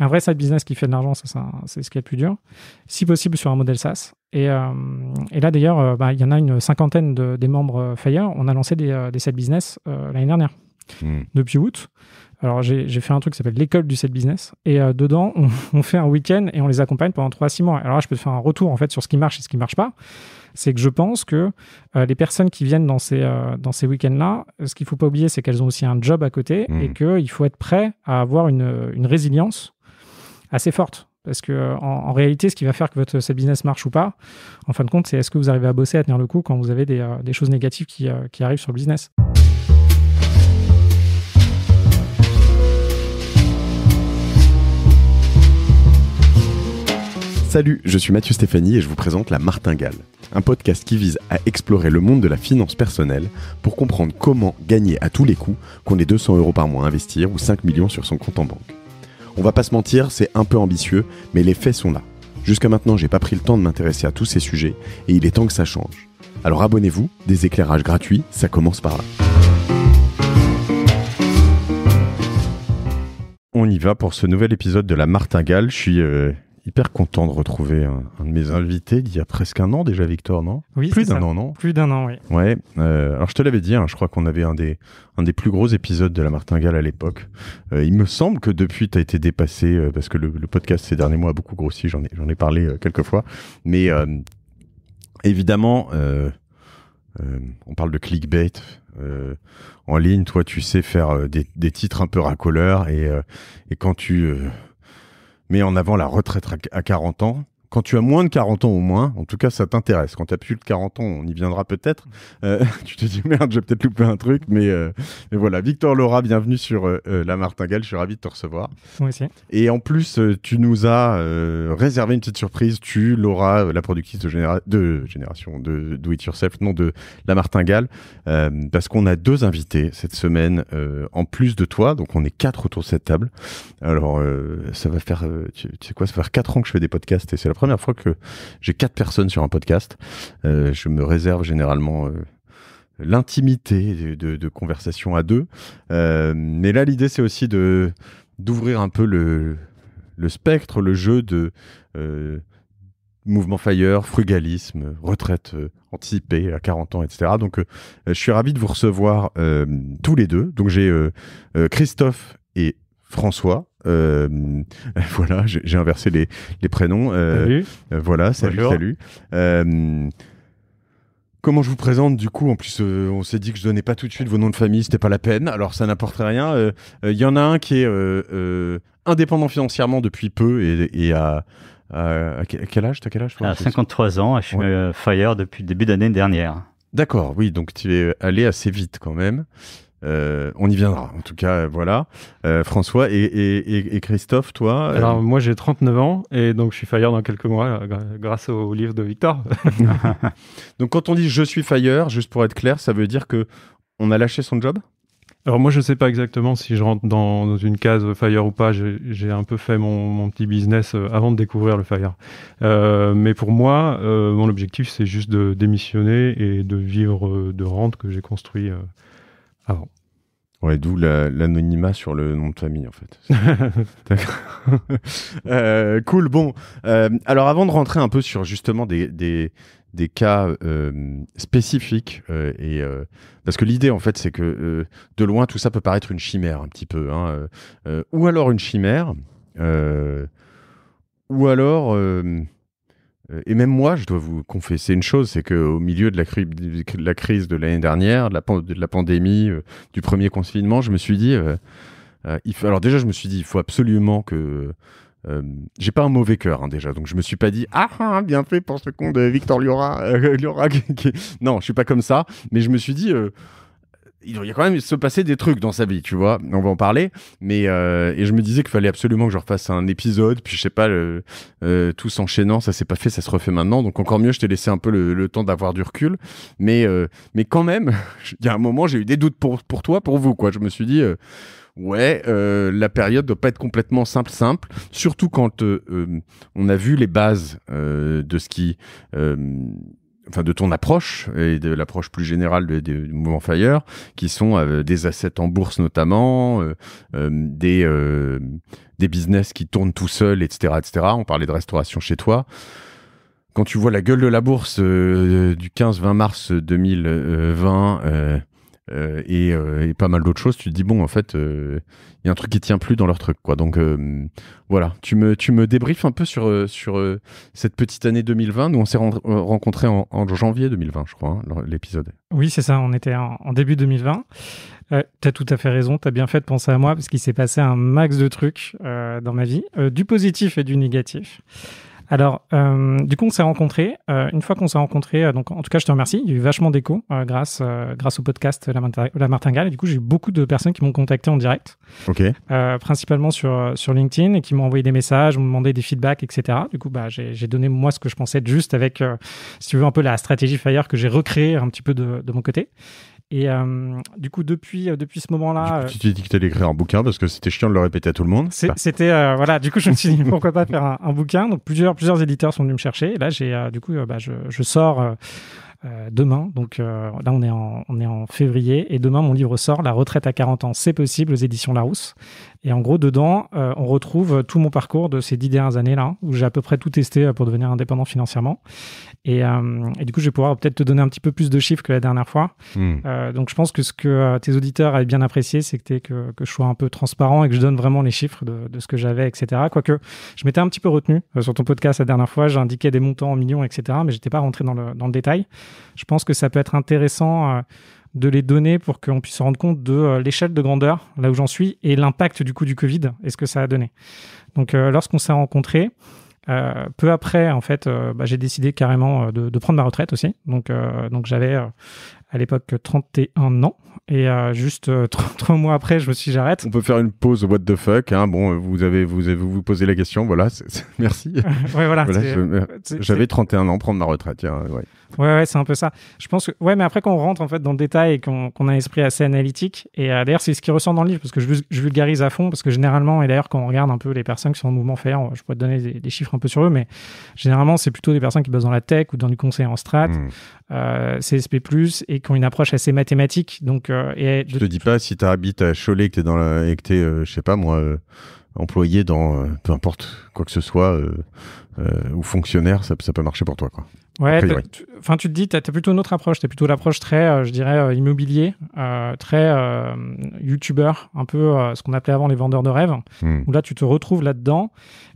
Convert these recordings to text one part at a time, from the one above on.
Un vrai side business qui fait de l'argent, c'est ce qui est le plus dur. Si possible, sur un modèle SaaS. Et, euh, là, d'ailleurs, euh, bah, il y en a une cinquantaine des membres euh, Fire. On a lancé des, des side business l'année dernière, hmm. depuis août. Alors, j'ai fait un truc qui s'appelle l'école du set business. Et dedans, on, fait un week-end et on les accompagne pendant 3 à 6 mois. Alors là, je peux te faire un retour en fait sur ce qui marche et ce qui ne marche pas c'est que je pense que euh, les personnes qui viennent dans ces, euh, week-ends-là, ce qu'il ne faut pas oublier, c'est qu'elles ont aussi un job à côté hmm. et qu'il faut être prêt à avoir une, euh, résilience assez forte. Parce que en, réalité, ce qui va faire que votre business marche ou pas, en fin de compte, c'est est-ce que vous arrivez à bosser, à tenir le coup quand vous avez des, choses négatives qui, qui arrivent sur le business. Salut, je suis Mathieu Stéphanie et je vous présente La Martingale, un podcast qui vise à explorer le monde de la finance personnelle pour comprendre comment gagner à tous les coups qu'on ait 200 euros par mois à investir ou 5 millions sur son compte en banque. On va pas se mentir, c'est un peu ambitieux, mais les faits sont là. Jusqu'à maintenant, j'ai pas pris le temps de m'intéresser à tous ces sujets et il est temps que ça change. Alors abonnez-vous, des éclairages gratuits, ça commence par là. On y va pour ce nouvel épisode de La Martingale. Je suis euh, Hyper content de retrouver un, de mes invités d'il y a presque un an déjà, Victor, non Oui, plus d'un an, non Plus d'un an, oui. Ouais. Euh, alors je te l'avais dit, hein, je crois qu'on avait un des, un des plus gros épisodes de la Martingale à l'époque. Euh, il me semble que depuis, tu as été dépassé euh, parce que le, podcast ces derniers mois a beaucoup grossi. J'en ai, j'en ai parlé quelques fois, mais évidemment. on parle de clickbait en ligne. Toi, tu sais faire des, des, titres un peu racoleurs et, et quand tu mais en avant la retraite à 40 ans quand tu as moins de 40 ans au moins, en tout cas, ça t'intéresse. Quand tu as plus de 40 ans, on y viendra peut-être. Mm. Euh, tu te dis merde, j'ai peut-être loupé un truc, mais, euh, mais, voilà. Victor Laura, bienvenue sur euh, La Martingale. Je suis ravi de te recevoir. Moi aussi. Et en plus, tu nous as réservé une petite surprise. Tu, Laura, la productrice de, de génération de Do It Yourself, non de La Martingale, parce qu'on a deux invités cette semaine en plus de toi. Donc on est quatre autour de cette table. Alors ça va faire, tu, sais quoi, ça faire quatre ans que je fais des podcasts et c'est la première fois que j'ai quatre personnes sur un podcast. Euh, je me réserve généralement euh, l'intimité de, conversation à deux. Euh, mais là, l'idée, c'est aussi de d'ouvrir un peu le, le, spectre, le jeu de mouvement fire, frugalisme, retraite anticipée à 40 ans, etc. Donc, je suis ravi de vous recevoir tous les deux. Donc, j'ai Christophe et François. Euh, voilà, j'ai inversé les, prénoms. Euh, euh, voilà, salut, salut. Comment je vous présente du coup En plus, on s'est dit que je donnais pas tout de suite vos noms de famille, c'était pas la peine. Alors ça n'apporterait rien. Il y en a un qui est indépendant financièrement depuis peu et, à, quel âge T'as quel âge À 53 ans, je suis fire depuis le début d'année dernière. D'accord, oui, donc tu es allé assez vite quand même. Euh, on y viendra, en tout cas, voilà. Euh, François et, Christophe, toi euh, Alors, moi, j'ai 39 ans et donc je suis fire dans quelques mois grâce au livre de Victor. donc, quand on dit je suis fire, juste pour être clair, ça veut dire que on a lâché son job alors moi je ne sais pas exactement si je rentre dans, une case Fire ou pas, j'ai un peu fait mon, petit business avant de découvrir le Fire. mais pour moi, mon objectif c'est juste de démissionner et de vivre de rente que j'ai construit avant. Ah ouais, d'où l'anonymat sur le nom de famille, en fait. Euh, cool, bon. Euh, alors, avant de rentrer un peu sur justement des, cas euh, spécifiques, et, parce que l'idée, en fait, c'est que de loin, tout ça peut paraître une chimère, un petit peu. Hein, ou alors une chimère, ou alors euh, et même moi, je dois vous confesser une chose, c'est qu'au milieu de la, crise de l'année dernière, de la, pandémie, euh, du premier confinement, je me suis dit, euh, il faut, alors déjà, je me suis dit, il faut absolument que j'ai pas un mauvais cœur hein, déjà, donc je me suis pas dit ah, ah bien fait pour ce con de Victor Liora, non, je suis pas comme ça, mais je me suis dit il y a quand même se passer des trucs dans sa vie, tu vois. On va en parler. Mais euh, et je me disais qu'il fallait absolument que je refasse un épisode. Puis je sais pas, le, euh, tout s'enchaînant, ça s'est pas fait, ça se refait maintenant. Donc encore mieux, je t'ai laissé un peu le, temps d'avoir du recul. Mais euh, mais quand même, il y a un moment, j'ai eu des doutes pour pour toi, pour vous, quoi. Je me suis dit. Ouais, la période doit pas être complètement simple, simple. Surtout quand on a vu les bases de ce qui de ton approche et de l'approche plus générale du mouvements mouvement Fire, qui sont euh, des assets en bourse notamment, euh, euh, des, des business qui tournent tout seuls, etc., etc. On parlait de restauration chez toi. Quand tu vois la gueule de la bourse du 15-20 mars 2020 euh, euh, et, pas mal d'autres choses, tu te dis bon en fait euh, il y a un truc qui tient plus dans leur truc quoi. Donc voilà, tu me tu me débriefes un peu sur sur cette petite année 2020. Nous on s'est rencontré rencontrés en, janvier 2020, je crois, hein, l'épisode. Oui c'est ça, on était en, en début 2020. tu as tout à fait raison, tu as bien fait de penser à moi parce qu'il s'est passé un max de trucs dans ma vie, du positif et du négatif. Alors, euh, du coup, on s'est rencontrés. Euh, une fois qu'on s'est rencontrés, euh, donc en tout cas, je te remercie. Il y a eu vachement d'écho grâce, grâce au podcast La, Martingale. Et du coup, j'ai eu beaucoup de personnes qui m'ont contacté en direct. OK. principalement sur, LinkedIn et qui m'ont envoyé des messages, m'ont demandé des feedbacks, etc. Du coup, bah, j'ai donné moi ce que je pensais juste avec, si tu veux, un peu la stratégie Fire que j'ai recréée un petit peu de mon côté. Et euh, du coup, depuis, euh, depuis ce moment-là. Euh, tu t'es dit que tu allais écrire un bouquin parce que c'était chiant de le répéter à tout le monde. C'était. voilà, du coup, je me suis dit pourquoi pas faire un, bouquin. Donc, plusieurs, plusieurs éditeurs sont venus me chercher. Et là, j'ai, du coup, bah, je, je, sors euh, demain. Donc euh, là, on est, en, on est en février. Et demain, mon livre sort, La retraite à 40 ans, c'est possible, aux éditions Larousse. Et en gros, dedans, euh, on retrouve tout mon parcours de ces dix dernières années-là, hein, où j'ai à peu près tout testé pour devenir indépendant financièrement. Et, du coup, je vais pouvoir peut-être te donner un petit peu plus de chiffres que la dernière fois. Hmm. donc je pense que ce que tes auditeurs avaient bien apprécié, c'est que, que, je sois un peu transparent et que je donne vraiment les chiffres de, de ce que j'avais, etc. Quoique, je m'étais un petit peu retenu sur ton podcast la dernière fois, j'indiquais des montants en millions, etc. Mais j'étais pas rentré dans le, dans le détail je pense que ça peut être intéressant euh, de les donner pour qu'on puisse se rendre compte de euh, l'échelle de grandeur, là où j'en suis, et l'impact du coup du Covid et ce que ça a donné. Donc euh, lorsqu'on s'est rencontrés, peu après, en fait, bah, j'ai décidé carrément de, prendre ma retraite aussi. Donc, donc j'avais à l'époque 31 euh, ans. Et euh, juste euh, trois mois après, je me suis j'arrête. On peut faire une pause what the fuck. Hein. Bon, vous avez vous avez, vous, posez la question. Voilà, merci. ouais, voilà. J'avais 31 ans, prendre ma retraite. Tiens, ouais. Ouais, ouais c'est un peu ça. Je pense que, ouais, mais après qu'on rentre en fait dans le détail et qu'on a un esprit assez analytique, et d'ailleurs, c'est ce qui ressort dans le livre, parce que je, vulgarise à fond, parce que généralement, et d'ailleurs, quand on regarde un peu les personnes qui sont en mouvement fer, je pourrais te donner des, chiffres un peu sur eux, mais généralement, c'est plutôt des personnes qui bossent dans la tech ou dans du conseil en strat, hmm. Euh, CSP+, et qui ont une approche assez mathématique. Donc, euh, et Je te dis pas, si tu habites à Cholet et que tu es, dans euh, je sais pas moi employé dans peu importe quoi que ce soit euh, ou fonctionnaire, ça, ça, peut marcher pour toi. Quoi. Ouais, enfin, tu te dis, tu as, plutôt une autre approche. Tu plutôt l'approche très, euh, je dirais, euh, immobilier, très youtubeur, un peu ce qu'on appelait avant les vendeurs de rêves, hmm. où là, tu te retrouves là-dedans.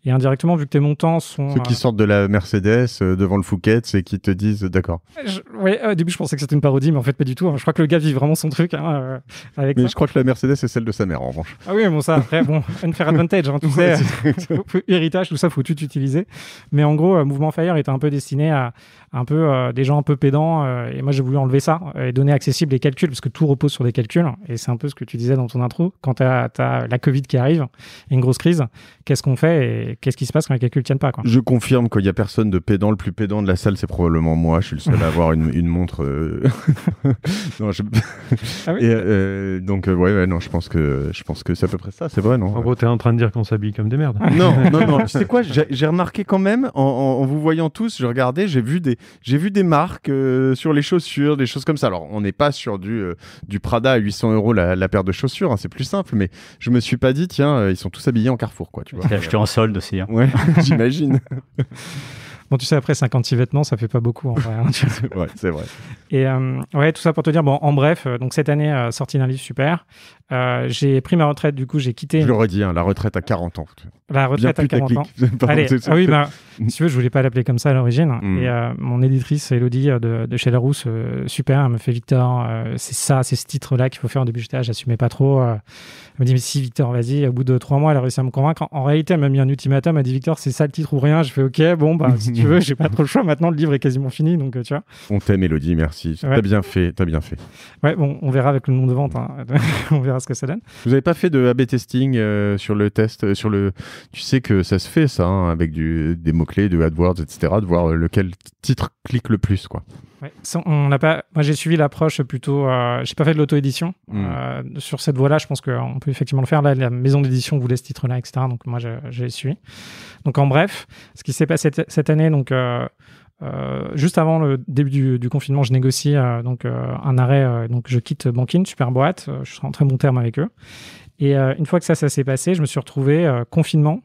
Et indirectement, vu que tes montants sont. Ceux qui sortent de la Mercedes devant le Fouquet, c'est qui te disent d'accord. ouais au début, je pensais que c'était une parodie, mais en fait, pas du tout. Hein. Je crois que le gars vit vraiment son truc. Hein, avec mais je crois que la Mercedes est celle de sa mère, en revanche. Ah oui, bon, ça, après, bon, unfair advantage, hein, tout ça, héritage, tout ça, faut tout utiliser. Mais en gros, euh, Mouvement Fire était un peu destiné à un peu euh, des gens un peu pédants. Euh, et moi, j'ai voulu enlever ça et donner accessible les calculs, parce que tout repose sur des calculs. Et c'est un peu ce que tu disais dans ton intro. Quand tu as, la Covid qui arrive, une grosse crise, qu'est-ce qu'on fait et qu'est-ce qui se passe quand les calculs tiennent pas quoi. Je confirme qu'il n'y a personne de pédant. Le plus pédant de la salle, c'est probablement moi. Je suis le seul à avoir une, une montre. Ah oui donc, ouais, non, je pense que, je pense que c'est à peu près ça. C'est vrai, non En gros, tu es en train de dire qu'on s'habille comme des merdes. non, non, non. tu sais quoi J'ai remarqué quand même, en, vous voyant tous, je regardais, j'ai vu des, j'ai vu des marques euh, sur les chaussures, des choses comme ça. Alors, on n'est pas sur du, euh, du Prada à 800 euros la, paire de chaussures, hein, c'est plus simple, mais je me suis pas dit, tiens, euh, ils sont tous habillés en Carrefour, quoi, tu vois. Acheté en solde aussi. Hein. Ouais, j'imagine. Bon, tu sais, après 56 vêtements, ça fait pas beaucoup en vrai. ouais, hein, c'est vrai. Et euh, ouais, tout ça pour te dire, bon, en bref, euh, donc cette année, sorti euh, sortie d'un livre super. j'ai pris ma retraite, du coup, j'ai quitté. Je l'aurais dit, hein, la retraite à 40 ans. La retraite à 40 ans. Allez, ah oui, bah, si tu veux, je voulais pas l'appeler comme ça à l'origine. Hmm. Et mon éditrice, Elodie de, de chez Larousse, super, elle me fait Victor, c'est ça, c'est ce titre-là qu'il faut faire en début j'étais j'assumais pas trop. elle me dit, mais si, Victor, vas-y, au bout de trois mois, elle a réussi à me convaincre. En, réalité, elle m'a mis un ultimatum, elle m'a dit, Victor, c'est ça le titre ou rien. Je fais, ok, bon, bah, tu mm. veux, j'ai pas trop le choix. Maintenant, le livre est quasiment fini, donc euh, tu vois. On t'aime, Mélodie, merci. Ouais. T'as bien fait, t'as bien fait. Ouais, bon, on verra avec le nom de vente, hein. on verra ce que ça donne. Vous avez pas fait de A/B testing euh, sur le test, euh, sur le. Tu sais que ça se fait, ça, hein, avec du, des mots clés, de AdWords, etc., de voir lequel titre clique le plus, quoi. On n'a pas. Moi, j'ai suivi l'approche plutôt. j'ai pas fait de l'auto-édition. Mm. sur cette voie-là, je pense qu'on peut effectivement le faire. la maison d'édition voulait ce titre-là, etc. Donc, moi, j'ai suivi. Donc en bref, ce qui s'est passé cette année, donc euh, euh, juste avant le début du, confinement, je négocie euh, donc un arrêt. donc je quitte Banking, super boîte. je suis en très bon terme avec eux. Et une fois que ça, s'est passé, je me suis retrouvé confinement.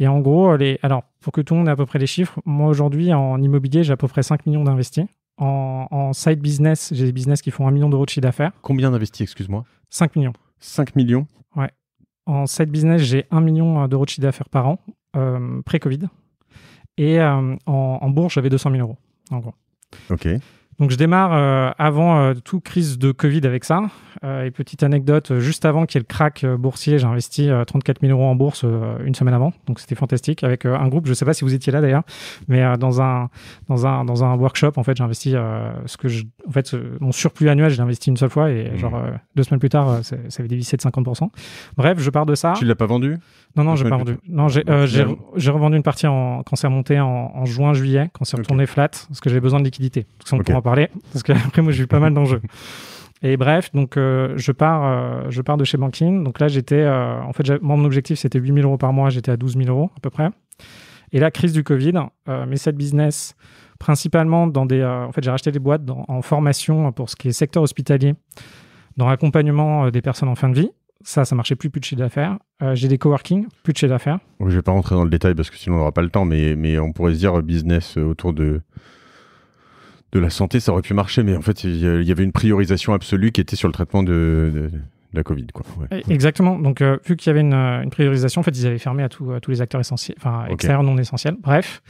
Et en gros, les, alors pour que tout le monde ait à peu près les chiffres, moi aujourd'hui en immobilier, j'ai à peu près 5 millions d'investis. En, en side business, j'ai des business qui font 1 million d'euros de chiffre d'affaires. Combien d'investis, excuse-moi 5 millions. 5 millions Ouais. En side business, j'ai 1 million d'euros de chiffre d'affaires par an. Euh, pré-Covid. Et euh, en, bourse, j'avais 200 000 euros, en gros. OK. Donc je démarre euh, avant toute crise de Covid avec ça. et petite anecdote, juste avant qu'il y ait le crack boursier, j'ai investi 34 000 euros en bourse une semaine avant. Donc c'était fantastique. Avec un groupe, je ne sais pas si vous étiez là d'ailleurs, mais dans, un, dans, un, dans un workshop, en fait, j'ai investi ce que je, en fait, mon surplus annuel, j'ai investi une seule fois. Et mmh. genre deux semaines plus tard, ça avait dévissé de 50%. Bref, je pars de ça. Tu ne l'as pas vendu non, non, j'ai pas vendu. Non, j'ai ah, euh, revendu une partie en, quand c'est remonté en, en juin-juillet, quand c'est retourné flat, parce que j'avais besoin de liquidité. Parce qu'on en parler, parce qu'après, moi, j'ai eu pas mal d'enjeux. Et bref, donc euh, je pars, euh, je pars de chez Banking. Donc là, j'étais, euh, en fait, mon objectif c'était 8000 euros par mois. J'étais à 12 000 euros à peu près. Et la crise du Covid, mais cette business, principalement dans des, en fait, j'ai racheté des boîtes en formation pour ce qui est secteur hospitalier, dans l'accompagnement des personnes en fin de vie. Ça, ça marchait plus, plus de chiffre d'affaires. Euh, j'ai des coworking, plus de chiffre d'affaires. Oui, je vais pas rentrer dans le détail parce que sinon on n'aura pas le temps, mais, mais on pourrait se dire euh, business euh, autour de, de la santé, ça aurait pu marcher, mais en fait, il y avait une priorisation absolue qui était sur le traitement de, la Covid. Quoi. Exactement. Donc, vu qu'il y avait une, priorisation, en fait, ils avaient fermé à, tous les acteurs essentiels, enfin, extérieurs non essentiels. Bref.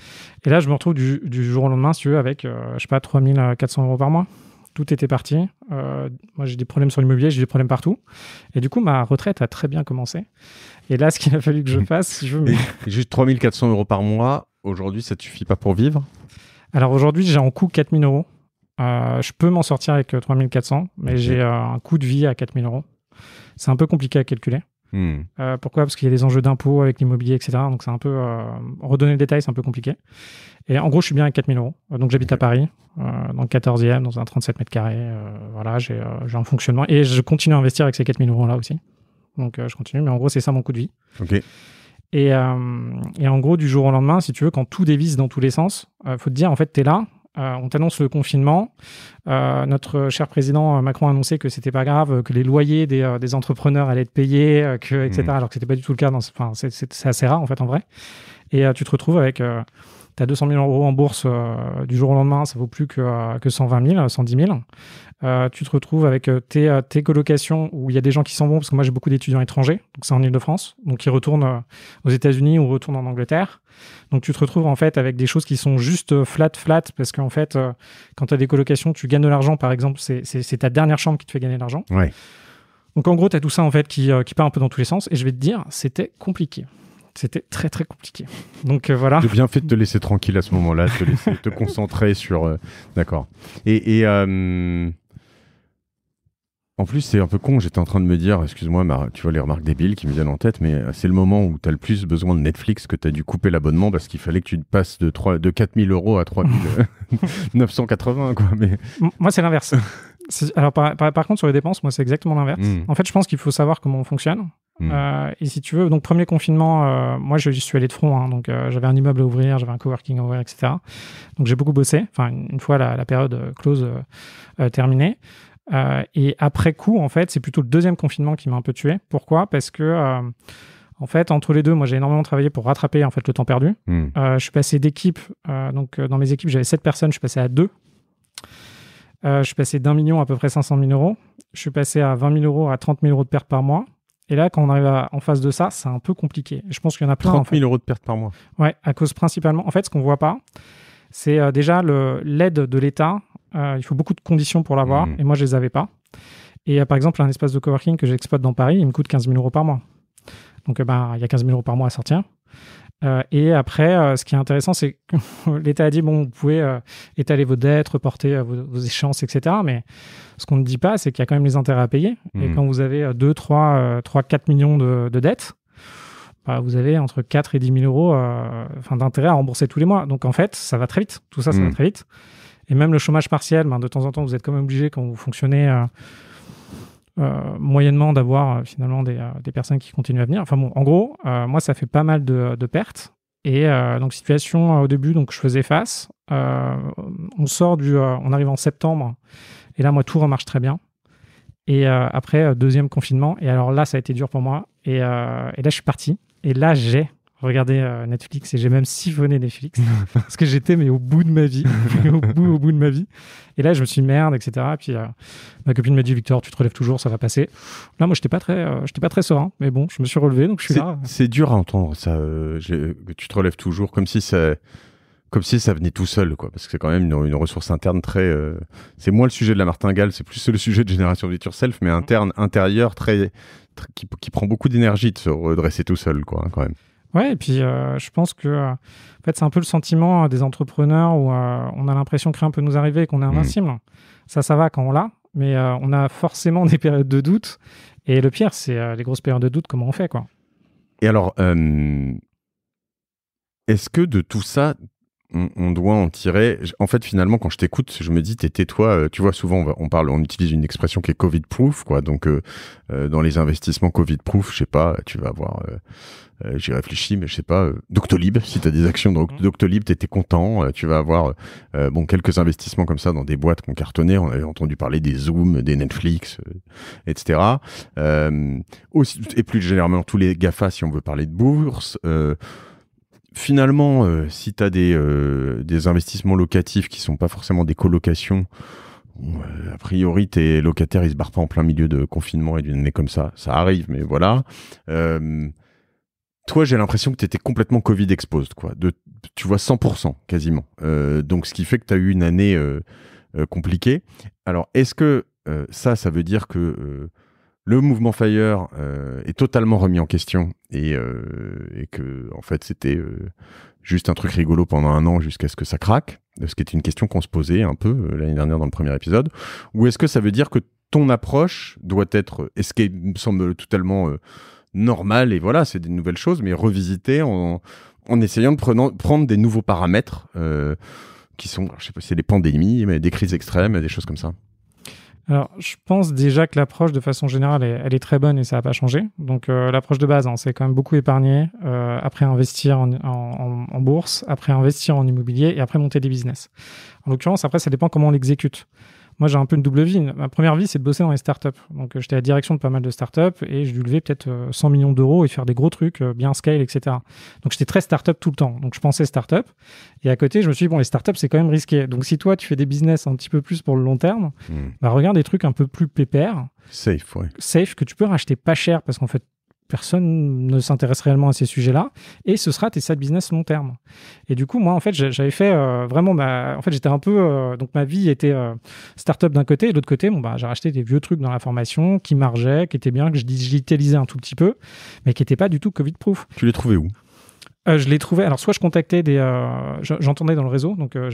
Et là, je me retrouve du, jour au lendemain, si tu veux, avec, je sais pas, 3400 euros par mois tout était parti. Euh, moi, j'ai des problèmes sur l'immobilier, j'ai des problèmes partout. Et du coup, ma retraite a très bien commencé. Et là, ce qu'il a fallu que je fasse, je me... juste 3400 euros par mois, aujourd'hui, ça ne suffit pas pour vivre Alors aujourd'hui, j'ai en coût 4000 euros. Euh, je peux m'en sortir avec 3400, euh, mais j'ai un coût de vie à 4000 euros. C'est un peu compliqué à calculer. Hmm. Euh, pourquoi Parce qu'il y a des enjeux d'impôts avec l'immobilier, etc. Donc c'est un peu. Euh, redonner le détail, c'est un peu compliqué. Et en gros, je suis bien avec 4000 euros. Donc j'habite à Paris, euh, dans le 14e, dans un 37 mètres carrés. voilà, j'ai un fonctionnement. Et je continue à investir avec ces 4000 euros là aussi. Donc je continue. Mais en gros, c'est ça mon coût de vie. Ok. Et, et, en gros, du jour au lendemain, si tu veux, quand tout dévisse dans tous les sens, faut te dire, en fait, tu es là, euh, on t'annonce le confinement. Euh, notre cher président Macron a annoncé que c'était pas grave, que les loyers des, euh, des entrepreneurs allaient être payés, que, etc. Hmm. Alors que c'était pas du tout le cas. Dans Enfin, c'est assez rare en fait en vrai. Et tu te retrouves avec tu as 200 000 euros en bourse euh, du jour au lendemain, ça vaut plus que, 120 000, 110 000. tu te retrouves avec euh, euh, tes, colocations où il y a des gens qui s'en vont, parce que moi j'ai beaucoup d'étudiants étrangers, donc c'est en Ile-de-France, donc ils retournent aux États-Unis ou retournent en Angleterre. Donc tu te retrouves en fait avec des choses qui sont juste flat, flat, parce qu'en fait, quand tu as des colocations, tu gagnes de l'argent, par exemple, c'est ta dernière chambre qui te fait gagner de l'argent. Donc en gros, tu as tout ça en fait qui, qui part un peu dans tous les sens, et je vais te dire, c'était compliqué. C'était très très compliqué. Donc euh, voilà. J'ai bien fait de te laisser tranquille à ce moment-là, de laisser te concentrer sur. Euh, d'accord. Et, euh, en plus, c'est un peu con. J'étais en train de me dire, excuse-moi, tu vois les remarques débiles qui me viennent en tête, mais c'est le moment où tu as le plus besoin de Netflix que tu as dû couper l'abonnement parce qu'il fallait que tu passes de, 3, de 4000 euros à 3980. Quoi, mais... Moi, c'est l'inverse. Alors par, contre, sur les dépenses, moi, c'est exactement l'inverse. Hmm. En fait, je pense qu'il faut savoir comment on fonctionne. Hmm. Euh, et si tu veux, donc premier confinement, euh, moi je suis allé de front, hein, donc euh, j'avais un immeuble à ouvrir, j'avais un coworking à ouvrir, etc. Donc j'ai beaucoup bossé, enfin une fois la, période close terminée. et après coup, en fait, c'est plutôt le deuxième confinement qui m'a un peu tué. Pourquoi Parce que en fait, entre les deux, moi j'ai énormément travaillé pour rattraper en fait le temps perdu. Hmm. je suis passé d'équipe, donc dans mes équipes j'avais 7 personnes, je suis passé à 2. je suis passé d'un million à peu près 500 000 euros. Je suis passé à 20 000 euros à 30 000 euros de pertes par mois. Et là, quand on arrive en face de ça, c'est un peu compliqué. Je pense qu'il y en a plein. 30 000 euros de perte par mois. Ouais, à cause principalement. En fait, ce qu'on ne voit pas, c'est euh, déjà l'aide de l'État. Euh, il faut beaucoup de conditions pour l'avoir, hmm. et moi, je ne les avais pas. Et euh, par exemple, un espace de coworking que j'exploite dans Paris, il me coûte 15 000 euros par mois. Donc, bah, il y a 15 000 euros par mois à sortir. Euh, et après, euh, ce qui est intéressant, c'est que l'État a dit, bon, vous pouvez euh, étaler vos dettes, reporter vos, échéances, etc. Mais ce qu'on ne dit pas, c'est qu'il y a quand même les intérêts à payer. Et hmm. quand vous avez 2, 3, 3, 4 millions de, dettes, bah, vous avez entre 4 et 10 000 euros d'intérêts à rembourser tous les mois. Donc en fait, ça va très vite. Tout ça, ça va hmm. très vite. Et même le chômage partiel, ben, de temps en temps, vous êtes quand même obligé quand vous fonctionnez euh, moyennement d'avoir euh, finalement euh, des, personnes qui continuent à venir. Enfin bon, en gros, moi, ça fait pas mal de, pertes. Et donc, situation au début, donc je faisais face. on sort du. on arrive en septembre. Et là, moi, tout remarche très bien. Et après, deuxième confinement. Et alors là, ça a été dur pour moi. et là, je suis parti. Et là, j'ai regarder euh, Netflix et j'ai même siphonné Netflix parce que j'étais mais au bout de ma vie, au bout, au bout de ma vie. Et là, je me suis merde, etc. puis euh, ma copine m'a dit Victor, tu te relèves toujours, ça va passer. Là, moi, j'étais pas très, euh, j'étais pas très serein, mais bon, je me suis relevé, donc je suis là. C'est dur à entendre ça. tu te relèves toujours, comme si ça comme si ça venait tout seul, quoi. Parce que c'est quand même une, ressource interne très. c'est moins le sujet de la martingale, c'est plus le sujet de Génération victor self, mais mm. interne, intérieur, très, qui, prend beaucoup d'énergie de se redresser tout seul, quoi, hein, quand même. Ouais, et puis euh, je pense que euh, fait, c'est un peu le sentiment euh, des entrepreneurs où on a l'impression que rien peut nous arriver et qu'on est mmh. invincible. Ça, ça va quand on l'a, mais on a forcément des périodes de doute. Et le pire, c'est les grosses périodes de doute, comment on fait quoi. Et alors, est-ce que de tout ça, on, doit en tirer. En fait, finalement, quand je t'écoute, je me dis, tais-toi. Euh, tu vois, souvent, on, parle, on utilise une expression qui est Covid-proof, quoi. Donc, euh, euh, dans les investissements Covid-proof, je sais pas, tu vas avoir. Euh, J'y réfléchis, mais je sais pas. Euh, Doctolib, si tu as des actions de mmh. Doctolib, étais content. tu vas avoir bon quelques investissements comme ça dans des boîtes qu'on cartonnait. On avait entendu parler des Zoom, des Netflix, etc. aussi, et plus généralement tous les Gafa, si on veut parler de bourse finalement, euh, si tu as euh, des, investissements locatifs qui sont pas forcément des colocations, euh, a priori, tes locataires, ils se barrent pas en plein milieu de confinement et d'une année comme ça. Ça arrive, mais voilà. toi, j'ai l'impression que tu étais complètement Covid exposed, quoi. tu vois, 100% quasiment. donc, ce qui fait que tu as eu une année compliquée. Alors, est-ce que ça, ça veut dire que le mouvement Fire euh, est totalement remis en question et, euh, que en fait c'était euh, juste un truc rigolo pendant un an jusqu'à ce que ça craque, ce qui est une question qu'on se posait un peu l'année dernière dans le premier épisode, ou est-ce que ça veut dire que ton approche doit être, est ce qu'elle me semble totalement normale et voilà, c'est des nouvelles choses, mais revisiter en, en essayant de prenant, prendre des nouveaux paramètres qui sont, je sais pas, c'est des pandémies, mais des crises extrêmes, des choses comme ça. Alors, je pense déjà que l'approche, de façon générale, elle, est très bonne et ça n'a pas changé. Donc, euh, l'approche de base, hein, c'est quand même beaucoup épargner, euh, après investir en, en, bourse, après investir en immobilier et après monter des business. En l'occurrence, après, ça dépend comment on l'exécute. Moi, j'ai un peu une double vie. Ma première vie, c'est de bosser dans les startups. Donc, euh, j'étais à la direction de pas mal de startups et je dû lever peut-être 100 euh, millions d'euros et faire des gros trucs, euh, bien scale, etc. Donc, j'étais très startup tout le temps. Donc, je pensais startup. Et à côté, je me suis dit, bon, les startups, c'est quand même risqué. Donc, si toi, tu fais des business un petit peu plus pour le long terme, hmm. bah, regarde des trucs un peu plus pépères. Safe, ouais. Safe, que tu peux racheter pas cher parce qu'en fait, personne ne s'intéresse réellement à ces sujets-là, et ce sera tes side business long terme. Et du coup, moi, en fait, j'avais fait euh, vraiment ma... En fait, j'étais un peu... Euh, donc, ma vie était euh, start-up d'un côté, et de l'autre côté, bon, bah, j'ai racheté des vieux trucs dans la formation qui margeaient, qui étaient bien, que je digitalisais un tout petit peu, mais qui n'étaient pas du tout Covid-proof. Tu les trouvais où euh, je l'ai trouvé. Alors, soit je contactais des. Euh, j'entendais dans le réseau. Donc, euh,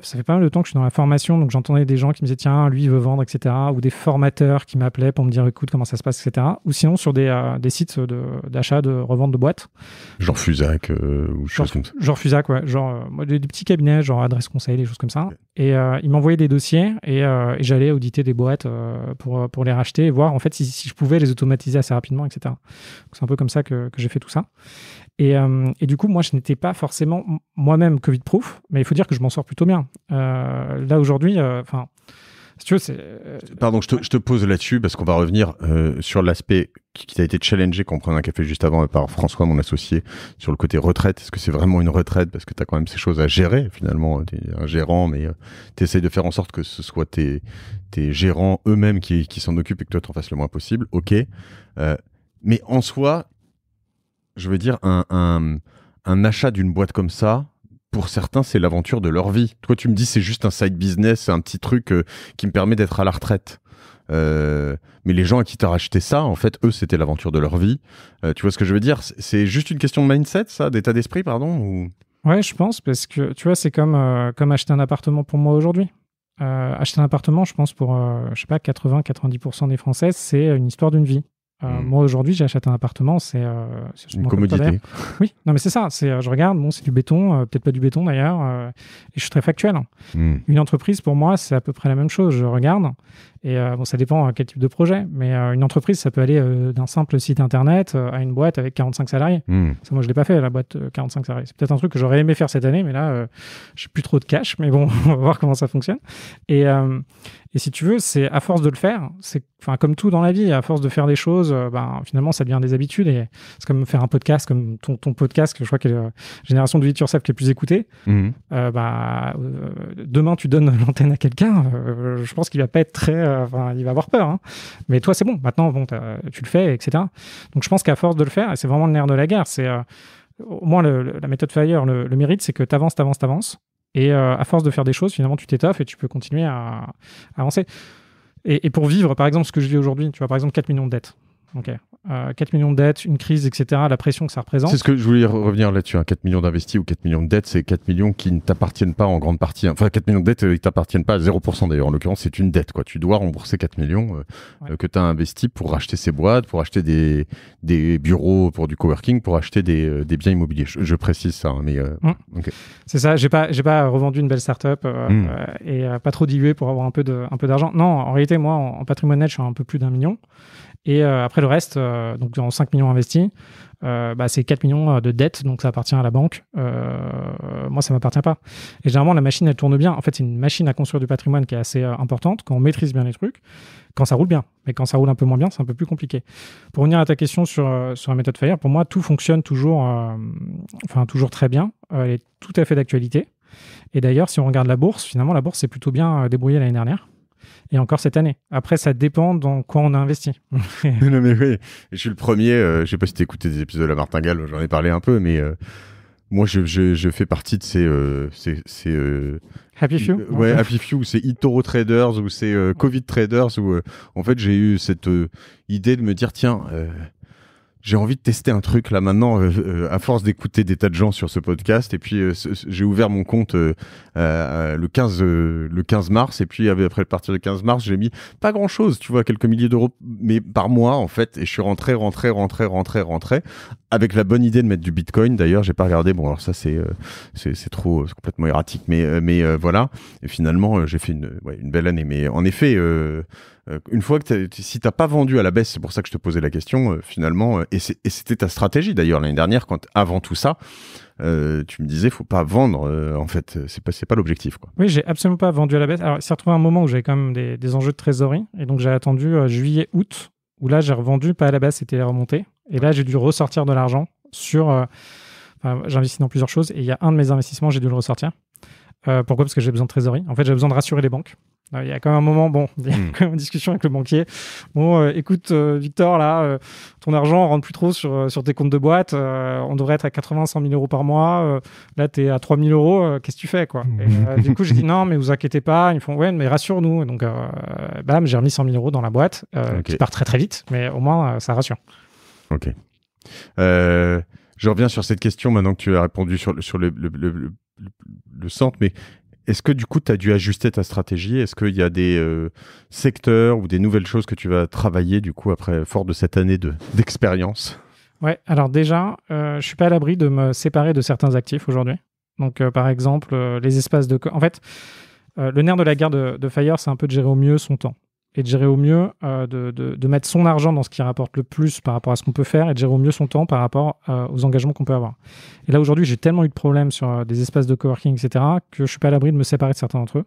ça fait pas mal de temps que je suis dans la formation. Donc, j'entendais des gens qui me disaient tiens, lui, il veut vendre, etc. Ou des formateurs qui m'appelaient pour me dire écoute, comment ça se passe, etc. Ou sinon, sur des, sites d'achat, de, revente de boîtes. Genre Fusac ou choses comme ça. Genre Fusac, ouais. Genre des, des, petits cabinets, genre adresse conseil, des choses comme ça. Et ils m'envoyaient des dossiers et, j'allais auditer des boîtes pour, pour les racheter voir en fait si, je pouvais les automatiser assez rapidement, etc. C'est un peu comme ça que, que j'ai fait tout ça. Euh, et, du coup, moi, je n'étais pas forcément moi-même Covid-proof, mais il faut dire que je m'en sors plutôt bien. Euh, là, aujourd'hui, euh, enfin, si tu veux, c'est. Pardon, je te, pose là-dessus parce qu'on va revenir sur l'aspect qui, qui, a été challengé qu'on prenait un café juste avant par François, mon associé, sur le côté retraite. Est-ce que c'est vraiment une retraite Parce que tu as quand même ces choses à gérer, finalement. Tu es un gérant, mais tu essayes de faire en sorte que ce soit tes, gérants eux-mêmes qui, qui s'en occupent et que toi, en fasses le moins possible. OK. mais en soi, je veux dire, un, achat d'une boîte comme ça, pour certains, c'est l'aventure de leur vie. Toi, tu me dis, c'est juste un side business, un petit truc euh, qui me permet d'être à la retraite. Euh, mais les gens à qui t'as racheté ça, en fait, eux, c'était l'aventure de leur vie. Euh, tu vois ce que je veux dire C'est juste une question de mindset, ça, d'état d'esprit, pardon ou... Ouais, je pense, parce que tu vois, c'est comme, comme acheter un appartement pour moi aujourd'hui. acheter un appartement, je pense, pour, je sais pas, 80-90% des Français, c'est une histoire d'une vie. Euh, hmm. Moi aujourd'hui, j'achète un appartement, c'est euh, une commodité. Oui, non mais c'est ça. C'est, euh, je regarde, bon, c'est du béton, euh, peut-être pas du béton d'ailleurs. et je suis très factuel. Hein. Hmm. Une entreprise pour moi, c'est à peu près la même chose. Je regarde et bon, ça dépend quel type de projet, mais une entreprise, ça peut aller d'un simple site internet à une boîte avec 45 salariés. Hmm. Ça, moi, je l'ai pas fait la boîte 45 salariés. C'est peut-être un truc que j'aurais aimé faire cette année, mais là, j'ai plus trop de cash. Mais bon, on va voir comment ça fonctionne. Et et si tu veux, c'est à force de le faire, c'est enfin comme tout dans la vie, à force de faire des choses, euh, ben finalement ça devient des habitudes et c'est comme faire un podcast, comme ton, podcast que je crois que la euh, génération de It qui est plus écoutée. Mhm. Euh, bah, demain tu donnes l'antenne à quelqu'un, je pense qu'il va pas être très, il va avoir peur. Hein. Mais toi c'est bon, maintenant bon tu le fais, etc. Donc je pense qu'à force de le faire, et c'est vraiment le nerf de la guerre, c'est au moins la méthode Fire, le, le mérite, c'est que tu avances, tu avances, tu avances. Et euh, à force de faire des choses, finalement, tu t'étoffes et tu peux continuer à, avancer. Et, et, pour vivre, par exemple, ce que je vis aujourd'hui, tu vois, par exemple, 4 millions de dettes. Ok. 4 euh, millions de dettes, une crise, etc., la pression que ça représente. C'est ce que je voulais revenir là-dessus. Hein. 4 millions d'investis ou 4 millions de dettes, c'est 4 millions qui ne t'appartiennent pas en grande partie. Hein. Enfin, 4 millions de dettes, ils euh, ils t'appartiennent pas à 0% d'ailleurs. En l'occurrence, c'est une dette. quoi. Tu dois rembourser 4 millions euh, que tu as investis pour acheter ces boîtes, pour acheter des, bureaux pour du coworking, pour acheter des, biens immobiliers. Je, précise ça, hein, mais. Mm. C'est ça. J'ai pas, pas revendu une belle start-up mm. et pas trop dilué pour avoir un peu, un peu d'argent. Non, en réalité, moi, en, en patrimoine net, je suis un peu plus d'un million. Et euh, après le reste, euh, donc dans 5 millions investis, euh, bah, c'est 4 millions de dettes, donc ça appartient à la banque. moi, ça m'appartient pas. Et généralement, la machine, elle tourne bien. En fait, c'est une machine à construire du patrimoine qui est assez importante quand on maîtrise bien les trucs, quand ça roule bien. Mais quand ça roule un peu moins bien, c'est un peu plus compliqué. Pour revenir à ta question sur, sur la méthode Fire, pour moi, tout fonctionne toujours, enfin, toujours très bien. elle est tout à fait d'actualité. Et d'ailleurs, si on regarde la bourse, finalement, la bourse s'est plutôt bien débrouillée l'année dernière et encore cette année. Après, ça dépend dans quoi on a investi. non, mais oui, je suis le premier. Je euh, je sais pas si tu écouté des épisodes de la Martingale, j'en ai parlé un peu, mais. Euh, moi, je, fais partie de ces. Euh, Happy Few Ouais, Happy Few, c'est eToro Traders ou c'est Covid Traders, où en fait j'ai eu cette idée de me dire tiens, j'ai envie de tester un truc là maintenant, euh, euh, à force d'écouter des tas de gens sur ce podcast. Et puis euh, j'ai ouvert mon compte le 15 le 15 mars. Et puis après le partir du 15 mars, j'ai mis pas grand chose, tu vois, quelques milliers d'euros, mais par mois en fait. Et je suis rentré, rentré, rentré, rentré, rentré, avec la bonne idée de mettre du Bitcoin. D'ailleurs, j'ai pas regardé. Bon, alors ça c'est euh, c'est trop euh, complètement erratique, mais euh, mais voilà. Et finalement, j'ai fait une une belle année. Mais en effet, une fois que si t'as pas vendu à la baisse, c'est pour ça que je te posais la question. finalement, et c'était ta stratégie d'ailleurs l'année dernière quand avant tout ça. tu me disais, faut pas vendre. en fait, c'est pas pas l'objectif. Oui, j'ai absolument pas vendu à la baisse. Alors, c'est retrouvé un moment où j'avais quand même des, enjeux de trésorerie, et donc j'ai attendu juillet, août, où là j'ai revendu pas à la baisse, c'était remonté. Et là, j'ai dû ressortir de l'argent sur. Euh, j'investis dans plusieurs choses et il y a un de mes investissements, j'ai dû le ressortir. Euh, pourquoi Parce que j'ai besoin de trésorerie. En fait, j'ai besoin de rassurer les banques. Euh, il y a quand même un moment, bon, il y a hmm. quand même une discussion avec le banquier. Bon, écoute, Victor, là, ton argent rentre plus trop sur, sur tes comptes de boîte. on devrait être à 80, 100 000 euros par mois. là, tu es à 3 000 euros. Qu'est-ce que tu fais, quoi Du coup, j'ai dit non, mais vous inquiétez pas. Ils font ouais, mais rassure-nous. Donc, bam, j'ai remis 100 000 euros dans la boîte, qui part très très vite, mais au moins, ça rassure. Ok. Euh, je reviens sur cette question maintenant que tu as répondu sur le, sur le, centre, mais est-ce que du coup, tu as dû ajuster ta stratégie Est-ce qu'il y a des euh, secteurs ou des nouvelles choses que tu vas travailler du coup après, fort de cette année d'expérience Ouais, alors déjà, euh, je suis pas à l'abri de me séparer de certains actifs aujourd'hui. Donc, euh, par exemple, les espaces de. En fait, le nerf de la guerre de Fire, c'est un peu de gérer au mieux son temps et de gérer au mieux, euh, de, mettre son argent dans ce qui rapporte le plus par rapport à ce qu'on peut faire et de gérer au mieux son temps par rapport euh, aux engagements qu'on peut avoir. Et là, aujourd'hui, j'ai tellement eu de problèmes sur euh, des espaces de coworking, etc., que je suis pas à l'abri de me séparer de certains d'entre eux.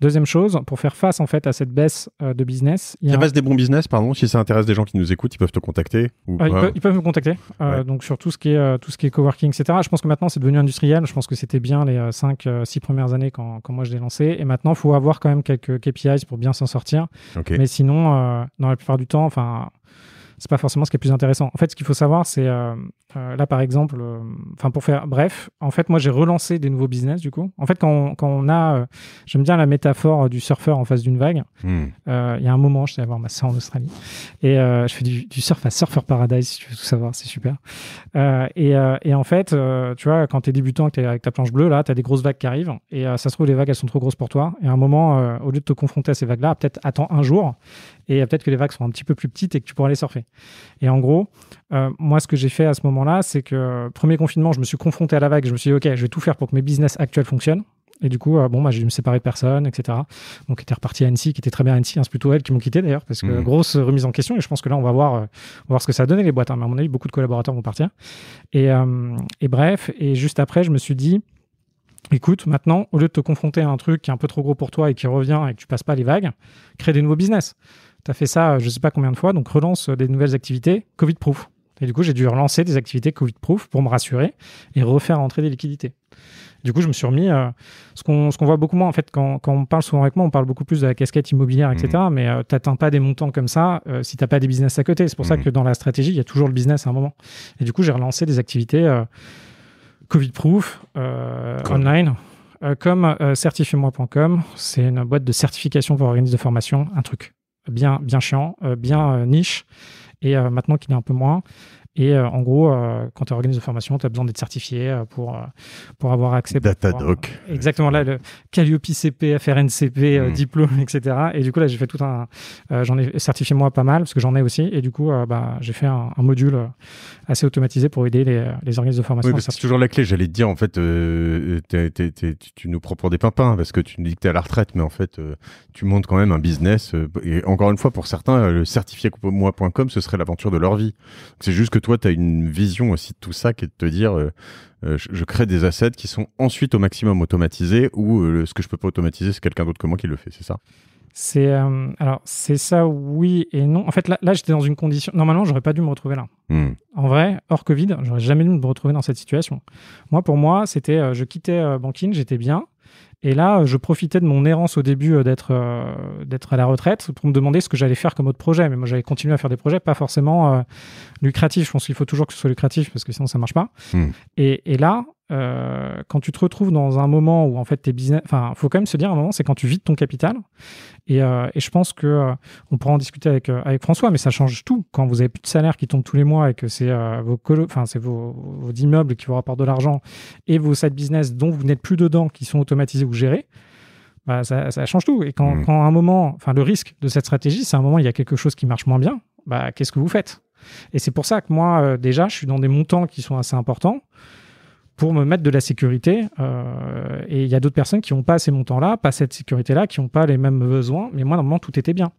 Deuxième chose, pour faire face en fait à cette baisse euh, de business. Il y a reste des bons business, pardon. Si ça intéresse des gens qui nous écoutent, ils peuvent te contacter. Ah, ils, peuvent, me contacter. Euh, donc sur tout ce qui est euh, tout ce qui est coworking, etc. Je pense que maintenant c'est devenu industriel. Je pense que c'était bien les 5 6 premières années quand, quand moi je l'ai lancé. Et maintenant, faut avoir quand même quelques KPIs pour bien s'en sortir. Mais sinon, dans la plupart du temps, enfin c'est pas forcément ce qui est plus intéressant. En fait, ce qu'il faut savoir, c'est euh, euh, là par exemple, euh, enfin pour faire bref, en fait, moi j'ai relancé des nouveaux business du coup. En fait, quand on, quand on a, j'aime bien la métaphore du surfeur en face d'une vague. Hmm. Il y a un moment, je suis allé voir ma soeur en Australie et je fais du, surf à Surfer Paradise si tu veux tout savoir, c'est super. Et, et, en fait, tu vois, quand tu es débutant, que avec ta planche bleue là, tu as des grosses vagues qui arrivent et ça se trouve les vagues elles sont trop grosses pour toi. Et à un moment, au lieu de te confronter à ces vagues là, peut-être attends un jour et peut-être que les vagues sont un petit peu plus petites et que tu pourras aller surfer. Et en gros, euh, moi, ce que j'ai fait à ce moment-là, c'est que premier confinement, je me suis confronté à la vague. Je me suis dit, OK, je vais tout faire pour que mes business actuels fonctionnent. Et du coup, euh, bon, bah, j'ai dû me séparer de personne, etc. Donc, était reparti à Annecy, qui était très bien à Annecy. Hein, c'est plutôt elles qui m'ont quitté d'ailleurs, parce que mmh. grosse remise en question. Et je pense que là, on va voir, euh, voir ce que ça a donné les boîtes. Hein. Mais à mon avis, beaucoup de collaborateurs vont partir. et bref, et juste après, je me suis dit, écoute, maintenant, au lieu de te confronter à un truc qui est un peu trop gros pour toi et qui revient et que tu passes pas les vagues, crée des nouveaux business. Tu as fait ça, euh, je sais pas combien de fois, donc relance euh, des nouvelles activités Covid-proof. Et du coup, j'ai dû relancer des activités Covid-proof pour me rassurer et refaire entrer des liquidités. Du coup, je me suis remis. Euh, ce qu'on voit beaucoup moins, en fait, quand, on parle souvent avec moi, on parle beaucoup plus de la casquette immobilière, etc. Mmh. Mais tu n'atteins pas des montants comme ça si tu n'as pas des business à côté. C'est pour ça mmh. que dans la stratégie, il y a toujours le business à un moment. Et du coup, j'ai relancé des activités Covid-proof, euh, online, euh, comme euh, certifie-moi.com. C'est une boîte de certification pour organismes de formation, un truc bien, bien chiant, bien niche, et maintenant qu'il est un peu moins. Et euh, en gros, euh, quand tu organises une formation, tu as besoin d'être certifié euh, pour, pour avoir accès. Datadoc. exactement, là, le Calliope CP, FRNCP, hmm. diplôme, etc. Et du coup, là, j'ai fait tout un. j'en ai certifié moi pas mal, parce que j'en ai aussi. Et du coup, bah, j'ai fait un, module assez automatisé pour aider les, les organismes de formation. Oui, c'est toujours la clé. J'allais te dire, en fait, tu nous proposes des pimpins, parce que tu nous dis que tu es à la retraite, mais en fait, tu montes quand même un business. et encore une fois, pour certains, le certifié moi.com, ce serait l'aventure de leur vie. C'est juste que toi, tu as une vision aussi de tout ça qui est de te dire, euh, euh, je, crée des assets qui sont ensuite au maximum automatisés ou euh, ce que je peux pas automatiser, c'est quelqu'un d'autre que moi qui le fait, c'est ça c'est alors c'est ça oui et non. En fait là, là j'étais dans une condition. Normalement j'aurais pas dû me retrouver là. Hmm. En vrai hors Covid j'aurais jamais dû me retrouver dans cette situation. Moi pour moi c'était je quittais Banking j'étais bien et là, euh, je profitais de mon errance au début euh, d'être euh, d'être à la retraite pour me demander ce que j'allais faire comme autre projet. Mais moi, j'allais continuer à faire des projets, pas forcément lucratifs. Je pense qu'il faut toujours que ce soit lucratif parce que sinon, ça marche pas. Hmm. et là, euh, quand tu te retrouves dans un moment où en fait tes business, enfin, faut quand même se dire un moment, c'est quand tu vides ton capital. Et, euh, je pense que euh, on pourra en discuter avec, François, mais ça change tout quand vous avez plus de salaire qui tombe tous les mois et que c'est vos enfin c'est vos, immeubles qui vous rapportent de l'argent et vos sites business dont vous n'êtes plus dedans qui sont automatisés ou gérés. Bah, ça, change tout. Et quand, mmh. un moment, enfin, le risque de cette stratégie, c'est un moment, il y a quelque chose qui marche moins bien, bah, qu'est-ce que vous faites Et c'est pour ça que moi, déjà, je suis dans des montants qui sont assez importants pour me mettre de la sécurité. Euh, et il y a d'autres personnes qui n'ont pas ces montants-là, pas cette sécurité-là, qui n'ont pas les mêmes besoins. Mais moi, normalement, tout était bien.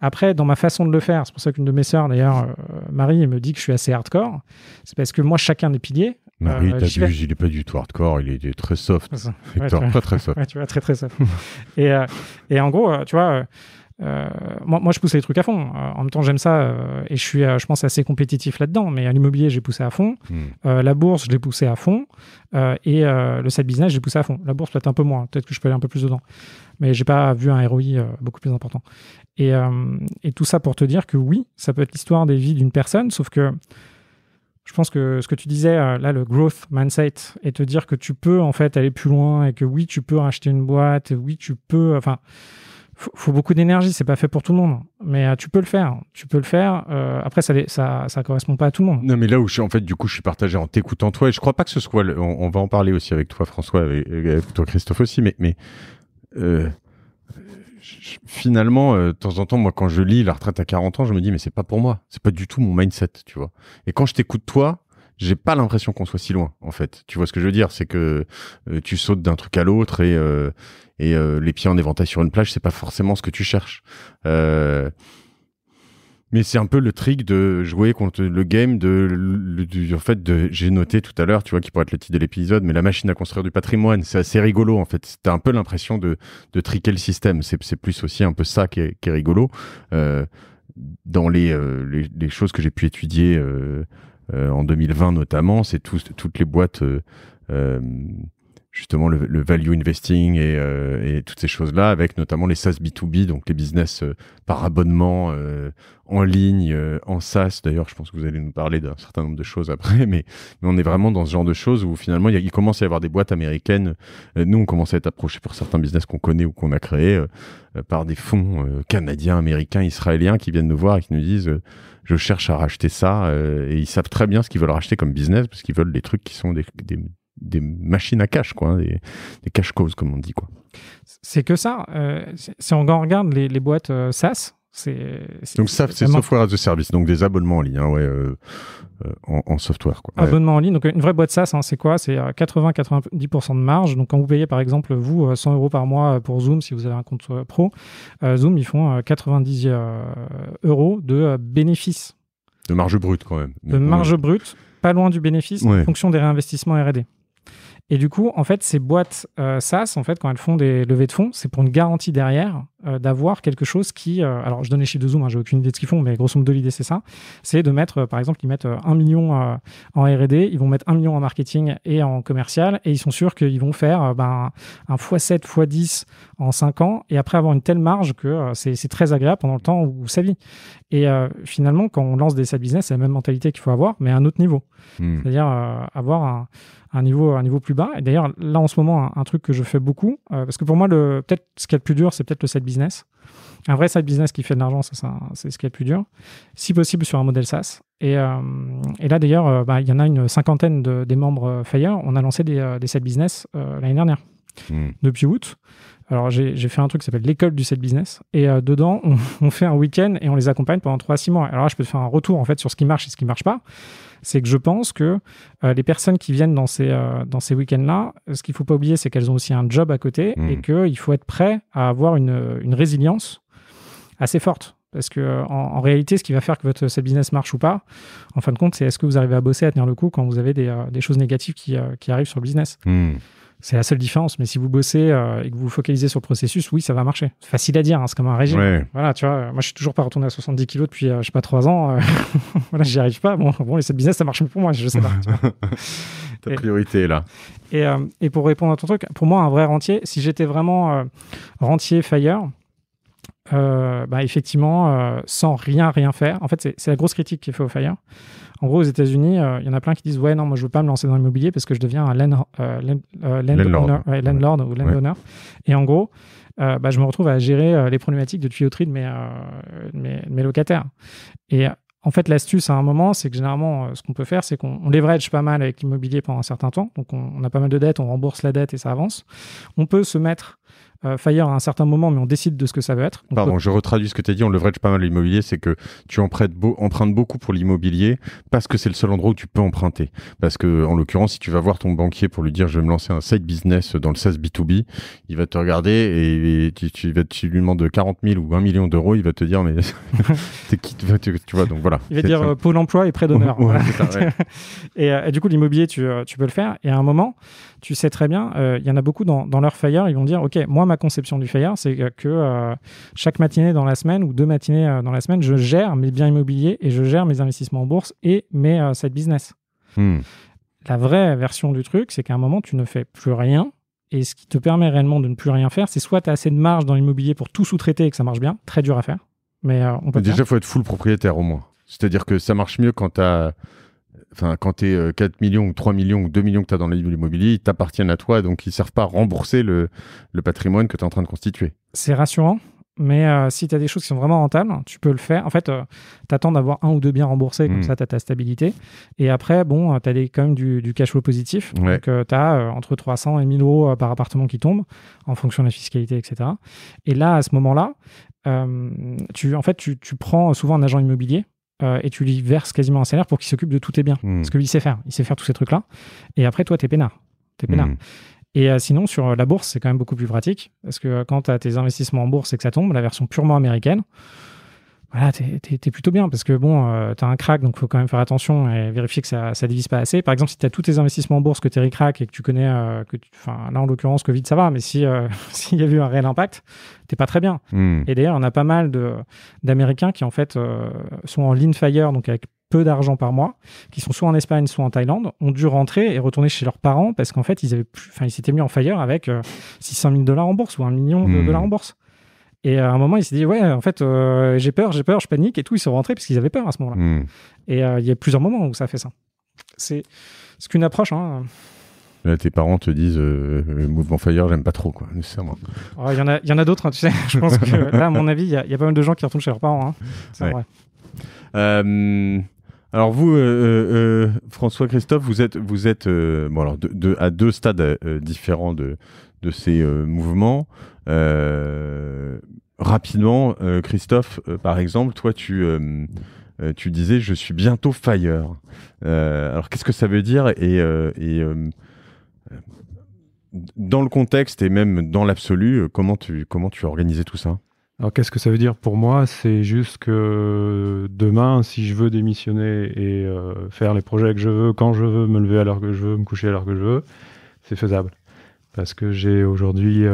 Après, dans ma façon de le faire, c'est pour ça qu'une de mes sœurs, d'ailleurs, euh, Marie, me dit que je suis assez hardcore. C'est parce que moi, chacun des piliers. Euh, Marie, euh, vu, il n'est pas du tout hardcore, il est, très soft. Victor, pas très soft. tu très très soft. et, et, en gros, tu vois. Euh, moi, moi, je pousse les trucs à fond. Euh, en même temps, j'aime ça euh, et je suis, je pense, assez compétitif là-dedans. Mais à l'immobilier, j'ai poussé à fond. Hmm. la bourse, je l'ai poussé à fond. et le side business, j'ai poussé à fond. La bourse, peut-être un peu moins. Peut-être que je peux aller un peu plus dedans. Mais j'ai pas vu un ROI beaucoup plus important. Et, et, tout ça pour te dire que oui, ça peut être l'histoire des vies d'une personne, sauf que je pense que ce que tu disais, là, le growth mindset, et te dire que tu peux en fait aller plus loin et que oui, tu peux racheter une boîte, oui, tu peux. Enfin faut, faut beaucoup d'énergie, c'est pas fait pour tout le monde. Mais euh, tu peux le faire, tu peux le faire. Euh, après, ça, ça, correspond pas à tout le monde. Non, mais là où je suis, en fait, du coup, je suis partagé en t'écoutant toi. Et je crois pas que ce soit. on, va en parler aussi avec toi, François, et toi, Christophe aussi. Mais, euh, finalement, de temps en temps, moi, quand je lis La retraite à 40 ans, je me dis, mais c'est pas pour moi. C'est pas du tout mon mindset, tu vois. Et quand je t'écoute toi, j'ai pas l'impression qu'on soit si loin en fait. Tu vois ce que je veux dire, c'est que euh, tu sautes d'un truc à l'autre et euh, et euh, les pieds en éventail sur une plage, c'est pas forcément ce que tu cherches. mais c'est un peu le trick de jouer contre le game de, en fait de j'ai noté tout à l'heure, tu vois, qui pourrait être le titre de l'épisode, mais la machine à construire du patrimoine, c'est assez rigolo en fait. T'as un peu l'impression de de triquer le système. C'est c'est plus aussi un peu ça qui est, rigolo dans les, les, choses que j'ai pu étudier. Euh, en 2020 notamment, c'est toutes les boîtes euh, euh, justement le, value investing euh, et, toutes ces choses-là, avec notamment les SaaS B2B, donc les business euh, par abonnement euh, en ligne, en SaaS. D'ailleurs, je pense que vous allez nous parler d'un certain nombre de choses après, mais, on est vraiment dans ce genre de choses où finalement il, y a, commence à y avoir des boîtes américaines. nous, on commence à être approchés pour certains business qu'on connaît ou qu'on a créés par des fonds canadiens, américains, israéliens qui viennent nous voir et qui nous disent je cherche à racheter ça et ils savent très bien ce qu'ils veulent racheter comme business parce qu'ils veulent des trucs qui sont des des machines à cash quoi, hein, des, cash cache comme on dit. quoi. C'est que ça. Euh, si on regarde les, boîtes euh, SaaS, c'est. Donc SaaS, c'est Software as a Service, donc des abonnements en ligne, hein, ouais, euh, en, software. Quoi. Abonnement en ligne. Donc une vraie boîte SaaS, hein, c'est quoi C'est 80-90% de marge. Donc quand vous payez par exemple, vous, 100 euros par mois pour Zoom, si vous avez un compte pro, Zoom, ils font 90 euros de bénéfice De marge brute quand même. De marge brute, pas loin du bénéfice, en fonction des réinvestissements RD. Et du coup, en fait, ces boîtes euh, SaaS, en fait, quand elles font des levées de fonds, c'est pour une garantie derrière euh, d'avoir quelque chose qui. Euh, alors, je donne les chiffres de Zoom, hein, j'ai aucune idée de ce qu'ils font, mais grosso modo, l'idée, c'est ça. C'est de mettre, euh, par exemple, ils mettent 1 million en RD, ils vont mettre 1 million en marketing et en commercial, et ils sont sûrs qu'ils vont faire ben, un x7, x10 en 5 ans, et après avoir une telle marge que c'est très agréable pendant le temps où, ça vit. Et finalement, quand on lance des side business, c'est la même mentalité qu'il faut avoir, mais à un autre niveau. Hmm. C'est-à-dire avoir un niveau, un niveau plus bas. Et d'ailleurs, là, en ce moment, un, truc que je fais beaucoup, parce que pour moi, peut-être ce qui est le plus dur, c'est peut-être le side un vrai side business qui fait de l'argent, c'est ce qui est le plus dur. Si possible, sur un modèle SaaS. Et, euh, et là, d'ailleurs, euh, bah, il y en a une cinquantaine des membres euh, Fire. On a lancé des, des side business l'année dernière, hmm. depuis août. Alors, j'ai fait un truc qui s'appelle l'école du set business. Et euh, dedans, on, fait un week-end et on les accompagne pendant 3 à 6 mois. Alors là, je peux te faire un retour en fait sur ce qui marche et ce qui ne marche pas. C'est que je pense que euh, les personnes qui viennent dans ces, euh, ces week-ends-là, ce qu'il ne faut pas oublier, c'est qu'elles ont aussi un job à côté mmh. et qu'il faut être prêt à avoir une, résilience assez forte. Parce que en, réalité, ce qui va faire que votre set business marche ou pas, en fin de compte, c'est est-ce que vous arrivez à bosser, à tenir le coup quand vous avez des, choses négatives qui, arrivent sur le business. Mmh. C'est la seule différence. Mais si vous bossez euh, et que vous vous focalisez sur le processus, oui, ça va marcher. Facile à dire, hein, c'est comme un régime. Voilà, tu vois, moi, je suis toujours pas retourné à 70 kilos depuis, euh, je sais pas, trois ans. Euh, voilà, j'y arrive pas. Bon, bon, les cette business, ça marche pour moi, je sais pas. Ta priorité, là. Et, et, pour répondre à ton truc, pour moi, un vrai rentier, si j'étais vraiment rentier fire, euh, bah, effectivement, euh, sans rien, rien faire. En fait, c'est la grosse critique qui est faite au Fire. En gros, aux États-Unis, euh, il y en a plein qui disent Ouais, non, moi, je veux pas me lancer dans l'immobilier parce que je deviens un landlord, ou landowner. Et en gros, bah, je me retrouve à gérer les problématiques de tuyauterie de mes, mes, locataires. Et en fait, l'astuce à un moment, c'est que généralement, ce qu'on peut faire, c'est qu'on leverage pas mal avec l'immobilier pendant un certain temps. Donc, on a pas mal de dettes, on rembourse la dette et ça avance. On peut se mettre euh, fire à un certain moment, mais on décide de ce que ça veut être. Pardon, je retraduis ce que tu as dit, on leverage pas mal l'immobilier, c'est que tu empruntes, beaucoup pour l'immobilier parce que c'est le seul endroit où tu peux emprunter. Parce que, en l'occurrence, si tu vas voir ton banquier pour lui dire je vais me lancer un side business dans le sas B2B, il va te regarder et, tu, lui demandes 40 000 ou 1 million d'euros, il va te dire mais t'es qui tu, vois, donc voilà. Il va dire euh, Pôle emploi et prêt d'honneur. Euh, et, du coup, l'immobilier, tu, peux le faire. Et à un moment, tu sais très bien, il y en a beaucoup dans, dans leur Fire, ils vont dire ok, moi, ma conception du Fayard, c'est que euh, chaque matinée dans la semaine ou deux matinées euh, dans la semaine, je gère mes biens immobiliers et je gère mes investissements en bourse et mes cette euh, business. Hmm. La vraie version du truc, c'est qu'à un moment, tu ne fais plus rien. Et ce qui te permet réellement de ne plus rien faire, c'est soit tu as assez de marge dans l'immobilier pour tout sous-traiter et que ça marche bien, très dur à faire. Mais on peut. déjà, il faut être full propriétaire au moins. C'est-à-dire que ça marche mieux quand tu as quand tu es 4 millions ou 3 millions ou 2 millions que tu as dans l'immobilier, ils t'appartiennent à toi, donc ils ne servent pas à rembourser le, patrimoine que tu es en train de constituer. C'est rassurant, mais euh, si tu as des choses qui sont vraiment rentables, tu peux le faire. En fait, euh, tu attends d'avoir un ou deux biens remboursés, comme hmm. ça, tu as ta stabilité. Et après, bon, euh, tu as quand même du, cash flow positif. Donc, tu as entre 300 et 1000 euros par appartement qui tombent, en fonction de la fiscalité, etc. Et là, à ce moment-là, tu, en fait, tu prends souvent un agent immobilier euh, et tu lui verses quasiment un salaire pour qu'il s'occupe de tous tes biens. ce hmm. Parce que lui, il sait faire. Il sait faire tous ces trucs-là. Et après, toi, t'es peinard. T'es peinard. Hmm. Et euh, sinon, sur euh, la bourse, c'est quand même beaucoup plus pratique. Parce que quand tu tes investissements en bourse et que ça tombe, la version purement américaine, voilà, t'es, plutôt bien parce que bon, euh, t'as un crack, donc faut quand même faire attention et vérifier que ça, ça divise pas assez. Par exemple, si t'as tous tes investissements en bourse que t'es crack et que tu connais, euh, que enfin là en l'occurrence Covid ça va, mais si euh, s'il y a eu un réel impact, t'es pas très bien. Hmm. Et d'ailleurs, on a pas mal de d'Américains qui en fait euh, sont en line fire, donc avec peu d'argent par mois, qui sont soit en Espagne, soit en Thaïlande, ont dû rentrer et retourner chez leurs parents parce qu'en fait, ils avaient, enfin, ils s'étaient mis en fire avec 600 000 dollars en bourse ou un million de hmm. dollars en bourse. Et à un moment, il s'est dit, ouais, en fait, euh, j'ai peur, j'ai peur, je panique et tout. Ils sont rentrés parce qu'ils avaient peur à ce moment-là. Hmm. Et euh, il y a plusieurs moments où ça a fait ça. C'est ce qu'une approche. Hein. tes parents te disent Le euh, Mouvement Fire, j'aime pas trop, quoi, nécessairement. Oh, il y en a, y en a d'autres, hein, tu sais. je pense que là, à mon avis, il y, a pas mal de gens qui retournent chez leurs parents. Hein. C'est vrai. Alors vous, François Christophe, vous êtes, vous êtes bon alors à deux stades différents de, de ces mouvements. Euh, rapidement, euh, Christophe, euh, par exemple, toi, tu, tu disais je suis bientôt fire. alors, qu'est-ce que ça veut dire Et, dans le contexte et même dans l'absolu, comment tu, comment tu as organisé tout ça alors qu'est-ce que ça veut dire pour moi C'est juste que demain, si je veux démissionner et faire les projets que je veux, quand je veux, me lever à l'heure que je veux, me coucher à l'heure que je veux, c'est faisable. Parce que j'ai aujourd'hui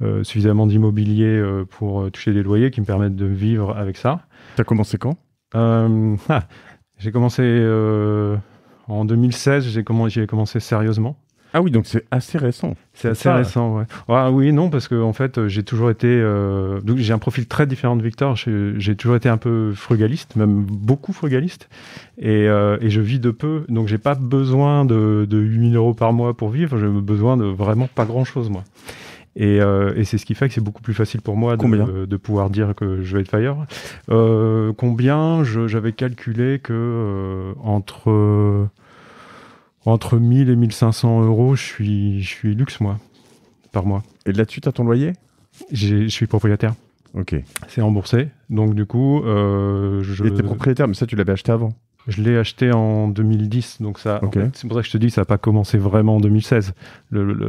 euh, suffisamment d'immobilier euh, pour euh, toucher des loyers qui me permettent de vivre avec ça. Tu as commencé quand ah, J'ai commencé en 2016, j'ai comm commencé sérieusement. Ah oui, donc c'est assez récent. C'est assez récent, ouais. Ah, oui, non, parce que en fait, j'ai toujours été. j'ai un profil très différent de Victor. J'ai toujours été un peu frugaliste, même beaucoup frugaliste. Et, je vis de peu. Donc, j'ai pas besoin de, de 8000 euros par mois pour vivre. J'ai besoin de vraiment pas grand-chose, moi. Et, euh, et c'est ce qui fait que c'est beaucoup plus facile pour moi de, de, pouvoir dire que je vais être fire. Euh, combien J'avais calculé que euh, entre, entre 1000 et 1500 euros, je suis, je suis luxe, moi, par mois. Et là-dessus, tu as ton loyer Je suis propriétaire. Ok. C'est remboursé. Donc, du coup. Euh, je... Et t'es propriétaire, mais ça, tu l'avais acheté avant je l'ai acheté en 2010, donc ça. c'est pour ça que je te dis, ça n'a pas commencé vraiment en 2016.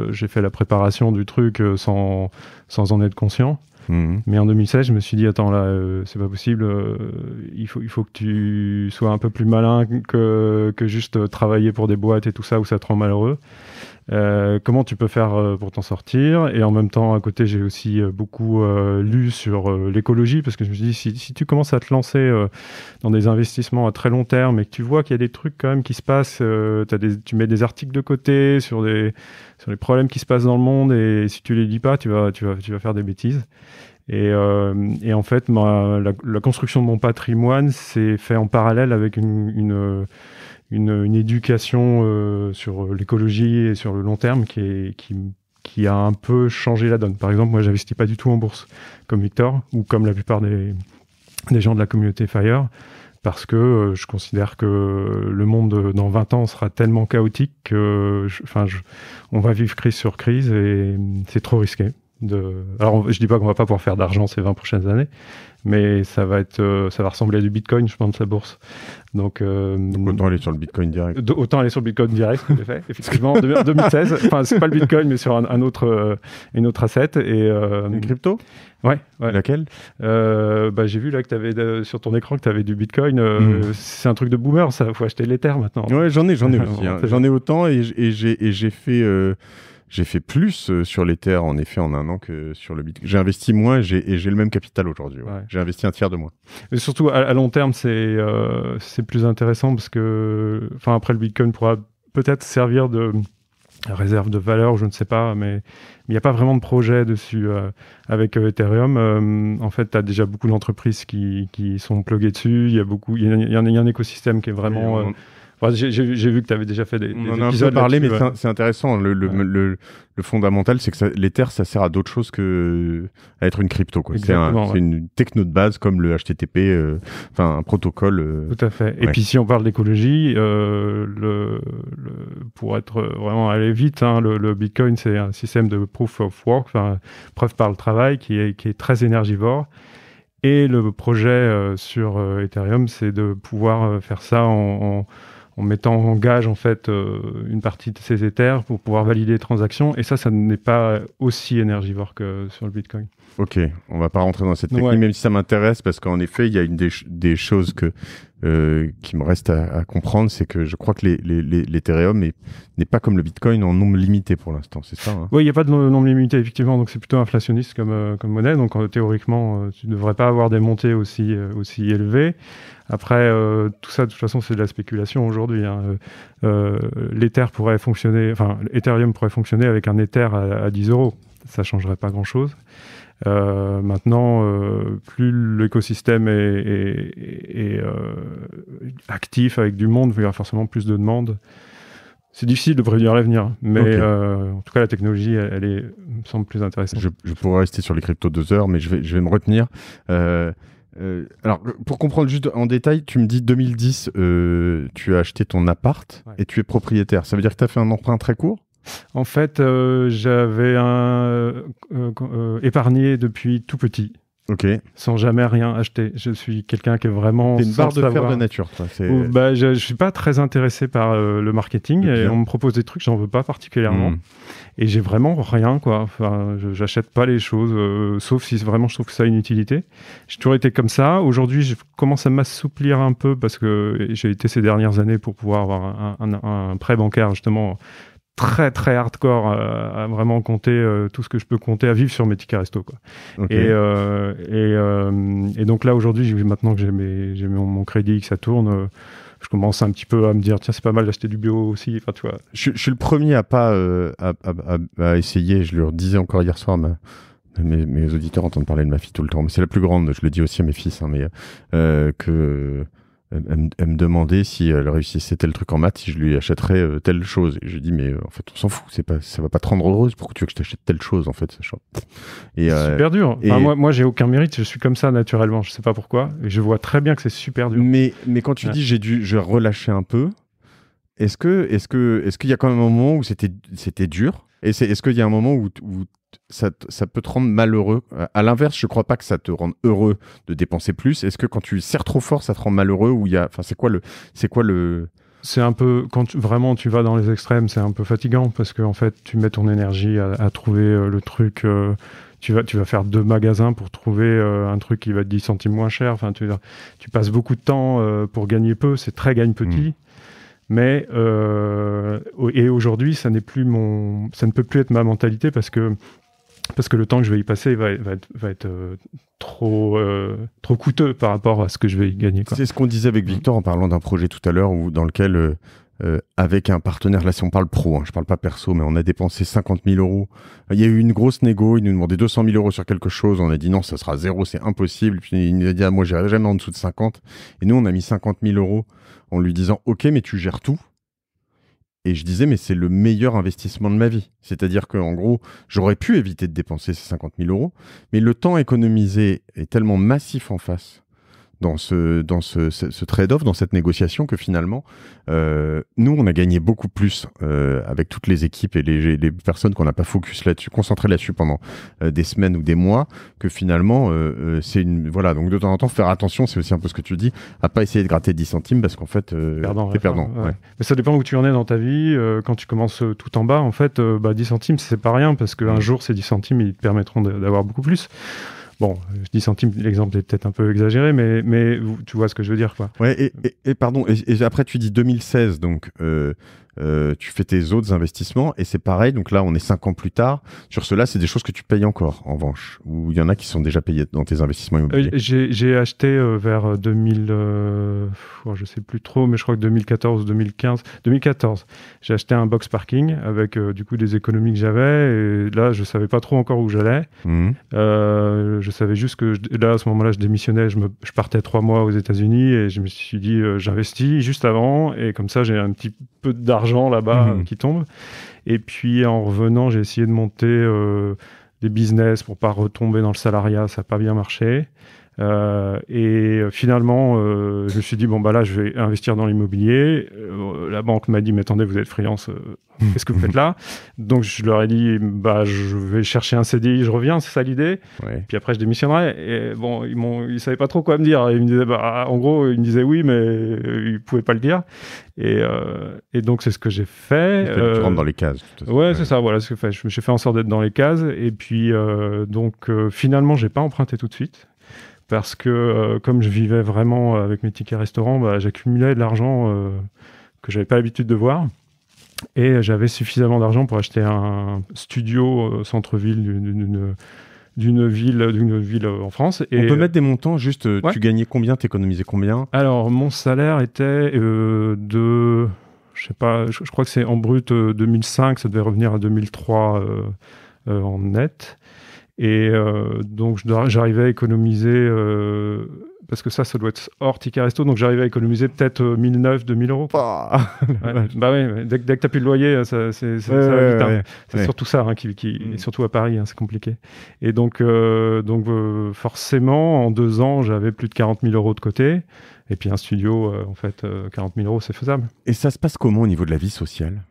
j'ai fait la préparation du truc euh, sans, sans en être conscient. Mhm. Mais en 2016, je me suis dit, attends, là, euh, c'est pas possible, euh, il, faut, il faut que tu sois un peu plus malin que, que juste travailler pour des boîtes et tout ça où ça te rend malheureux. Euh, comment tu peux faire euh, pour t'en sortir Et en même temps, à côté, j'ai aussi euh, beaucoup lu sur l'écologie, parce que je me dis, si, si tu commences à te lancer dans des investissements à très long terme et que tu vois qu'il y a des trucs quand même qui se passent, as tu mets des articles de côté sur, des, sur les problèmes qui se passent dans le monde, et, si tu les lis pas, tu vas, tu vas, tu vas faire des bêtises. Et, en fait, la, la, construction de mon patrimoine s'est fait en parallèle avec une, une, une, une éducation euh, sur l'écologie et sur le long terme qui, est, qui, qui a un peu changé la donne. Par exemple, moi, j'investis pas du tout en bourse, comme Victor, ou comme la plupart des, des gens de la communauté Fire parce que euh, je considère que le monde euh, dans 20 ans sera tellement chaotique que enfin on va vivre crise sur crise et c'est trop risqué de alors je dis pas qu'on va pas pouvoir faire d'argent ces 20 prochaines années mais ça va être ça va ressembler à du Bitcoin je pense la bourse euh, Donc, autant aller sur le Bitcoin direct. autant aller sur le Bitcoin direct, que j'ai fait, effectivement, en 2016. Enfin, c'est pas le Bitcoin, mais sur un, autre, euh, une autre asset. Et, euh, Une crypto ouais, Laquelle bah, J'ai vu là que tu sur ton écran que tu avais du Bitcoin. Hmm. C'est un truc de boomer, ça. faut acheter l'Ether maintenant. Ouais, j'en ai, j'en hein. autant et j'ai fait j'ai fait plus euh, sur l'Ether, en effet, en un an que sur le bitcoin. J'ai investi moins et j'ai le même capital aujourd'hui. J'ai investi un tiers de moins. Mais surtout, à, long terme, c'est euh, c'est plus intéressant parce que, enfin, après, le bitcoin pourra peut-être servir de réserve de valeur, je ne sais pas, mais il n'y a pas vraiment de projet dessus euh, avec Ethereum. en fait, tu as déjà beaucoup d'entreprises qui, qui, sont pluguées dessus. Il y a beaucoup, il y, a un écosystème qui est vraiment j'ai vu que tu avais déjà fait des, On en épisodes a un peu parlé, mais c'est intéressant. Le, fondamental, c'est que l'Ether, ça sert à d'autres choses que à être une crypto. C'est une techno de base comme le HTTP, euh, enfin un protocole. Euh, Tout à fait. Et puis si on parle d'écologie, euh, le, pour être vraiment aller vite, hein, le, Bitcoin, c'est un système de proof of work, preuve par le travail, qui est, qui est très énergivore. Et le projet sur Ethereum, c'est de pouvoir faire ça en en mettant en gage en fait euh, une partie de ces Ethers pour pouvoir valider les transactions. Et ça, ça n'est pas aussi énergivore que sur le Bitcoin. Ok, on va pas rentrer dans cette technique, même si ça m'intéresse, parce qu'en effet, il y a une des, choses que, euh, qui me reste à, comprendre, c'est que je crois que l'Ethereum n'est pas comme le Bitcoin en nombre limité pour l'instant, c'est ça hein Oui, il n'y a pas de nombre limité, effectivement, donc c'est plutôt inflationniste comme, euh, monnaie, donc euh, théoriquement, tu ne devrais pas avoir des montées aussi, aussi élevées. Après, tout ça, de toute façon, c'est de la spéculation aujourd'hui. Hein. L'Ether pourrait fonctionner, enfin, pourrait fonctionner avec un Ether à, à 10 euros, ça changerait pas grand-chose. Euh, maintenant, euh, plus l'écosystème est, euh, actif avec du monde, il y aura forcément plus de demandes. C'est difficile de prévenir l'avenir, mais euh, en tout cas, la technologie, elle, est, me semble plus intéressante. Je, pourrais rester sur les cryptos deux heures, mais je vais, je vais me retenir. Euh, euh, alors, pour comprendre juste en détail, tu me dis 2010, tu as acheté ton appart et tu es propriétaire. Ça veut dire que tu as fait un emprunt très court en fait, euh, j'avais euh, euh, épargné depuis tout petit. Ok. Sans jamais rien acheter. Je suis quelqu'un qui est vraiment. T'es une barre de fer de nature, toi. Bah, je, ne suis pas très intéressé par le marketing. Et on me propose des trucs, j'en veux pas particulièrement. Hmm. Et j'ai vraiment rien, quoi. Enfin, j'achète pas les choses, sauf si vraiment je trouve que ça a une utilité. J'ai toujours été comme ça. Aujourd'hui, je commence à m'assouplir un peu parce que j'ai été ces dernières années pour pouvoir avoir un prêt bancaire, justement, très très hardcore euh, à, vraiment compter euh, tout ce que je peux compter à vivre sur mes tickets resto quoi. Et, euh, et, donc là aujourd'hui maintenant que j'ai mon, mon, crédit que ça tourne je commence un petit peu à me dire tiens c'est pas mal d'acheter du bio aussi enfin tu vois je, suis le premier à pas à, essayer je le disais encore hier soir Mes, mes, auditeurs entendent parler de ma fille tout le temps, mais c'est la plus grande, je le dis aussi à mes fils, hein, mais que elle, me demandait si euh, elle réussissait tel truc en maths, si je lui achèterais euh, telle chose. Et je lui dis, mais euh, en fait, on s'en fout, c'est pas, ça va pas te rendre heureuse. Pourquoi tu veux que je t'achète telle chose, en fait, C'est super dur. moi, moi j'ai aucun mérite, je suis comme ça naturellement, je sais pas pourquoi. Et je vois très bien que c'est super dur. Mais, mais quand tu dis, j'ai dû, je relâchais un peu, est-ce que, est-ce que, est-ce qu'il y a quand même un moment où c'était, c'était dur? Et c'est, est-ce qu'il y a un moment où, où ça, peut te rendre malheureux. Euh, à l'inverse, je ne crois pas que ça te rende heureux de dépenser plus. Est-ce que quand tu serres trop fort, ça te rend malheureux ou y a, enfin, c'est quoi le, c'est quoi le c'est un peu quand vraiment tu vas dans les extrêmes, c'est un peu fatigant parce qu'en fait tu mets ton énergie à, trouver euh, le truc. Euh, tu vas, faire deux magasins pour trouver un truc qui va être 10 centimes moins cher. tu, passes beaucoup de temps pour gagner peu. C'est très gagne petit. Hmm. Mais euh, et aujourd'hui, ça n'est plus mon, ça ne peut plus être ma mentalité parce que parce que le temps que je vais y passer va, être, euh, trop, euh, trop coûteux par rapport à ce que je vais y gagner. C'est ce qu'on disait avec Victor en parlant d'un projet tout à l'heure dans lequel euh, avec un partenaire, là si on parle pro, je hein, je parle pas perso, mais on a dépensé 50 000 euros. Il y a eu une grosse négo, il nous demandait 200 000 euros sur quelque chose, on a dit non, ça sera zéro, c'est impossible. Puis il nous a dit, ah, moi j'irai jamais en dessous de 50. Et nous, on a mis 50 000 euros en lui disant, ok, mais tu gères tout. Et je disais, mais c'est le meilleur investissement de ma vie. C'est-à-dire qu'en gros, j'aurais pu éviter de dépenser ces 50 000 euros, mais le temps économisé est tellement massif en face dans ce, dans ce, ce, trade-off, dans cette négociation, que finalement, euh, nous, on a gagné beaucoup plus euh, avec toutes les équipes et les, les personnes qu'on n'a pas focus là-dessus, concentré là-dessus pendant euh, des semaines ou des mois, que finalement, euh, euh, c'est une. Voilà, donc de temps en temps, faire attention, c'est aussi un peu ce que tu dis, à pas essayer de gratter 10 centimes parce qu'en fait, perdant, t'es perdant. Ouais. Mais ça dépend où tu en es dans ta vie. quand tu commences tout en bas, en fait, bah, 10 centimes, c'est pas rien parce qu'un mm. jour, ces 10 centimes, ils te permettront d'avoir beaucoup plus. Bon, je dis centimes, l'exemple est peut-être un peu exagéré, mais, mais tu vois ce que je veux dire. Quoi. Ouais, et, pardon, et, après tu dis 2016, donc euh, euh, tu fais tes autres investissements et c'est pareil. Donc là, on est cinq ans plus tard. Sur cela, c'est des choses que tu payes encore, en revanche, ou il y en a qui sont déjà payés dans tes investissements euh, immobiliers. J'ai acheté euh, vers 2000, je sais plus trop, mais je crois que 2014 ou 2015, 2014, j'ai acheté un box parking avec du coup des économies que j'avais. Et là, je savais pas trop encore où j'allais. Mmh. je savais juste que là, à ce moment-là, je démissionnais, je, je partais trois mois aux États-Unis et je me suis dit, j'investis juste avant et comme ça, j'ai un petit peu d'argent là-bas euh, mhm. qui tombe. Et puis en revenant, j'ai essayé de monter euh, des business pour pas retomber dans le salariat, ça n'a pas bien marché. Euh, et finalement, euh, je me suis dit, bon, bah là, je vais investir dans l'immobilier. Euh, la banque m'a dit, mais attendez, vous êtes freelance, qu'est-ce que vous faites là Donc, je leur ai dit, bah, je vais chercher un CDI, je reviens, c'est ça l'idée. Puis après, je démissionnerai. Et bon, ils ne savaient pas trop quoi me dire. Ils me disaient, bah, en gros, ils me disaient oui, mais ils ne pouvaient pas le dire. Et, et donc, c'est ce que j'ai fait. tu rentres dans les cases. Ouais, c'est ça, voilà ce que fait. suis fait en sorte d'être dans les cases. Et puis, donc, finalement, je n'ai pas emprunté tout de suite parce que euh, comme je vivais vraiment euh, avec mes tickets restaurants, bah, j'accumulais de l'argent que euh, que j'avais pas l'habitude de voir. Et j'avais suffisamment d'argent pour acheter un studio centre-ville d'une ville, d'une ville en France. Et On peut mettre des montants, juste tu gagnais combien, tu économisais combien Alors mon salaire était de, je sais pas, je crois que c'est en brut 2005, ça devait revenir à 2003 en net. Et euh, donc, j'arrivais à économiser, euh, parce que ça, ça doit être hors ticket resto, donc j'arrivais à économiser peut-être 1009, euh, 2000 euros. Ah, bah oui, dès, que tu n'as plus le loyer, hein, c'est, c'est hein. surtout ça, hein, qui, qui mm. surtout à Paris, hein, c'est compliqué. Et donc, donc forcément, en deux ans, j'avais plus de 40 000 euros de côté. Et puis un studio, en fait, 40 000 euros, c'est faisable. Et ça se passe comment au niveau de la vie sociale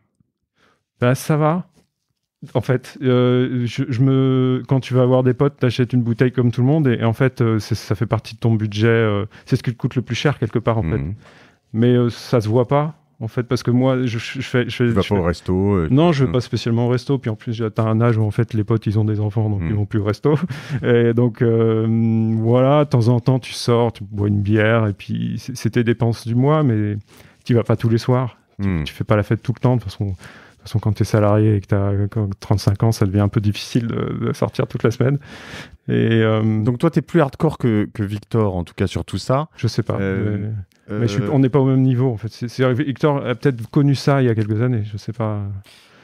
Bah ça va en fait, euh, je, me, quand tu vas avoir des potes, t'achètes une bouteille comme tout le monde, et, en fait, euh, ça fait partie de ton budget. Euh, c'est ce qui te coûte le plus cher quelque part, en fait. Mhm. Mais ça se voit pas, en fait, parce que moi, je, fais. Je, tu vas pas au resto Non, je vais mhm. pas spécialement au resto. Puis en plus, atteint un âge où en fait, les potes, ils ont des enfants, donc ils mhm. vont plus au resto. Et donc, voilà, de temps en temps, tu sors, tu bois une bière, et puis c'est tes dépenses du mois, mais tu vas pas tous les soirs. Tu, tu fais pas la fête tout le temps, parce qu'on toute façon, quand tu es salarié et que tu as 35 ans, ça devient un peu difficile de, sortir toute la semaine. Et, euh, Donc toi, tu es plus hardcore que, Victor, en tout cas sur tout ça. Je sais pas. Euh, mais, euh, on n'est pas au même niveau, en fait. Victor a peut-être connu ça il y a quelques années, je sais pas.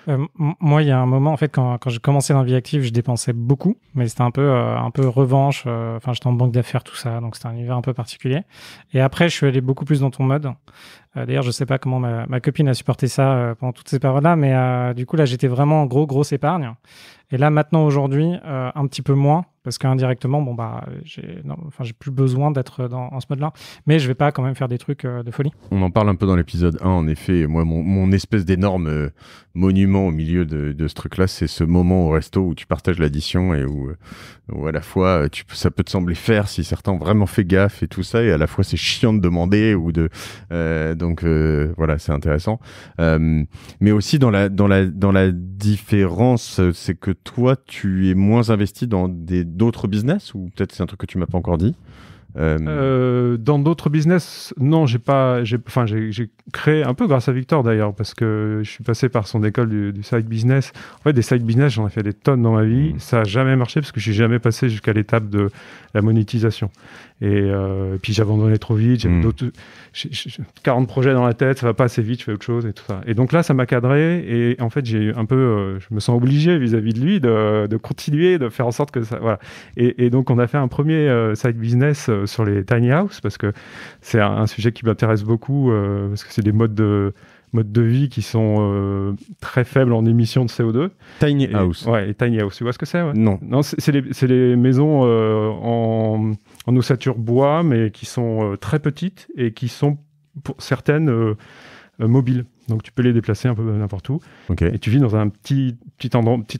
Euh, moi, il y a un moment, en fait, quand, quand j'ai commencé dans la vie active, je dépensais beaucoup, mais c'était un peu, euh, un peu revanche. Euh, enfin, j'étais en banque d'affaires, tout ça, donc c'était un univers un peu particulier. Et après, je suis allé beaucoup plus dans ton mode. D'ailleurs, je sais pas comment ma, copine a supporté ça pendant toutes ces paroles là mais du coup, là, j'étais vraiment en gros, grosse épargne. Et là, maintenant, aujourd'hui, euh, un petit peu moins, parce qu'indirectement, bon, bah, j'ai enfin, plus besoin d'être en ce mode-là. Mais je vais pas quand même faire des trucs euh, de folie. On en parle un peu dans l'épisode 1, en effet. Moi, mon, espèce d'énorme euh, monument au milieu de, de ce truc-là, c'est ce moment au resto où tu partages l'addition et où, où, à la fois, tu, ça peut te sembler faire si certains ont vraiment fait gaffe et tout ça, et à la fois, c'est chiant de demander ou de. donc, voilà, c'est intéressant. mais aussi, dans la, dans la, dans la différence, c'est que toi, tu es moins investi dans d'autres business ou peut-être c'est un truc que tu m'as pas encore dit euh, euh, dans d'autres business, non, j'ai pas, enfin, j'ai créé un peu grâce à Victor d'ailleurs, parce que je suis passé par son école du, du side business. En fait, des side business, j'en ai fait des tonnes dans ma vie. Mmh. Ça n'a jamais marché parce que je suis jamais passé jusqu'à l'étape de la monétisation. Et, euh, puis j'abandonnais trop vite, mmh. j'ai 40 projets dans la tête, ça va pas assez vite, je fais autre chose et tout ça. Et donc là, ça m'a cadré et en fait, j'ai un peu, euh, je me sens obligé vis-à-vis de lui de, continuer, de faire en sorte que ça, voilà. Et, donc, on a fait un premier euh, side business euh, sur les tiny house parce que c'est un, sujet qui m'intéresse beaucoup parce que c'est des modes de, modes de vie qui sont euh, très faibles en émissions de CO2. Tiny House. Ouais, Tiny House. Tu vois ce que c'est Non. c'est les, maisons euh, en, ossature bois, mais qui sont euh, très petites et qui sont, pour certaines, mobiles. Donc tu peux les déplacer un peu n'importe où. Et tu vis dans un petit, petit,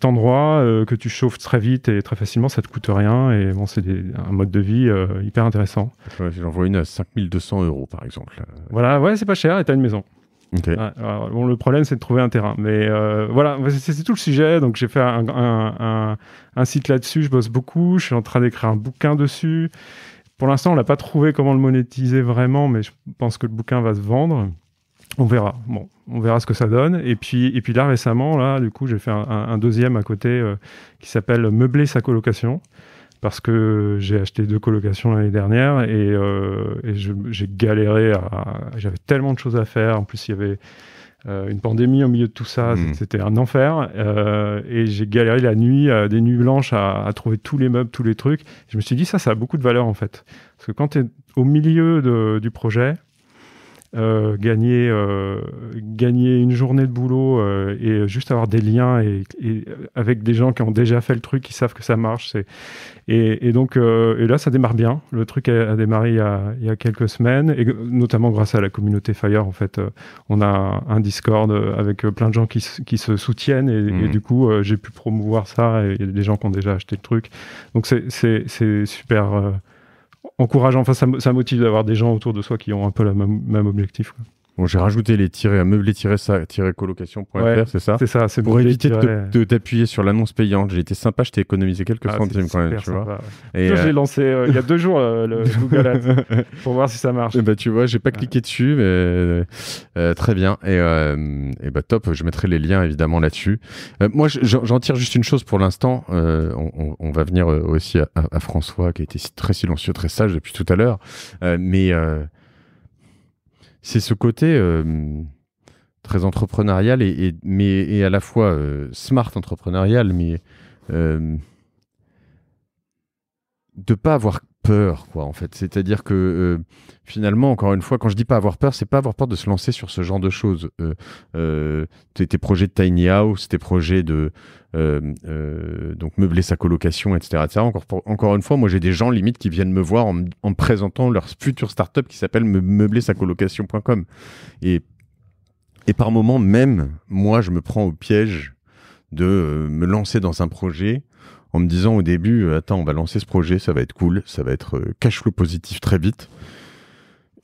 endroit euh, que tu chauffes très vite et très facilement, ça te coûte rien. Et bon, c'est un mode de vie euh, hyper intéressant. J'en vois une à 5200 euros par exemple. Voilà, ouais, c'est pas cher et as une maison. le problème, c'est de trouver un terrain. Mais euh, voilà, c'est tout le sujet. Donc, j'ai fait un, un site là-dessus. Je bosse beaucoup. Je suis en train d'écrire un bouquin dessus. Pour l'instant, on n'a pas trouvé comment le monétiser vraiment, mais je pense que le bouquin va se vendre on verra. Bon, on verra ce que ça donne. Et puis, et puis là, récemment, là, du coup, j'ai fait un, deuxième à côté euh, qui s'appelle Meubler sa colocation. Parce que j'ai acheté deux colocations l'année dernière et, euh, j'ai galéré. J'avais tellement de choses à faire. En plus, il y avait euh, une pandémie au milieu de tout ça. Mmh. C'était un enfer. et j'ai galéré la nuit, des nuits blanches, à, trouver tous les meubles, tous les trucs. Je me suis dit, ça, ça a beaucoup de valeur en fait. Parce que quand tu es au milieu du projet, euh, gagner, euh, gagner une journée de boulot euh, et juste avoir des liens et, avec des gens qui ont déjà fait le truc, qui savent que ça marche. Et, et, donc et là, ça démarre bien. Le truc a, démarré il y a, il y a, quelques semaines, et notamment grâce à la communauté Fire. En fait, on a un Discord avec plein de gens qui, qui se soutiennent, et, mmh. du coup, j'ai pu promouvoir ça et des gens qui ont déjà acheté le truc. Donc c'est super encourageant. Enfin, ça, ça motive d'avoir des gens autour de soi qui ont un peu le même, objectif. Bon, j'ai rajouté les tirets à meubler-colocation.fr, ouais, c'est ça C'est ça, c'est Pour éviter de t'appuyer sur l'annonce payante. J'ai été sympa, je t'ai économisé quelques ah, centimes quand même, tu vois. Et J'ai euh, lancé euh, il y a deux jours euh, le Google Ads pour voir si ça marche. Et eh bah, ben, tu vois, j'ai pas cliqué dessus, mais très bien. Et, et, bah, top, je mettrai les liens évidemment là-dessus. moi, j'en tire juste une chose pour l'instant. On, on, va venir aussi à, à, François qui a été très silencieux, très sage depuis tout à l'heure. mais c'est ce côté euh, très entrepreneurial et, mais, et à la fois euh, smart entrepreneurial, mais euh, de pas avoir peur, quoi, en fait. C'est-à-dire que euh, finalement, encore une fois, quand je dis pas avoir peur, c'est pas avoir peur de se lancer sur ce genre de choses. Euh, euh, tes, projets de tiny house, tes projets de donc meubler sa colocation, etc., Encore, encore une fois, moi j'ai des gens limite qui viennent me voir en, présentant leur future startup qui s'appelle meubler sa colocation.com et et par moment même, moi je me prends au piège de me lancer dans un projet en me disant au début, euh, attends, on va lancer ce projet, ça va être cool, ça va être euh, cash flow positif très vite.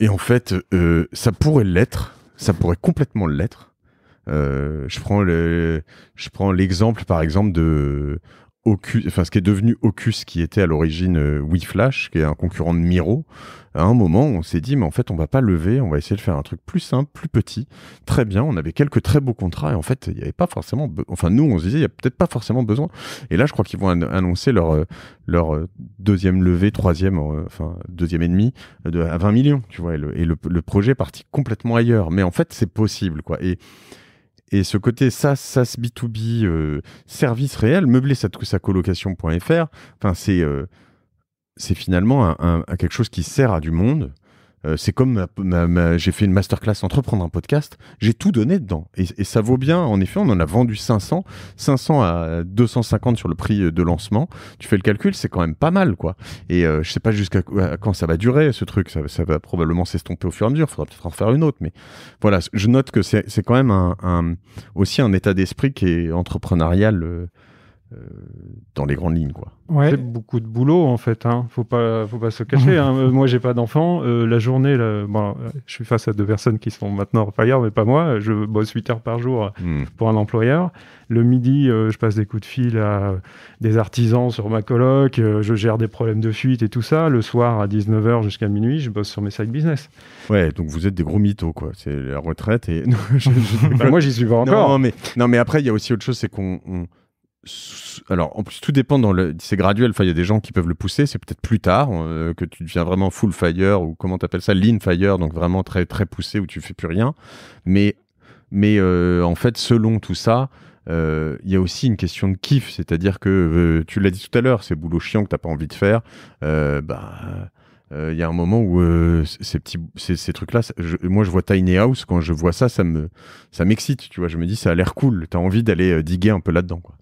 Et en fait, euh, ça pourrait l'être, ça pourrait complètement l'être. je prends le, je prends l'exemple par exemple de enfin ce qui est devenu Ocus, qui était à l'origine euh, WeFlash, qui est un concurrent de Miro, à un moment, on s'est dit, mais en fait, on va pas lever, on va essayer de faire un truc plus simple, plus petit. Très bien, on avait quelques très beaux contrats, et en fait, il n'y avait pas forcément, enfin, nous, on se disait, il n'y a peut-être pas forcément besoin. Et là, je crois qu'ils vont annoncer leur, euh, leur euh, deuxième levée, troisième, enfin, deuxième et demi, à 20 millions, tu vois, et, le, et le, projet parti complètement ailleurs. Mais en fait, c'est possible, quoi. Et, et ce côté SaaS, SaaS B2B, euh, service réel, meubler sa, sa colocation.fr, euh, c'est finalement un, quelque chose qui sert à du monde euh, c'est comme j'ai fait une masterclass entreprendre un podcast, j'ai tout donné dedans. Et, ça vaut bien, en effet, on en a vendu 500, 500 à 250 sur le prix euh, de lancement. Tu fais le calcul, c'est quand même pas mal, quoi. Et euh, je sais pas jusqu'à quand ça va durer, ce truc, ça, va probablement s'estomper au fur et à mesure, faudra peut-être en faire une autre. Mais voilà, je note que c'est quand même aussi un état d'esprit qui est entrepreneurial. Euh, dans les grandes lignes. Quoi. C'est beaucoup de boulot, en fait. Hein. Faut pas, faut pas se cacher. hein. Euh, moi, j'ai pas d'enfant. Euh, la journée, je suis face à deux personnes qui sont maintenant employeurs, mais pas moi. Je bosse 8 heures par jour hmm. pour un employeur. Le midi, je passe des coups de fil à des artisans sur ma coloc. je gère des problèmes de fuite et tout ça. Le soir, à 19h jusqu'à minuit, je bosse sur mes side business. Ouais, donc vous êtes des gros mythos, quoi. C'est la retraite et... moi, j'y suis pas encore. Non, mais, non, mais après, il y a aussi autre chose, c'est qu'on alors en plus tout dépend dans le c'est graduel enfin il y a des gens qui peuvent le pousser c'est peut-être plus tard euh, que tu deviens vraiment full fire ou comment t'appelles ça lean fire donc vraiment très très poussé où tu fais plus rien mais mais euh, en fait selon tout ça euh, il y a aussi une question de kiff c'est-à-dire que tu l'as dit tout à l'heure c'est boulot chiant que t'as pas envie de faire bah il y a un moment où ces petits ces, trucs là moi je vois Tiny House quand je vois ça ça me ça m'excite tu vois je me dis ça a l'air cool t'as envie d'aller diguer un peu là dedans quoi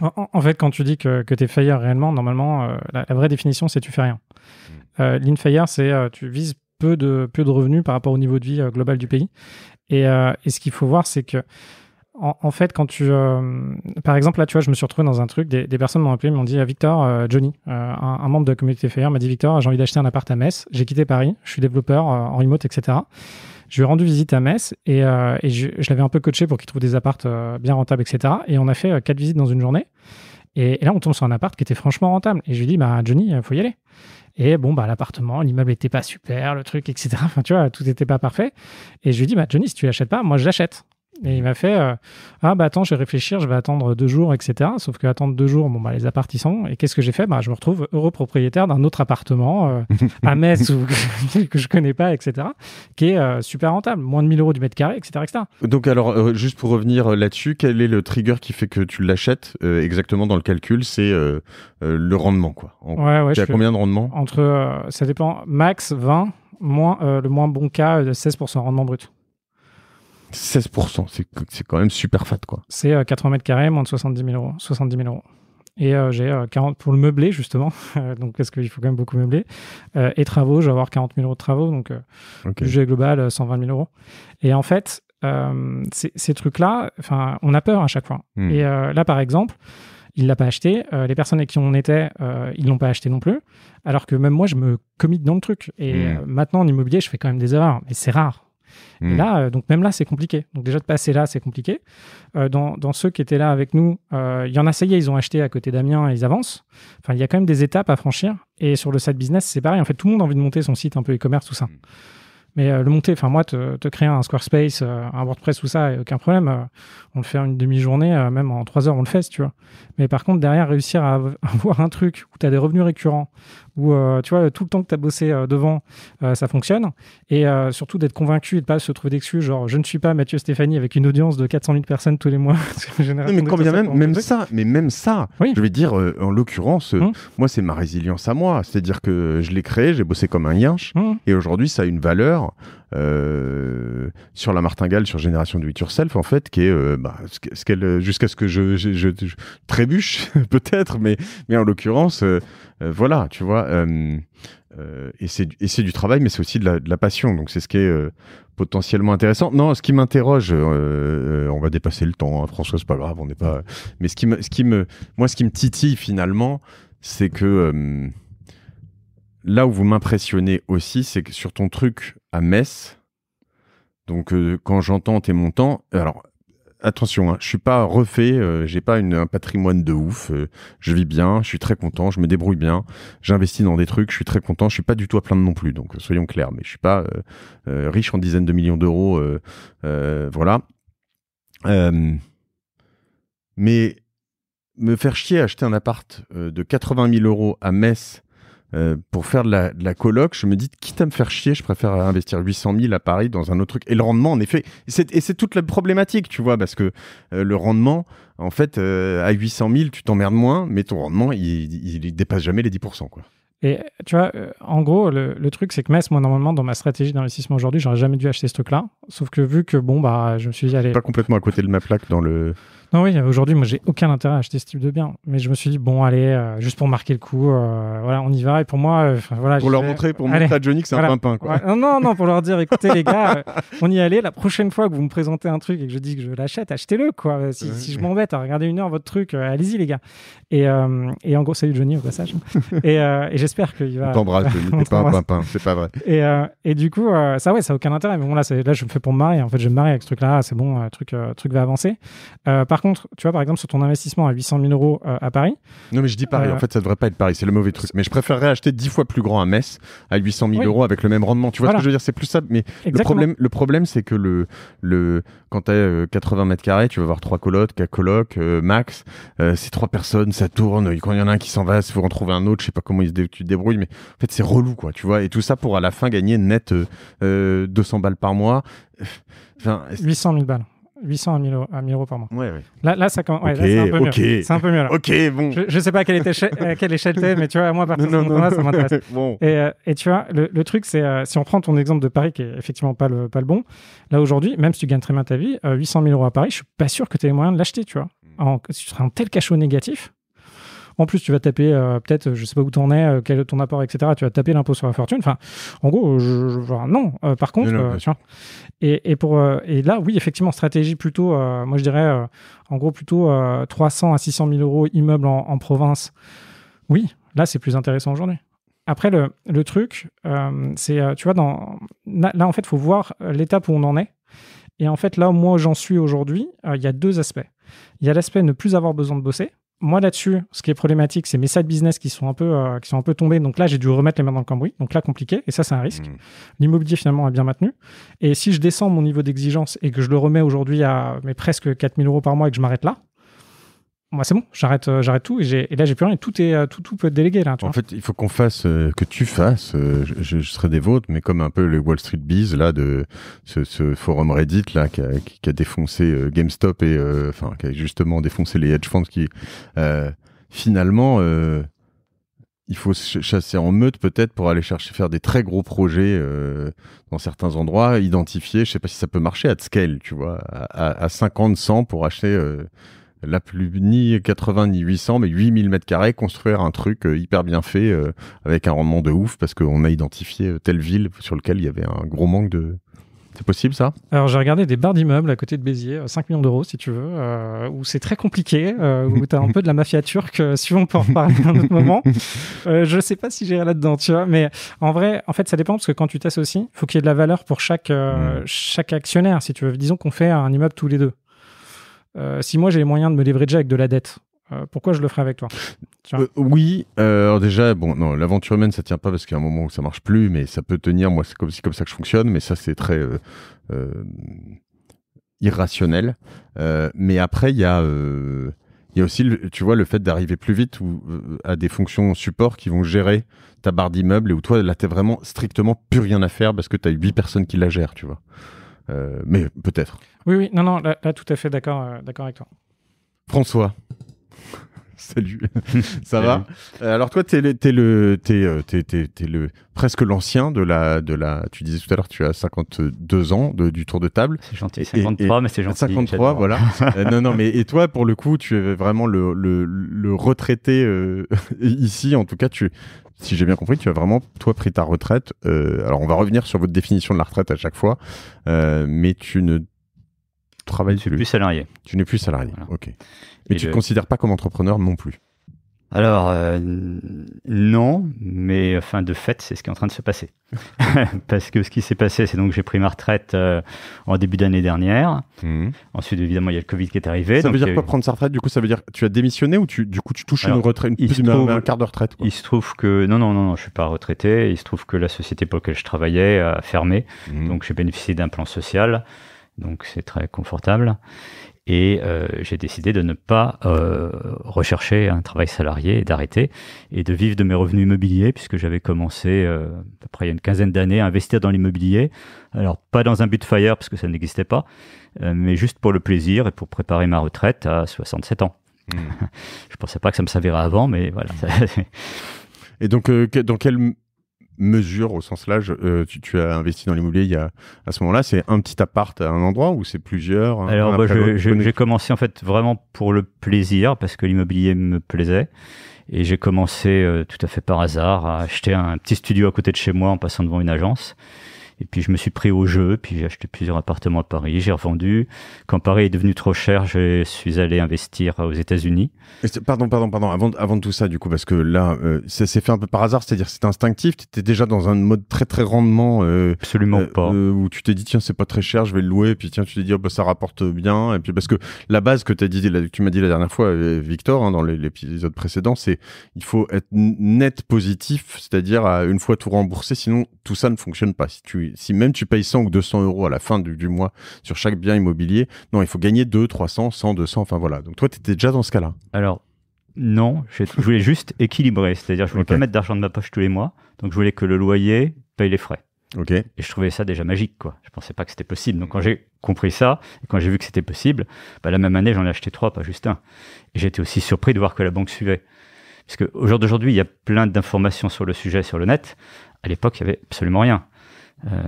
en, fait, quand tu dis que, que tu es fire réellement, normalement, euh, la, vraie définition, c'est tu fais rien. Mm. Euh, c'est euh, tu vises peu de, peu de revenus par rapport au niveau de vie euh, global du pays. Et, ce qu'il faut voir, c'est que, en, fait, quand tu. par exemple, là, tu vois, je me suis retrouvé dans un truc, des, personnes m'ont appelé, m'ont dit Victor, Johnny, un, membre de la communauté FIRE m'a dit Victor, j'ai envie d'acheter un appart à Metz, j'ai quitté Paris, je suis développeur en remote, etc je lui ai rendu visite à Metz et, euh, je, l'avais un peu coaché pour qu'il trouve des appartes euh, bien rentables, etc. Et on a fait euh, quatre visites dans une journée. Et, là, on tombe sur un appart qui était franchement rentable. Et je lui dis, bah, Johnny, faut y aller. Et bon, bah, l'appartement, l'immeuble n'était pas super, le truc, etc. Enfin, tu vois, tout n'était pas parfait. Et je lui dis, bah, Johnny, si tu l'achètes pas, moi, je l'achète. Et il m'a fait euh, Ah, bah attends, je vais réfléchir, je vais attendre deux jours, etc. Sauf que attendre deux jours, bon, bah les appartissons Et qu'est-ce que j'ai fait bah, Je me retrouve heureux propriétaire d'un autre appartement euh, à Metz ou que je connais pas, etc. qui est euh, super rentable, moins de 1000 euros du mètre carré, etc. etc. Donc, alors, juste pour revenir là-dessus, quel est le trigger qui fait que tu l'achètes exactement dans le calcul C'est le rendement, quoi. tu as combien de rendement Entre, ça dépend, max 20, moins, le moins bon cas, de 16% rendement brut. 16%, c'est quand même super fat, quoi. C'est 80 euh, mètres carrés, moins de 70 000 euros. 70 000 euros. Et euh, j'ai 40 euh, pour le meubler, justement, donc parce qu'il faut quand même beaucoup meubler. et travaux, je vais avoir 40 000 euros de travaux, donc okay. budget global, 120 000 euros. Et en fait, ces trucs-là, on a peur à chaque fois. Hmm. Et là, par exemple, il l'a pas acheté. les personnes avec qui on était, ils ils l'ont pas acheté non plus. Alors que même moi, je me commit dans le truc. Et hmm. maintenant, en immobilier, je fais quand même des erreurs, mais c'est rare. Et hmm. là, euh, donc même là, c'est compliqué. Donc déjà de passer là, c'est compliqué. Euh, dans, ceux qui étaient là avec nous, euh, il y en a, ça y est, ils ont acheté à côté d'Amiens et ils avancent. Enfin, il y a quand même des étapes à franchir. Et sur le site business, c'est pareil. En fait, tout le monde a envie de monter son site un peu e-commerce, tout ça. Hmm. Mais le monter, enfin moi, te, créer un Squarespace, un WordPress, tout ça, aucun problème. on le fait en une demi-journée, même en trois heures, on le fait, tu vois. Mais par contre, derrière, réussir à avoir un truc où tu as des revenus récurrents, où euh, tu vois tout le temps que tu as bossé euh, devant, euh, ça fonctionne. Et surtout d'être convaincu et de pas se trouver d'excuses, genre je ne suis pas Mathieu Stéphanie avec une audience de 400 000 personnes tous les mois. mais même, ça, mais même ça, je vais dire en l'occurrence, hum. moi c'est ma résilience à moi, c'est-à-dire que je l'ai créé, j'ai bossé comme un yinche, hum. et aujourd'hui ça a une valeur. Euh, sur la martingale, sur Génération de It Self, en fait, qui est euh, bah, ce qu'elle, jusqu'à ce que je, je, trébuche, peut-être, mais, mais en l'occurrence, euh, voilà, tu vois. et c'est du travail, mais c'est aussi de la, de la, passion. Donc, c'est ce qui est potentiellement intéressant. Non, ce qui m'interroge, on va dépasser le temps, hein, François, c'est pas grave, on n'est pas. Mais ce qui, me, ce qui me, moi, ce qui me titille finalement, c'est que là où vous m'impressionnez aussi, c'est que sur ton truc à Metz, donc euh, quand j'entends tes montants, alors attention, hein, je suis pas refait, Je euh, j'ai pas un patrimoine de ouf, euh, je vis bien, je suis très content, je me débrouille bien, j'investis dans des trucs, je suis très content, je suis pas du tout à plaindre non plus, donc soyons clairs, mais je suis pas riche en dizaines de millions d'euros, voilà. mais me faire chier acheter un appart de 80 000 euros à Metz euh, pour faire de la, de coloc, je me dis, quitte à me faire chier, je préfère investir 800 000 à Paris dans un autre truc. Et le rendement, en effet, et c'est toute la problématique, tu vois, parce que euh, le rendement, en fait, euh, à 800 000, tu t'emmerdes moins, mais ton rendement, il, dépasse jamais les 10%. Quoi. Et tu vois, en gros, le, truc, c'est que Metz, moi, normalement, dans ma stratégie d'investissement aujourd'hui, j'aurais jamais dû acheter ce truc-là. Sauf que vu que, bon, bah, je me suis allé... Pas complètement à côté de ma plaque dans le. Non, oui, aujourd'hui, moi, j'ai aucun intérêt à acheter ce type de bien. Mais je me suis dit, bon, allez, euh, juste pour marquer le coup, euh, voilà, on y va. Et pour moi, euh, voilà. Pour leur montrer, pour montrer à Johnny que c'est un pimpin, quoi. non, non, pour leur dire, écoutez, les gars, on y allait. La prochaine fois que vous me présentez un truc et que je dis que je l'achète, achetez-le, quoi. Si, je m'embête à regarder une heure votre truc, allez-y, les gars. Et, et, en gros, salut Johnny, au passage. et, j'espère qu'il va. T'embrasse, Johnny, pas un pimpin, c'est pas vrai. Et, et du coup, ça, ouais, ça n'a aucun intérêt. Mais bon, là, là, je me fais pour me marier. En fait, je me marie avec ce truc-là, c'est bon, le truc, truc va avancer par contre, tu vois, par exemple, sur ton investissement à 800 000 euros euh, à Paris. Non, mais je dis Paris. Euh, en fait, ça devrait pas être Paris. C'est le mauvais truc. Mais je préférerais acheter 10 fois plus grand à Metz à 800 000 euros avec le même rendement. Tu vois ce que je veux dire C'est plus simple Mais le problème, le problème, c'est que le, le, quand tu as 80 mètres carrés, tu vas avoir trois colocs, 4 euh, colocs, max. c'est trois personnes, ça tourne. Quand il y en a un qui s'en va, il faut en trouver un autre. Je sais pas comment il se tu te débrouilles, mais en fait, c'est relou, quoi. Tu vois Et tout ça pour à la fin gagner net 200 balles par mois. 800 000 balles. 800 à 1000 euros, euros par mois. Ouais, ouais. Là, ça c'est un peu mieux. ok, bon. Je, ne sais pas à quelle, échelle, quelle t'es, mais tu vois, moi, à partir de ce ça m'intéresse. Euh, et, tu vois, le, truc, c'est euh, si on prend ton exemple de Paris, qui est effectivement pas le, bon, là aujourd'hui, même si tu gagnes très bien ta vie, 800 euh, 000 euros à Paris, je ne suis pas sûr que tu aies les moyens de l'acheter, tu vois. Mm. En, tu serais un tel cachot négatif en plus, tu vas taper euh, peut-être, je sais pas où en es, euh, quel est ton apport, etc. Tu vas taper l'impôt sur la fortune. Enfin, en gros, non. Euh, par contre, tu vois, et, là, oui, effectivement, stratégie plutôt, moi je dirais, en gros plutôt 300 à 600 000 euros immeuble en, province. Oui, là c'est plus intéressant aujourd'hui. Après, le, truc, c'est, tu vois, dans, là, en fait, il faut voir l'étape où on en est. Et en fait, là, moi, j'en suis aujourd'hui, il y a deux aspects. Il y a l'aspect ne plus avoir besoin de bosser moi là-dessus, ce qui est problématique, c'est mes side business qui sont un peu euh, qui sont un peu tombés. Donc là, j'ai dû remettre les mains dans le cambouis. Donc là, compliqué. Et ça, c'est un risque. Hmm. L'immobilier finalement a bien maintenu. Et si je descends mon niveau d'exigence et que je le remets aujourd'hui à mais presque 4000 euros par mois et que je m'arrête là, c'est bon, j'arrête, euh, j'arrête tout et, et là j'ai plus rien. Tout est, euh, tout, tout peut être délégué là. en fait, il faut qu'on fasse, euh, que tu fasses. je, serai des vôtres, mais comme un peu le Wall Street Bees là de ce, forum Reddit là qui a, défoncé GameStop et enfin qui a justement défoncé les hedge funds qui finalement il faut chasser en meute peut-être pour aller chercher faire des très gros projets dans certains endroits, identifier, je sais pas si ça peut marcher à scale, tu vois, à, 50, 100 pour acheter la plus ni 80 ni 800 mais 8000 mètres carrés construire un truc euh, hyper bien fait euh, avec un rendement de ouf parce qu'on a identifié euh, telle ville sur lequel il y avait un gros manque de c'est possible ça Alors j'ai regardé des barres d'immeubles à côté de Béziers, 5 millions d'euros si tu veux, où c'est très compliqué, où t'as un peu de la mafia turque, si on peut en parler un autre moment. je sais pas si j'irai là-dedans, tu vois, mais en vrai, en fait ça dépend parce que quand tu t'associes, il faut qu'il y ait de la valeur pour chaque, hmm. chaque actionnaire, si tu veux. Disons qu'on fait un immeuble tous les deux. Euh, si moi j'ai les moyens de me déjà avec de la dette, euh, pourquoi je le ferais avec toi euh, Oui, alors déjà, bon, non, l'aventure humaine, ça tient pas parce qu'il y a un moment où ça marche plus, mais ça peut tenir. Moi, c'est comme, ça que je fonctionne, mais ça, c'est très irrationnel. mais après, il y a. il y a aussi, tu vois, le fait d'arriver plus vite ou, à des fonctions support qui vont gérer ta barre d'immeuble et où toi, là, t'es vraiment strictement plus rien à faire parce que tu as 8 personnes qui la gèrent, tu vois. Euh, mais peut-être. Oui, oui, non, non, là, tout à fait d'accord, euh, d'accord avec toi. François. Salut, ça va euh, Alors toi, t'es le, t'es le, le presque l'ancien de la, de la. Tu disais tout à l'heure, tu as 52 ans du tour de table. C'est gentil, 53, mais c'est gentil. 53, voilà. non, non, mais et toi, pour le coup, tu es vraiment le, le, le retraité ici. En tout cas, tu, si j'ai bien compris, tu as vraiment, toi, pris ta retraite. Euh, alors, on va revenir sur votre définition de la retraite à chaque fois, euh, mais tu ne travailles plus. plus salarié. Tu n'es plus salarié, ok. Mais tu ne te considères pas comme entrepreneur non plus. Alors, euh, non, mais enfin, de fait, c'est ce qui est en train de se passer. Parce que ce qui s'est passé, c'est donc j'ai pris ma retraite euh, en début d'année dernière. Mhm. Ensuite, évidemment, il y a le Covid qui est arrivé. Ça veut dire euh, quoi prendre sa retraite Du coup, ça veut dire tu as démissionné ou tu, du coup, tu touches une retraite, une, un quart de retraite Il se trouve que. Non, non, non, je ne suis pas retraité. Il se trouve que la société pour laquelle je travaillais a fermé. Mhm. Donc, j'ai bénéficié d'un plan social. Donc, c'est très confortable. Et euh, j'ai décidé de ne pas euh, rechercher un travail salarié et d'arrêter et de vivre de mes revenus immobiliers puisque j'avais commencé après euh, il y a une quinzaine d'années à investir dans l'immobilier. Alors pas dans un but de fire parce que ça n'existait pas, mais juste pour le plaisir et pour préparer ma retraite à 67 ans. Je hmm. Je pensais pas que ça me servirait avant, mais voilà. et donc dans quel mesure au sens là, euh, tu, as investi dans l'immobilier il y a, à ce moment-là C'est un petit appart à un endroit ou c'est plusieurs Alors, moi, j'ai commencé en fait vraiment pour le plaisir parce que l'immobilier me plaisait. Et j'ai commencé euh, tout à fait par hasard à acheter un petit studio à côté de chez moi en passant devant une agence. Et puis je me suis pris au jeu, puis j'ai acheté plusieurs appartements à Paris, j'ai revendu. Quand Paris est devenu trop cher, je suis allé investir aux États-Unis. Pardon, pardon, pardon, avant, avant tout ça, du coup, parce que là, euh, c'est ça s'est fait un peu par hasard, c'est-à-dire c'est instinctif, tu étais déjà dans un mode très très rendement. Euh, Absolument euh, pas. où tu t'es dit, tiens, c'est pas très cher, je vais le louer, puis tiens, tu t'es dit, oh, bah, ça rapporte bien. Et puis parce que la base que as dit, tu m'as dit la dernière fois, Victor, hein, dans l'épisode précédent, c'est il faut être net positif, c'est-à-dire une fois tout remboursé, sinon tout ça ne fonctionne pas. Si tu si même tu payes 100 ou 200 euros à la fin du, mois sur chaque bien immobilier, non, il faut gagner 2, 300, 100, 200, enfin voilà. Donc toi, tu étais déjà dans ce cas-là. Alors, non, je, voulais juste équilibrer, c'est-à-dire je voulais pas mettre d'argent de ma poche tous les mois, donc je voulais que le loyer paye les frais. Ok. Et je trouvais ça déjà magique, quoi. Je pensais pas que c'était possible. Donc quand j'ai compris ça, et quand j'ai vu que c'était possible, bah, la même année j'en ai acheté trois, pas juste un. Et j'étais aussi surpris de voir que la banque suivait. Parce qu'au jour d'aujourd'hui, il y a plein d'informations sur le sujet sur le net. À l'époque, il y avait absolument rien. Euh,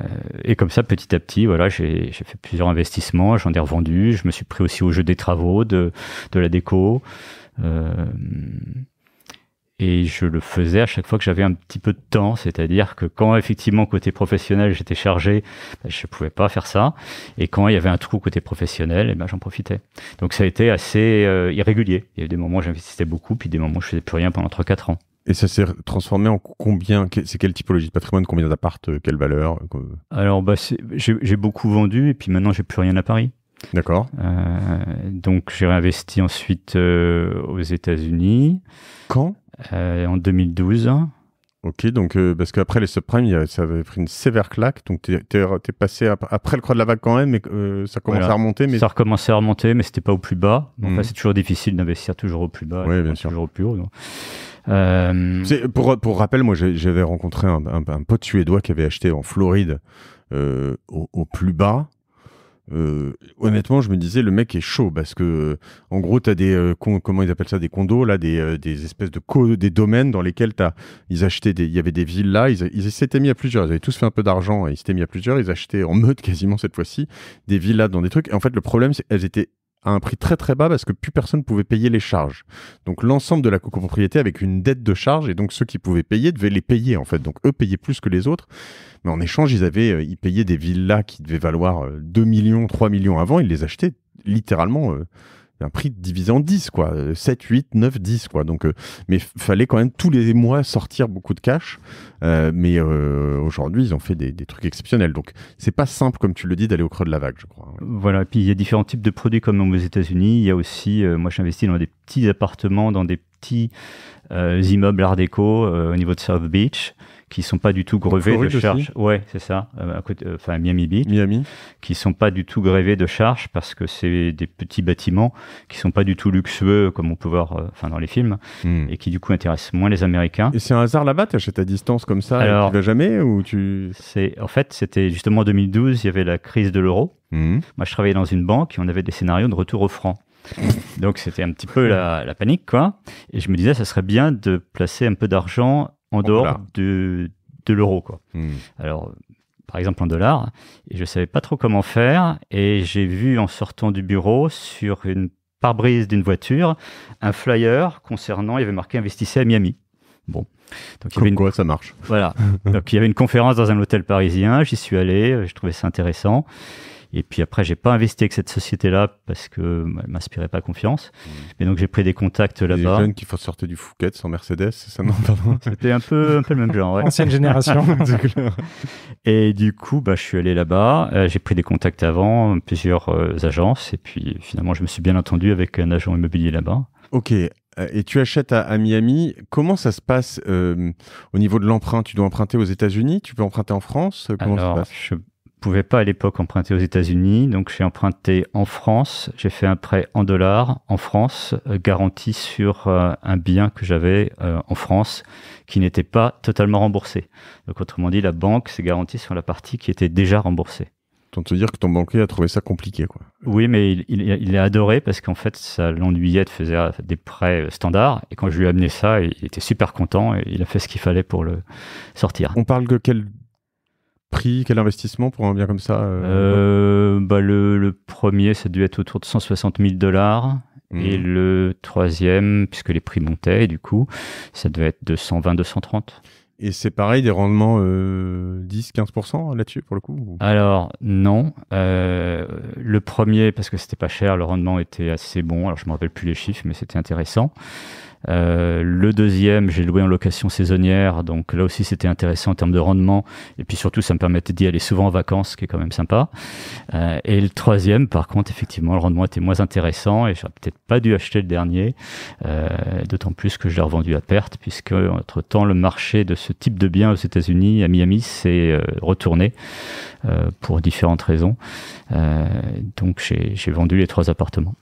et comme ça, petit à petit, voilà, j'ai fait plusieurs investissements, j'en ai revendu, je me suis pris aussi au jeu des travaux, de, de la déco. Euh, et je le faisais à chaque fois que j'avais un petit peu de temps, c'est-à-dire que quand effectivement côté professionnel j'étais chargé, ben, je ne pouvais pas faire ça, et quand il y avait un trou côté professionnel, eh ben, j'en profitais. Donc ça a été assez euh, irrégulier. Il y a eu des moments où j'investissais beaucoup, puis des moments où je faisais plus rien pendant 3-4 ans. Et ça s'est transformé en combien C'est quelle typologie de patrimoine Combien d'appart euh, Quelle valeur euh, Alors, bah, j'ai beaucoup vendu et puis maintenant, j'ai plus rien à Paris. D'accord. Euh, donc, j'ai réinvesti ensuite aux États-Unis. Quand En 2012. Ok, donc parce qu'après les subprimes, ça avait pris une sévère claque. Donc, tu es, passé après le creux de la vague quand même, mais ça a commencé à remonter. Mais... Ça recommençait à remonter, mais c'était pas au plus bas. Donc mhm. c'est toujours difficile d'investir toujours au plus bas, Oui, bien sûr. toujours au plus haut. Euh, pour, rappel, moi j'avais rencontré un, pote suédois qui avait acheté en Floride euh, au, plus bas. Euh, honnêtement, je me disais le mec est chaud parce que en gros, tu as des comment ils appellent ça des condos là, des, espèces de des domaines dans lesquels as, ils achetaient des il y avait des villas ils, s'étaient mis à plusieurs, ils avaient tous fait un peu d'argent et ils s'étaient mis à plusieurs, ils achetaient en meute quasiment cette fois-ci des villas dans des trucs et en fait le problème c'est qu'elles étaient à un prix très très bas parce que plus personne pouvait payer les charges. Donc l'ensemble de la copropriété avec une dette de charge et donc ceux qui pouvaient payer devaient les payer en fait. Donc eux payaient plus que les autres, mais en échange ils avaient euh, ils payaient des villas qui devaient valoir 2 euh, millions, 3 millions avant, ils les achetaient littéralement euh, un prix divisé en 10, quoi. 7, 8, 9, 10, quoi. Donc, euh, mais fallait quand même tous les mois sortir beaucoup de cash. Euh, mais euh, aujourd'hui, ils ont fait des, trucs exceptionnels. Donc, c'est pas simple, comme tu le dis, d'aller au creux de la vague, je crois. Voilà. Et puis, il y a différents types de produits, comme aux États-Unis. Il y a aussi, moi, j'investis dans des petits appartements, dans des petits immeubles art déco au niveau de South Beach qui sont pas du tout grevés de charges. Ouais, c'est ça. Euh, euh, enfin, Miami Beach. Miami. Qui sont pas du tout grevés de charges parce que c'est des petits bâtiments qui sont pas du tout luxueux comme on peut voir, euh, enfin, dans les films, hmm. et qui du coup intéressent moins les Américains. Et c'est un hasard là-bas, tu achètes à distance comme ça, et tu vas jamais ou tu. C'est en fait, c'était justement en 2012, il y avait la crise de l'euro. Hmm. Moi, je travaillais dans une banque et on avait des scénarios de retour au franc. Donc c'était un petit peu la, la, panique, quoi. Et je me disais, ça serait bien de placer un peu d'argent en dehors de, de l'euro. quoi. Hmm. Alors, par exemple en dollars, et je ne savais pas trop comment faire, et j'ai vu en sortant du bureau sur une pare-brise d'une voiture un flyer concernant, il y avait marqué Investissez à Miami. Bon. Donc, il y avait une... ça marche. Voilà. Donc il y avait une conférence dans un hôtel parisien, j'y suis allé, je trouvais ça intéressant. Et puis après, j'ai pas investi avec cette société-là parce que ne bah, m'inspirait pas confiance. Mmh. Mais donc j'ai pris des contacts là-bas. Des jeunes qui sortir du Fouquet sans Mercedes, c'est ça non C'était un peu un le même genre. Ouais. Ancienne génération. et du coup, bah je suis allé là-bas. Euh, j'ai pris des contacts avant plusieurs euh, agences et puis finalement je me suis bien entendu avec un agent immobilier là-bas. Ok, euh, et tu achètes à, Miami. Comment ça se passe au niveau de l'emprunt Tu dois emprunter aux États-Unis Tu peux emprunter en France Comment Alors, ça se passe pouvais pas à l'époque emprunter aux États-Unis, donc j'ai emprunté en France. J'ai fait un prêt en dollars en France, euh, garanti sur euh, un bien que j'avais euh, en France qui n'était pas totalement remboursé. Donc autrement dit, la banque s'est garantie sur la partie qui était déjà remboursée. Tant te dire que ton banquier a trouvé ça compliqué, quoi. Oui, mais il, il, a adoré parce qu'en fait, ça l'ennuyait de faire des prêts standards. Et quand je lui ai amené ça, il était super content et il a fait ce qu'il fallait pour le sortir. On parle de quel prix, quel investissement pour un bien comme ça euh, euh, bah le, premier, ça devait être autour de 160 000 dollars. Et hmm. le troisième, puisque les prix montaient, du coup, ça devait être de 120-230. Et c'est pareil, des rendements 10-15% euh, là-dessus pour le coup Alors non. le premier, parce que c'était pas cher, le rendement était assez bon. Alors je me rappelle plus les chiffres, mais c'était intéressant. Euh, le deuxième, j'ai loué en location saisonnière, donc là aussi c'était intéressant en termes de rendement, et puis surtout ça me permettait d'y aller souvent en vacances, ce qui est quand même sympa. Euh, et le troisième, par contre, effectivement, le rendement était moins intéressant, et j'aurais peut-être pas dû acheter le dernier, euh, d'autant plus que je l'ai revendu à perte, puisque entre-temps le marché de ce type de biens aux États-Unis, à Miami, s'est retourné pour différentes raisons. donc j'ai vendu les trois appartements.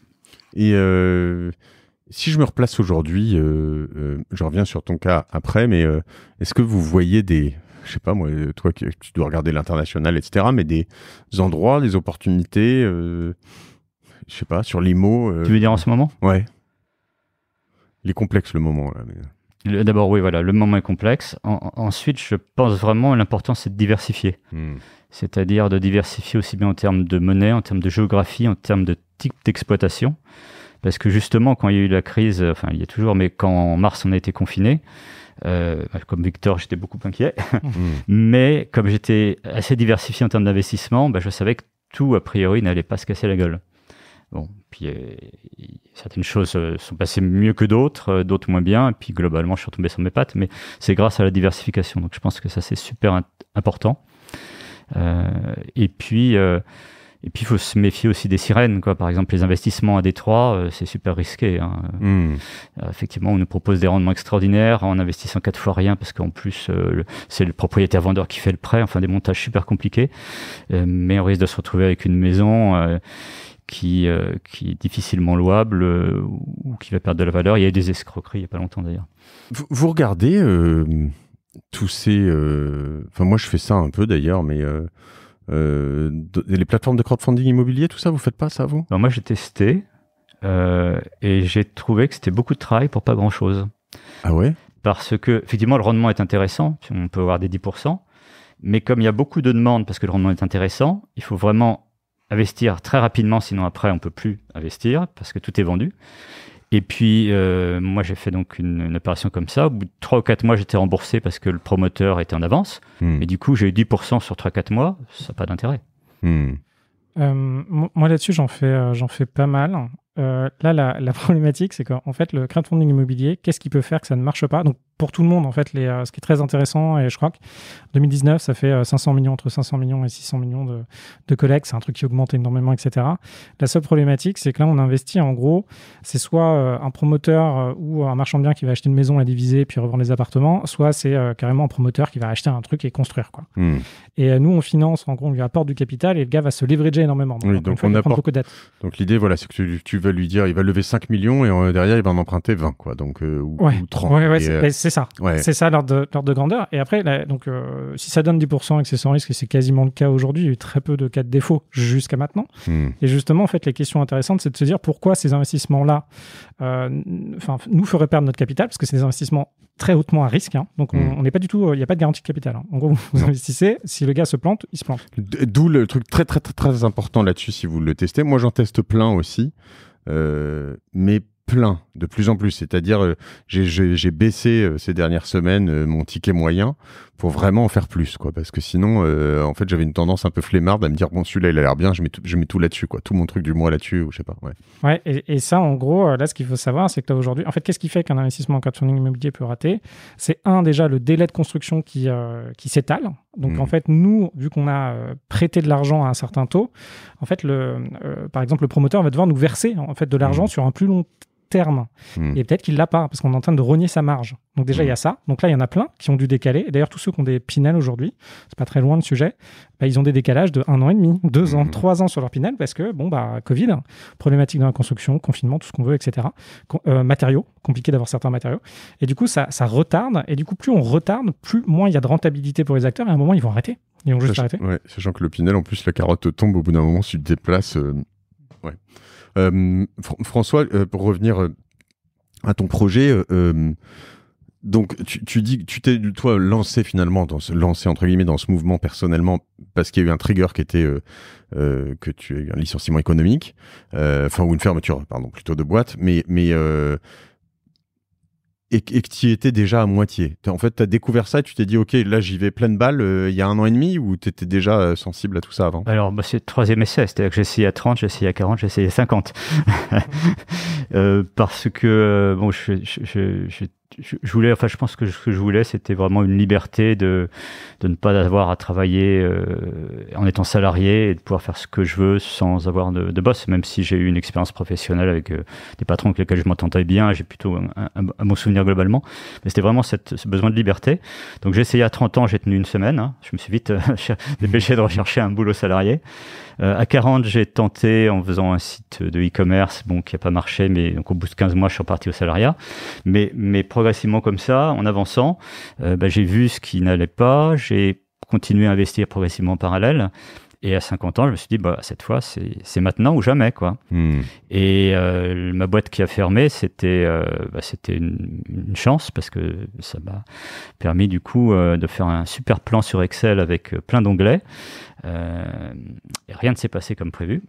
Et si je me replace aujourd'hui, euh, euh, je reviens sur ton cas après, mais euh, est-ce que vous voyez des, je sais pas moi, toi tu dois regarder l'international, etc., mais des endroits, des opportunités, je sais pas, sur les Tu veux dire en ce moment Ouais. Il est complexe le moment là. D'abord, oui, voilà, le moment est complexe. ensuite, je pense vraiment l'important, c'est de diversifier. Hmm. C'est-à-dire de diversifier aussi bien en termes de monnaie, en termes de géographie, en termes de type d'exploitation. Parce que justement, quand il y a eu la crise, euh, enfin il y a toujours, mais quand en mars on a été confiné, euh, bah, comme Victor, j'étais beaucoup inquiet. Hmm. mais comme j'étais assez diversifié en termes d'investissement, bah, je savais que tout, a priori, n'allait pas se casser la gueule. Bon, puis euh, certaines choses sont passées mieux que d'autres, d'autres moins bien, et puis globalement, je suis retombé sur mes pattes, mais c'est grâce à la diversification. Donc je pense que ça, c'est super important. et puis, et puis, il faut se méfier aussi des sirènes. Quoi. Par exemple, les investissements à Détroit, euh, c'est super risqué. Hein. Hmm. Euh, effectivement, on nous propose des rendements extraordinaires en investissant quatre fois rien parce qu'en plus, euh, c'est le propriétaire vendeur qui fait le prêt. Enfin, des montages super compliqués. mais on risque de se retrouver avec une maison qui, qui est difficilement louable ou qui va perdre de la valeur. Il y a eu des escroqueries il n'y a pas longtemps d'ailleurs. vous, regardez tous ces... Enfin, moi, je fais ça un peu d'ailleurs, mais euh, les plateformes de crowdfunding immobilier, tout ça, vous faites pas ça, vous Moi, j'ai testé euh, et j'ai trouvé que c'était beaucoup de travail pour pas grand-chose. Ah ouais Parce que, effectivement, le rendement est intéressant, on peut avoir des 10%, mais comme il y a beaucoup de demandes parce que le rendement est intéressant, il faut vraiment investir très rapidement, sinon après, on peut plus investir parce que tout est vendu. Et puis, euh, moi, j'ai fait donc une, une, opération comme ça. Au bout de 3 ou 4 mois, j'étais remboursé parce que le promoteur était en avance. Hmm. Et du coup, j'ai eu 10% sur 3-4 mois. Ça n'a pas d'intérêt. Hmm. Euh, moi, là-dessus, j'en fais, euh, j'en fais pas mal. là, la, la problématique, c'est qu'en fait, le crowdfunding immobilier, qu'est-ce qui peut faire que ça ne marche pas Donc, pour tout le monde en fait les, euh, ce qui est très intéressant et je crois que 2019 ça fait 500 euh, millions entre 500 millions et 600 millions de, de c'est un truc qui augmente énormément etc la seule problématique c'est que là on investit en gros c'est soit euh, un promoteur ou un marchand de biens qui va acheter une maison la diviser puis revendre les appartements soit c'est carrément un promoteur qui va acheter un truc et construire quoi hmm. et nous on finance en gros on lui apporte du capital et le gars va se leverager énormément donc, on, apporte beaucoup de donc l'idée voilà c'est que tu, vas lui dire il va lever 5 millions et derrière il va en emprunter 20 quoi donc ou, ouais. 30 ouais, ben, c'est ça. C'est ça l'ordre de, de, grandeur. Et après, donc, euh, si ça donne 10% et que c'est sans risque, et c'est quasiment le cas aujourd'hui, il y a eu très peu de cas de défaut jusqu'à maintenant. Hmm. Et justement, en fait, les questions intéressantes, c'est de se dire pourquoi ces investissements-là euh, nous feraient perdre notre capital, parce que c'est des investissements très hautement à risque. Hein. Donc, hmm. on n'est pas du tout, euh, il n'y a pas de garantie de capital. Hein. En gros, vous investissez, si le gars se plante, il se plante. D'où le truc très, très, très, très important là-dessus, si vous le testez. Moi, j'en teste plein aussi. Euh, mais plein de plus en plus. C'est-à-dire, euh, j'ai baissé euh, ces dernières semaines euh, mon ticket moyen pour vraiment en faire plus, quoi. Parce que sinon, en fait, j'avais une tendance un peu flemmarde à me dire, bon, celui-là, il a l'air bien, je mets tout, là-dessus, quoi. Tout mon truc du mois là-dessus, ou je sais pas. Ouais. et, ça, en gros, là, ce qu'il faut savoir, c'est que aujourd'hui, en fait, qu'est-ce qui fait qu'un investissement en crowdfunding immobilier peut rater C'est un, déjà, le délai de construction qui, qui s'étale. Donc, en mmh. fait, nous, vu qu'on a prêté de l'argent à un certain taux, en fait, le, par exemple, le promoteur va devoir nous verser, en fait, de l'argent mmh. sur un plus long terme. Hmm. Et peut-être qu'il l'a pas, parce qu'on est en train de rogner sa marge. Donc déjà, il y a hmm. ça. Donc là, il y en a plein qui ont dû décaler. Et d'ailleurs, tous ceux qui ont des Pinel aujourd'hui, c'est pas très loin le sujet, bah, ils ont des décalages de un an et demi, deux ans, hmm. trois ans sur leur Pinel, parce que, bon, bah, Covid, problématique dans la construction, confinement, tout ce qu'on veut, etc. Euh, matériaux, compliqué d'avoir certains matériaux. Et du coup, ça, ça retarde. Et du coup, plus on retarde, plus moins il y a de rentabilité pour les acteurs. Et à un moment, ils vont arrêter. Ils vont juste arrêter. sachant que le Pinel, en plus, la carotte tombe au bout d'un moment si tu te déplaces. Euh, ouais. Euh, François, euh, pour revenir euh, à ton projet, donc tu, dis que tu t'es toi lancé finalement dans ce entre guillemets dans ce mouvement personnellement parce qu'il y a eu un trigger qui était que tu as eu un licenciement économique, enfin ou une fermeture pardon plutôt de boîte, mais mais et, et que tu y étais déjà à moitié. En fait, tu as découvert ça et tu t'es dit, OK, là, j'y vais pleine balle euh, il y a un an et demi ou tu étais déjà euh, sensible à tout ça avant Alors, bah, c'est le troisième essai, c'est-à-dire que j'ai essayé à 30, j'ai essayé à 40, j'ai essayé à 50. euh, parce que, euh, bon, je, je, je, je voulais, enfin, je pense que ce que je voulais, c'était vraiment une liberté de, de, ne pas avoir à travailler euh, en étant salarié et de pouvoir faire ce que je veux sans avoir de, boss. Même si j'ai eu une expérience professionnelle avec euh, des patrons avec lesquels je m'entendais bien, j'ai plutôt un, bon souvenir globalement. Mais c'était vraiment cette, ce besoin de liberté. Donc j'ai essayé à 30 ans, j'ai tenu une semaine. Hein. Je me suis vite euh, dépêché de rechercher un boulot salarié. Euh, à 40, j'ai tenté en faisant un site de e-commerce, bon, qui n'a pas marché, mais donc au bout de 15 mois, je suis reparti au salariat. Mais mes progressivement comme ça, en avançant. Euh, bah, j'ai vu ce qui n'allait pas, j'ai continué à investir progressivement en parallèle. Et à 50 ans, je me suis dit, bah, cette fois, c'est maintenant ou jamais. quoi. Hmm. Et euh, ma boîte qui a fermé, c'était euh, bah, c'était une, chance parce que ça m'a permis du coup de faire un super plan sur Excel avec plein d'onglets. rien ne s'est passé comme prévu.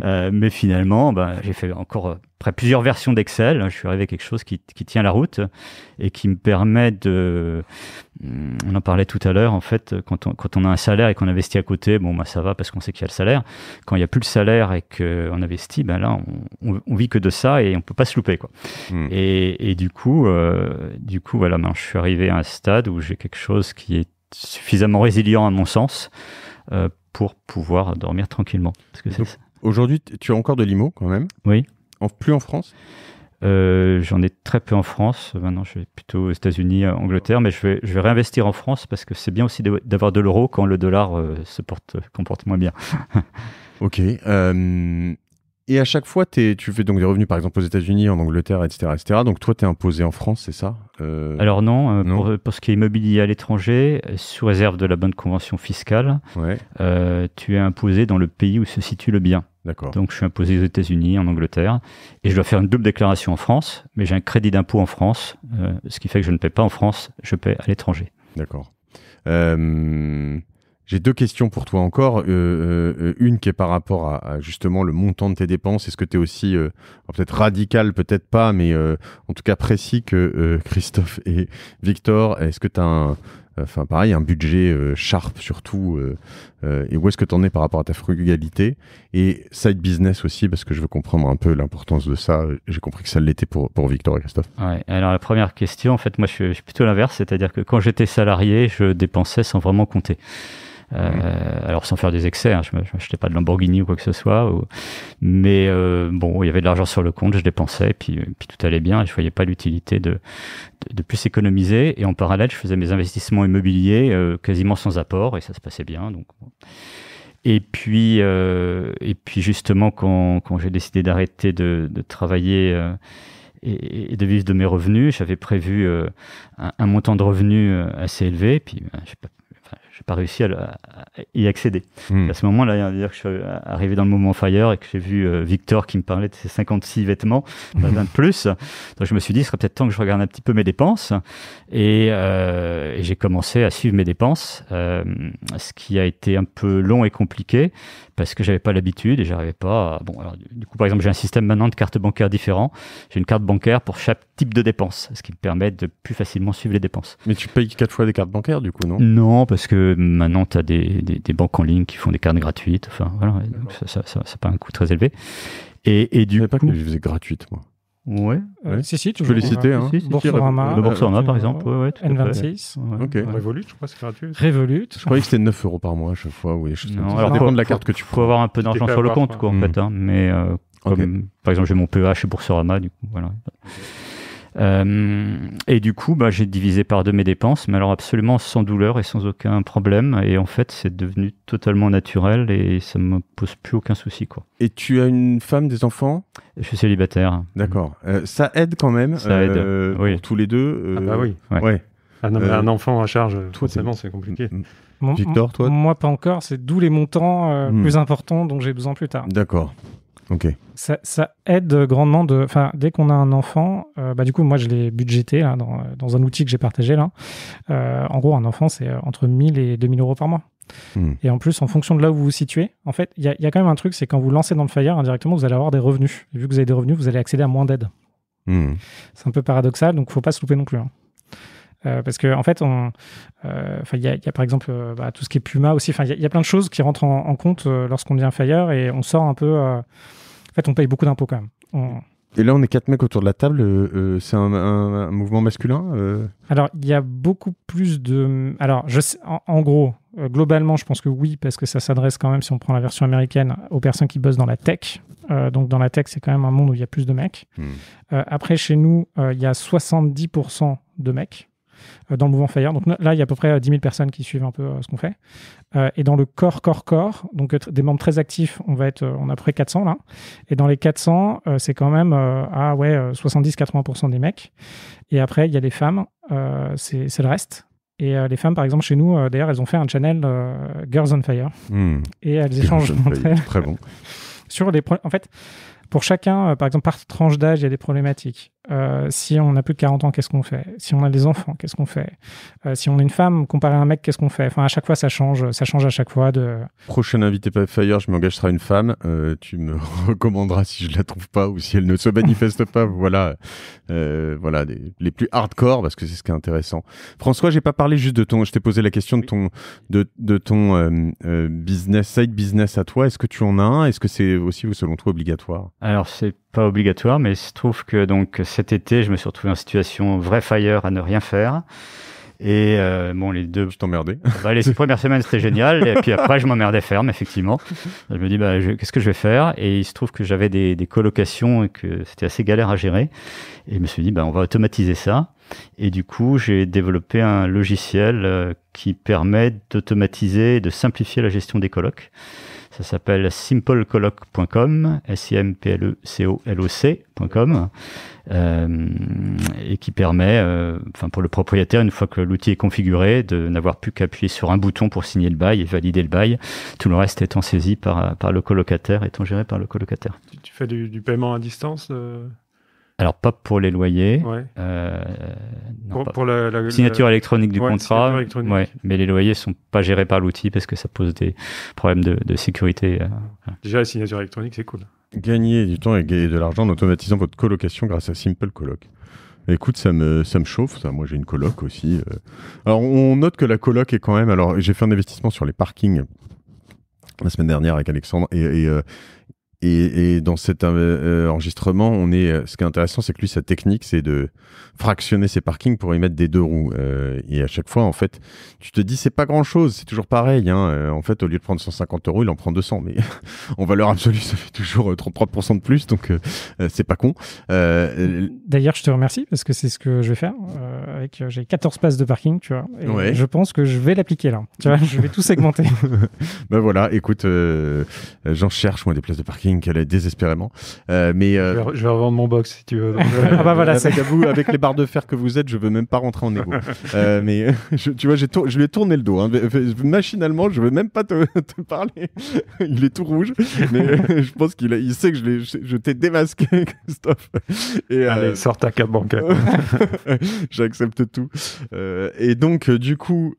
mais finalement, bah, j'ai fait encore après plusieurs versions d'Excel, hein, je suis arrivé à quelque chose qui, qui, tient la route et qui me permet de. Hmm, on en parlait tout à l'heure, en fait, quand on, quand on a un salaire et qu'on investit à côté, bon, bah, ça va parce qu'on sait qu'il y a le salaire. Quand il n'y a plus le salaire et qu'on investit, ben là, on, vit que de ça et on ne peut pas se louper. Quoi. Hmm. Et, et, du coup, euh, du coup voilà, ben, je suis arrivé à un stade où j'ai quelque chose qui est suffisamment résilient à mon sens euh, pour pouvoir dormir tranquillement. Parce que Aujourd'hui, tu as encore de l'IMO quand même Oui plus en France euh, J'en ai très peu en France. Maintenant, je vais plutôt aux États-Unis, euh, Angleterre, mais je vais, je vais réinvestir en France parce que c'est bien aussi d'avoir de l'euro quand le dollar euh, se porte, comporte moins bien. ok et à chaque fois, es, tu fais donc des revenus, par exemple, aux États-Unis, en Angleterre, etc. etc. donc, toi, tu es imposé en France, c'est ça euh, Alors, non, euh, euh, parce Pour, ce qui est immobilier à l'étranger, sous réserve de la bonne convention fiscale, tu es imposé dans le pays où se situe le bien. D'accord. Donc, je suis imposé aux États-Unis, en Angleterre, et je dois faire une double déclaration en France, mais j'ai un crédit d'impôt en France, ce qui fait que je ne paie pas en France, je paie à l'étranger. D'accord. J'ai deux questions pour toi encore. Euh, euh, euh, une qui est par rapport à, justement le montant de tes dépenses. Est-ce que tu es aussi peut-être radical, peut-être pas, mais en tout cas précis que Christophe et Victor Est-ce que tu as un, Enfin, pareil, un budget euh, sharp surtout. Euh, euh, et où est-ce que tu en es par rapport à ta frugalité Et side business aussi, parce que je veux comprendre un peu l'importance de ça. J'ai compris que ça l'était pour, pour Victor et Christophe. Ouais, alors, la première question, en fait, moi, je suis plutôt l'inverse. C'est-à-dire que quand j'étais salarié, je dépensais sans vraiment compter. Euh, alors sans faire des excès, hein, je n'achetais pas de Lamborghini ou quoi que ce soit. Mais euh, bon, il y avait de l'argent sur le compte, je dépensais, puis, puis tout allait bien, je ne voyais pas l'utilité de, de, plus économiser. Et en parallèle, je faisais mes investissements immobiliers euh, quasiment sans apport, et ça se passait bien. Donc, Et puis, et puis justement, quand, j'ai décidé d'arrêter de, travailler et, de vivre de mes revenus. J'avais prévu un, montant de revenus assez élevé, puis ben, pas, n'ai pas réussi à, y accéder. Hmm. À ce moment-là, je suis arrivé dans le moment Fire et que j'ai vu euh, Victor qui me parlait de ses 56 vêtements, d'un de plus. Donc je me suis dit, ce serait peut-être temps que je regarde un petit peu mes dépenses. Et, euh, j'ai commencé à suivre mes dépenses, euh, ce qui a été un peu long et compliqué parce que j'avais pas l'habitude et j'arrivais pas. Bon, du coup, par exemple, j'ai un système maintenant de cartes bancaires différents. J'ai une carte bancaire pour chaque type de dépense, ce qui me permet de plus facilement suivre les dépenses. Mais tu payes quatre fois des cartes bancaires, du coup, non Non, parce que maintenant, tu as des, des, banques en ligne qui font des cartes gratuites. Enfin, voilà, ça, ça, ça, pas un coût très élevé. Et, et du coup, pas que je faisais gratuite, moi. Ouais. Euh, oui. Si, si, tu peux les citer. Hein. Si, si, Boursorama. Le Boursorama, par euh, exemple. Ouais, ouais, tout N26. ok Okay. Revolut, je crois, c'est gratuit. Revolut. Je croyais que c'était 9 euros par mois à chaque fois. Oui, je... non, alors, dépend de la carte que tu prends. faut avoir un peu d'argent sur le compte, quoi, en fait. hein mais, euh, par exemple, j'ai mon PEH chez Boursorama, du coup, voilà. Euh, et du coup, bah, j'ai divisé par deux mes dépenses, mais alors absolument sans douleur et sans aucun problème. Et en fait, c'est devenu totalement naturel et ça ne me pose plus aucun souci. Quoi. Et tu as une femme, des enfants Je suis célibataire. D'accord. Euh, ça aide quand même ça aide, euh, pour tous les deux. Ah bah oui. Ouais. un enfant à charge, forcément, c'est compliqué. Victor, toi Moi, pas encore. C'est d'où les montants hmm. plus importants dont j'ai besoin plus tard. D'accord. Ok. Ça, aide grandement Enfin, dès qu'on a un enfant, euh, bah, du coup, moi, je l'ai budgété dans, un outil que j'ai partagé là. Euh, en gros, un enfant, c'est euh, entre 1000 et 2000 euros par mois. Hmm. Et en plus, en fonction de là où vous vous situez, en fait, il y, a quand même un truc, c'est quand vous lancez dans le Fire, indirectement, vous allez avoir des revenus. Et vu que vous avez des revenus, vous allez accéder à moins d'aide. Hmm. C'est un peu paradoxal, donc faut pas se louper non plus. Hein. Euh, parce que en fait, euh, enfin, il y, a par exemple euh, bah, tout ce qui est Puma aussi. Enfin, il y, a plein de choses qui rentrent en, compte lorsqu'on devient Fire et on sort un peu. en fait, on paye beaucoup d'impôts quand même. Et là, on est quatre mecs autour de la table. c'est un, mouvement masculin. Alors, il y a beaucoup plus de. Alors, je en, gros, globalement, je pense que oui, parce que ça s'adresse quand même, si on prend la version américaine, aux personnes qui bossent dans la tech. donc, dans la tech, c'est quand même un monde où il y a plus de mecs. Hmm. après, chez nous, il y a 70% de mecs. Euh, dans le mouvement Fire. Donc là, il y a à peu près 10 euh, 000 personnes qui suivent un peu euh, ce qu'on fait. et dans le corps, corps, corps, donc des membres très actifs, on va être, on a près près 400 là. Et dans les 400, c'est quand même ah ouais 70-80% des mecs. Et après, il y a les femmes, c'est le reste. Et les femmes, par exemple, chez nous, d'ailleurs, elles ont fait un channel Girls on Fire. Hmm. Et elles échangent Très bon. sur les en fait, pour chacun, par exemple, par tranche d'âge, il y a des problématiques. Euh, si on a plus de 40 ans, qu'est-ce qu'on fait Si on a des enfants, qu'est-ce qu'on fait euh, Si on est une femme, comparé à un mec, qu'est-ce qu'on fait Enfin, à chaque fois, ça change. Ça change à chaque fois. De... prochaine invité Fire, je m'engagerai sera une femme. Euh, tu me recommanderas si je la trouve pas ou si elle ne se manifeste pas. Voilà, voilà les plus hardcore parce que c'est ce qui est intéressant. François, j'ai pas parlé juste de ton. Je t'ai posé la question de ton de, de ton business side business à toi. Est-ce que tu en as un Est-ce que c'est aussi selon toi obligatoire Alors c'est pas obligatoire, mais il se trouve que donc cet été, je me suis retrouvé en situation vrai fire à ne rien faire. Et euh, bon, les deux. Je t'emmerdais. Bah, les premières semaines, c'était génial. Et puis après, je m'emmerdais ferme, effectivement. Je me dis, bah, qu'est-ce que je vais faire Et il se trouve que j'avais des, colocations et que c'était assez galère à gérer. Et je me suis dit, bah, on va automatiser ça. Et du coup, j'ai développé un logiciel euh, qui permet d'automatiser et de simplifier la gestion des colocs. Ça s'appelle simplecoloc.com, S-I-M-P-L-E-C-O-L-O-C.com, euh, et qui permet, euh, enfin pour le propriétaire, une fois que l'outil est configuré, de n'avoir plus qu'à appuyer sur un bouton pour signer le bail et valider le bail, tout le reste étant saisi par, par le colocataire, étant géré par le colocataire. Tu fais du, paiement à distance euh alors, pas pour les loyers. Euh, non, pour, pas. la, signature électronique du contrat. mais les loyers ne sont pas gérés par l'outil parce que ça pose des problèmes de, sécurité. Euh, Déjà, la signature électronique, c'est cool. Gagner du temps et gagner de l'argent en automatisant votre colocation grâce à Simple Coloc. Écoute, ça me, ça me chauffe, Moi, j'ai une coloc aussi. Euh. Alors, on note que la coloc est quand même. Alors, j'ai fait un investissement sur les parkings la semaine dernière avec Alexandre et, et, et, dans cet euh, euh, enregistrement, on est, euh, ce qui est intéressant, c'est que lui, sa technique, c'est de fractionner ses parkings pour y mettre des deux roues. et à chaque fois, en fait, tu te dis, c'est pas grand chose, c'est toujours pareil. Hein. En fait, au lieu de prendre 150 euros, il en prend 200. Mais en valeur absolue, ça fait toujours 33% de plus, donc c'est pas con. D'ailleurs, je te remercie parce que c'est ce que je vais faire. avec, j'ai 14 places de parking, tu vois. Et Je pense que je vais l'appliquer là. Tu vois, je vais tout segmenter. ben voilà, écoute, j'en cherche, moi, des places de parking qu'elle est désespérément. Euh, mais euh, Je, vais, revendre mon box si tu veux. ah bah voilà, avec les barres de fer que vous êtes, je veux même pas rentrer en égo. Euh, mais tu vois, je lui ai tourné le dos. Hein. Machinalement, je veux même pas te, parler. il est tout rouge, mais je pense qu'il a... il sait que je, t'ai démasqué, Christophe. Et, Allez, sors ta carte J'accepte tout. et donc, du coup.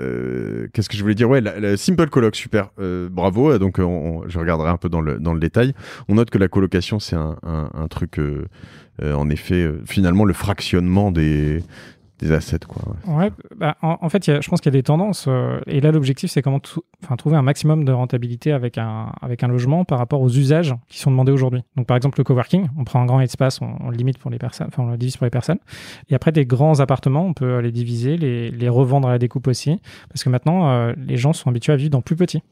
Euh, qu'est-ce que je voulais dire Ouais, la, simple colloque, super, euh, bravo. Euh, donc, je regarderai un peu dans le, détail. On note que la colocation, c'est un, truc, en effet, finalement, le fractionnement des, des assets. Quoi, ouais, bah, en, fait, je pense qu'il y a des tendances. Euh, et là, l'objectif, c'est comment trouver un maximum de rentabilité avec un, avec un logement par rapport aux usages qui sont demandés aujourd'hui. Donc, par exemple, le coworking, on prend un grand espace, on, limite pour les personnes, enfin, on le divise pour les personnes. Et après, des grands appartements, on peut les diviser, les, les revendre à la découpe aussi. Parce que maintenant, euh, les gens sont habitués à vivre dans plus petit.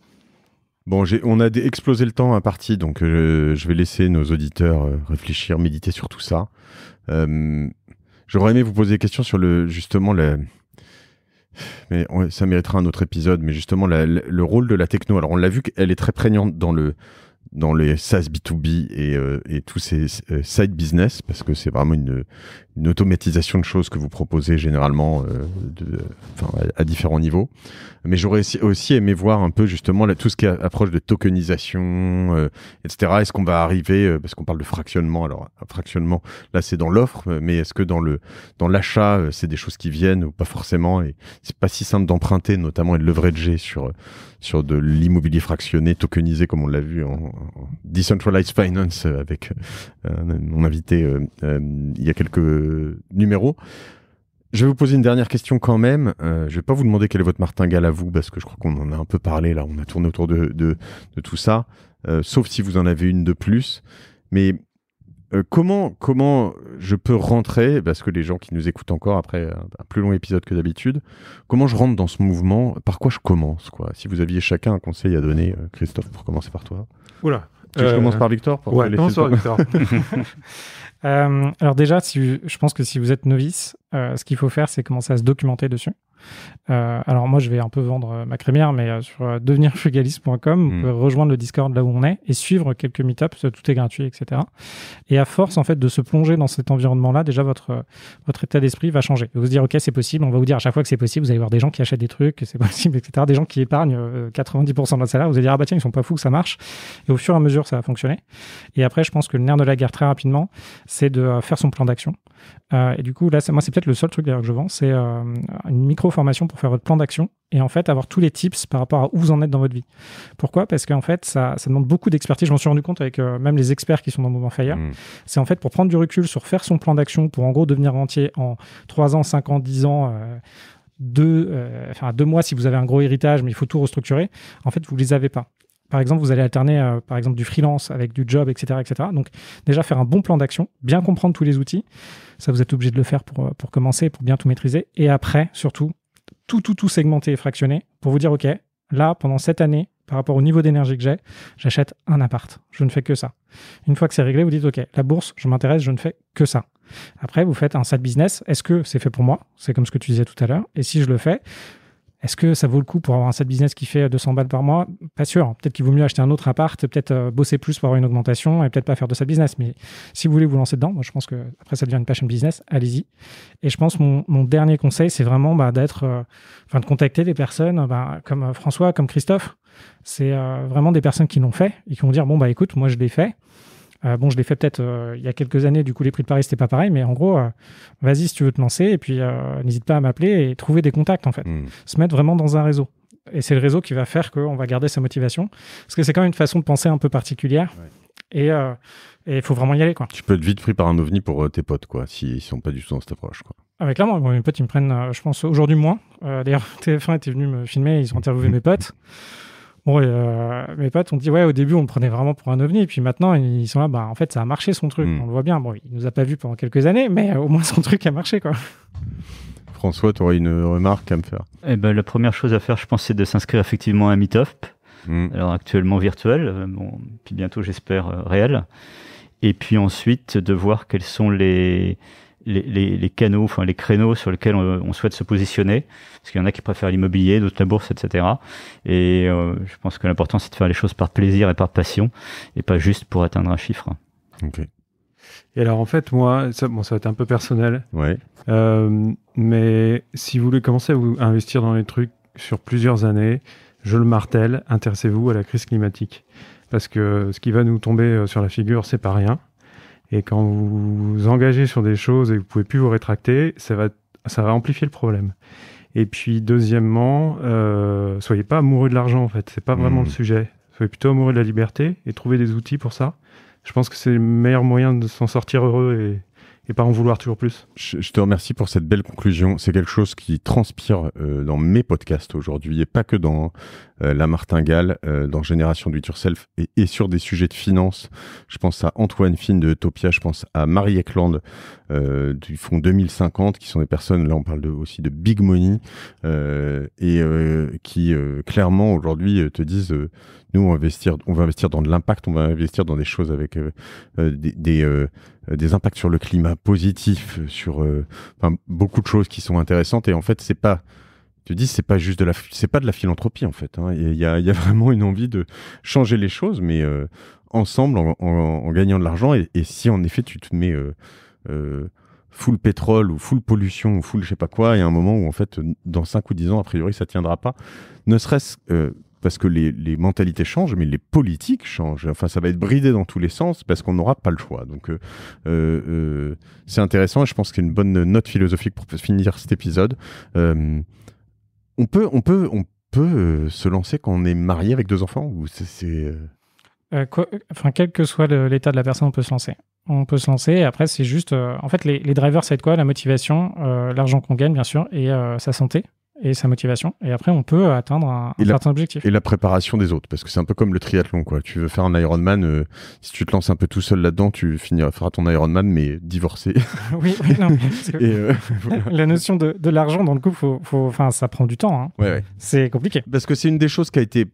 Bon, on a explosé le temps à partie, donc euh, je vais laisser nos auditeurs réfléchir, méditer sur tout ça. J'aurais aimé vous poser des questions sur le justement le. Mais ça méritera un autre épisode, mais justement le rôle de la techno. Alors on l'a vu qu'elle est très prégnante dans le dans les SaaS B2B et, euh, et tous ces euh, side business parce que c'est vraiment une, une, automatisation de choses que vous proposez généralement euh, de, à, à, différents niveaux. Mais j'aurais aussi aimé voir un peu justement là, tout ce qui approche de tokenisation, etc. Est-ce qu'on va arriver parce qu'on parle de fractionnement alors fractionnement là c'est dans l'offre, mais est-ce que dans le dans l'achat c'est des choses qui viennent ou pas forcément et c'est pas si simple d'emprunter notamment et de leverager sur sur de l'immobilier fractionné, tokenisé, comme on l'a vu en, Decentralized Finance euh, avec euh, mon invité euh, il y a quelques numéros. Je vais vous poser une dernière question quand même. je vais pas vous demander quel est votre martingale à vous, parce que je crois qu'on en a un peu parlé là, on a tourné autour de, tout ça, sauf si vous en avez une de plus. Mais euh, comment, comment je peux rentrer, parce que les gens qui nous écoutent encore après un, plus long épisode que d'habitude, comment je rentre dans ce mouvement Par quoi je commence quoi Si vous aviez chacun un conseil à donner, euh, Christophe, pour commencer par toi. Oula. Tu je commence euh, par Victor pour par Victor. alors déjà, si, je pense que si vous êtes novice, ce qu'il faut faire, c'est commencer à se documenter dessus. Euh, alors moi, je vais un peu vendre euh, ma crémière, mais euh, sur devenirfugaliste.com, vous mm. pouvez rejoindre le Discord là où on est et suivre quelques meetups, tout est gratuit, etc. Et à force, en fait, de se plonger dans cet environnement-là, déjà votre, votre état d'esprit va changer. Vous vous dire, OK, c'est possible, on va vous dire à chaque fois que c'est possible, vous allez voir des gens qui achètent des trucs, c'est possible, etc. Des gens qui épargnent 90% de leur salaire, vous allez dire, ah bah tiens, ils sont pas fous que ça marche. Et au fur et à mesure, ça va fonctionner. Et après, je pense que le nerf de la guerre très rapidement, c'est de faire son plan d'action. et du coup, là, moi, c'est peut-être le seul truc d'ailleurs que je vends, c'est une micro formation pour faire votre plan d'action et en fait avoir tous les tips par rapport à où vous en êtes dans votre vie. Pourquoi Parce qu'en fait, ça, demande beaucoup d'expertise. Je m'en suis rendu compte avec euh, même les experts qui sont dans Moment Fire. Hmm. C'est en fait pour prendre du recul sur faire son plan d'action pour en gros devenir rentier en 3 ans, 5 ans, 10 ans. Euh, deux, euh, enfin, deux mois si vous avez un gros héritage, mais il faut tout restructurer. En fait, vous ne les avez pas par exemple, vous allez alterner, euh, par exemple, du freelance avec du job, etc., etc. Donc, déjà faire un bon plan d'action, bien comprendre tous les outils. Ça, vous êtes obligé de le faire pour, pour commencer, pour bien tout maîtriser. Et après, surtout, tout, tout, tout segmenté et fractionné pour vous dire, OK, là, pendant cette année, par rapport au niveau d'énergie que j'ai, j'achète un appart. Je ne fais que ça. Une fois que c'est réglé, vous dites, OK, la bourse, je m'intéresse, je ne fais que ça. Après, vous faites un side business. Est-ce que c'est fait pour moi C'est comme ce que tu disais tout à l'heure. Et si je le fais, est-ce que ça vaut le coup pour avoir un set business qui fait 200 balles par mois Pas sûr. Peut-être qu'il vaut mieux acheter un autre appart, peut-être euh, bosser plus pour avoir une augmentation et peut-être pas faire de set business. Mais si vous voulez vous lancer dedans, moi je pense que après ça devient une passion business, allez-y. Et je pense mon, mon dernier conseil, c'est vraiment bah, d'être, euh, enfin de contacter des personnes bah, comme euh, François, comme Christophe. C'est vraiment des personnes qui l'ont fait et qui vont dire bon bah écoute, moi je l'ai fait. Euh, bon, je l'ai fait peut-être euh, il y a quelques années, du coup, les prix de Paris, c'était pas pareil, mais en gros, euh, vas-y si tu veux te lancer, et puis n'hésite pas à m'appeler et trouver des contacts, en fait. Hmm. Se mettre vraiment dans un réseau. Et c'est le réseau qui va faire qu'on va garder sa motivation, parce que c'est quand même une façon de penser un peu particulière. Et il faut vraiment y aller, quoi. Tu peux être vite pris par un ovni pour tes potes, quoi, s'ils sont pas du tout dans cette approche, quoi. Avec ah, là mes potes, ils me prennent, je pense, aujourd'hui moins. D'ailleurs, TF1 était venu me filmer, ils ont interviewé mes potes. Bon, euh, mes potes ont dit, ouais, au début, on prenait vraiment pour un ovni. Et puis maintenant, ils sont là, bah, en fait, ça a marché son truc. Hmm. On le voit bien. Bon, il nous a pas vu pendant quelques années, mais euh, au moins son truc a marché, quoi. François, tu aurais une remarque à me faire eh ben, La première chose à faire, je pense, c'est de s'inscrire effectivement à Meetup. Hmm. Alors, actuellement virtuel, euh, puis bientôt, j'espère, réel. Et puis ensuite, de voir quels sont les, les, canaux, enfin les créneaux sur lesquels on, souhaite se positionner, parce qu'il y en a qui préfèrent l'immobilier, d'autres la bourse, etc. Et euh, je pense que l'important c'est de faire les choses par plaisir et par passion, et pas juste pour atteindre un chiffre. Ok. Et alors en fait, moi, ça, bon, va être un peu personnel, euh, mais si vous voulez commencer à vous investir dans les trucs sur plusieurs années, je le martèle, intéressez-vous à la crise climatique, parce que ce qui va nous tomber euh, sur la figure, c'est pas rien. Et quand vous vous engagez sur des choses et que vous pouvez plus vous rétracter, ça va, ça va amplifier le problème. Et puis deuxièmement, euh, soyez pas amoureux de l'argent en fait, c'est pas vraiment hmm. le sujet. Soyez plutôt amoureux de la liberté et trouvez des outils pour ça. Je pense que c'est le meilleur moyen de s'en sortir heureux et, et pas en vouloir toujours plus. Je, te remercie pour cette belle conclusion. C'est quelque chose qui transpire euh, dans mes podcasts aujourd'hui et pas que dans euh, La Martingale euh, dans Génération du Yourself et, sur des sujets de finance. Je pense à Antoine Fine de Topia, je pense à Marie Eckland euh, du fonds 2050, qui sont des personnes, là on parle aussi de big money, et qui clairement aujourd'hui te disent nous on investir on va investir dans de l'impact on va investir dans des choses avec des des, impacts sur le climat positifs, sur beaucoup de choses qui sont intéressantes et en fait c'est pas tu dis c'est pas juste de la c'est pas de la philanthropie en fait. Hein. Il y, y, a, vraiment une envie de changer les choses, mais euh, ensemble en, gagnant de l'argent. Et, si en effet tu te mets euh, euh, full pétrole ou full pollution ou full je sais pas quoi, il y a un moment où en fait dans 5 ou 10 ans a priori ça tiendra pas. Ne serait-ce parce que les, mentalités changent, mais les politiques changent. Enfin, ça va être bridé dans tous les sens parce qu'on n'aura pas le choix. Donc, c'est intéressant et je pense une bonne note philosophique pour finir cet épisode. Euh, on peut, on peut, on peut euh, se lancer quand on est marié avec deux enfants ou c'est. Euh euh, enfin, quel que soit l'état de la personne, on peut se lancer. On peut se lancer. après, c'est juste. en fait, les, drivers, c'est quoi La motivation, l'argent qu'on gagne, bien sûr, et sa santé et sa motivation. Et après, on peut atteindre un, certain objectif. Et la préparation des autres, parce que c'est un peu comme le triathlon, quoi. Tu veux faire un Ironman, euh, si tu te lances un peu tout seul là-dedans, tu finiras feras ton Ironman, mais divorcé. oui, non. Euh, la notion de, de l'argent dans le coup faut, faut, ça prend du temps. Hein. C'est compliqué. Parce que c'est une des choses qui a été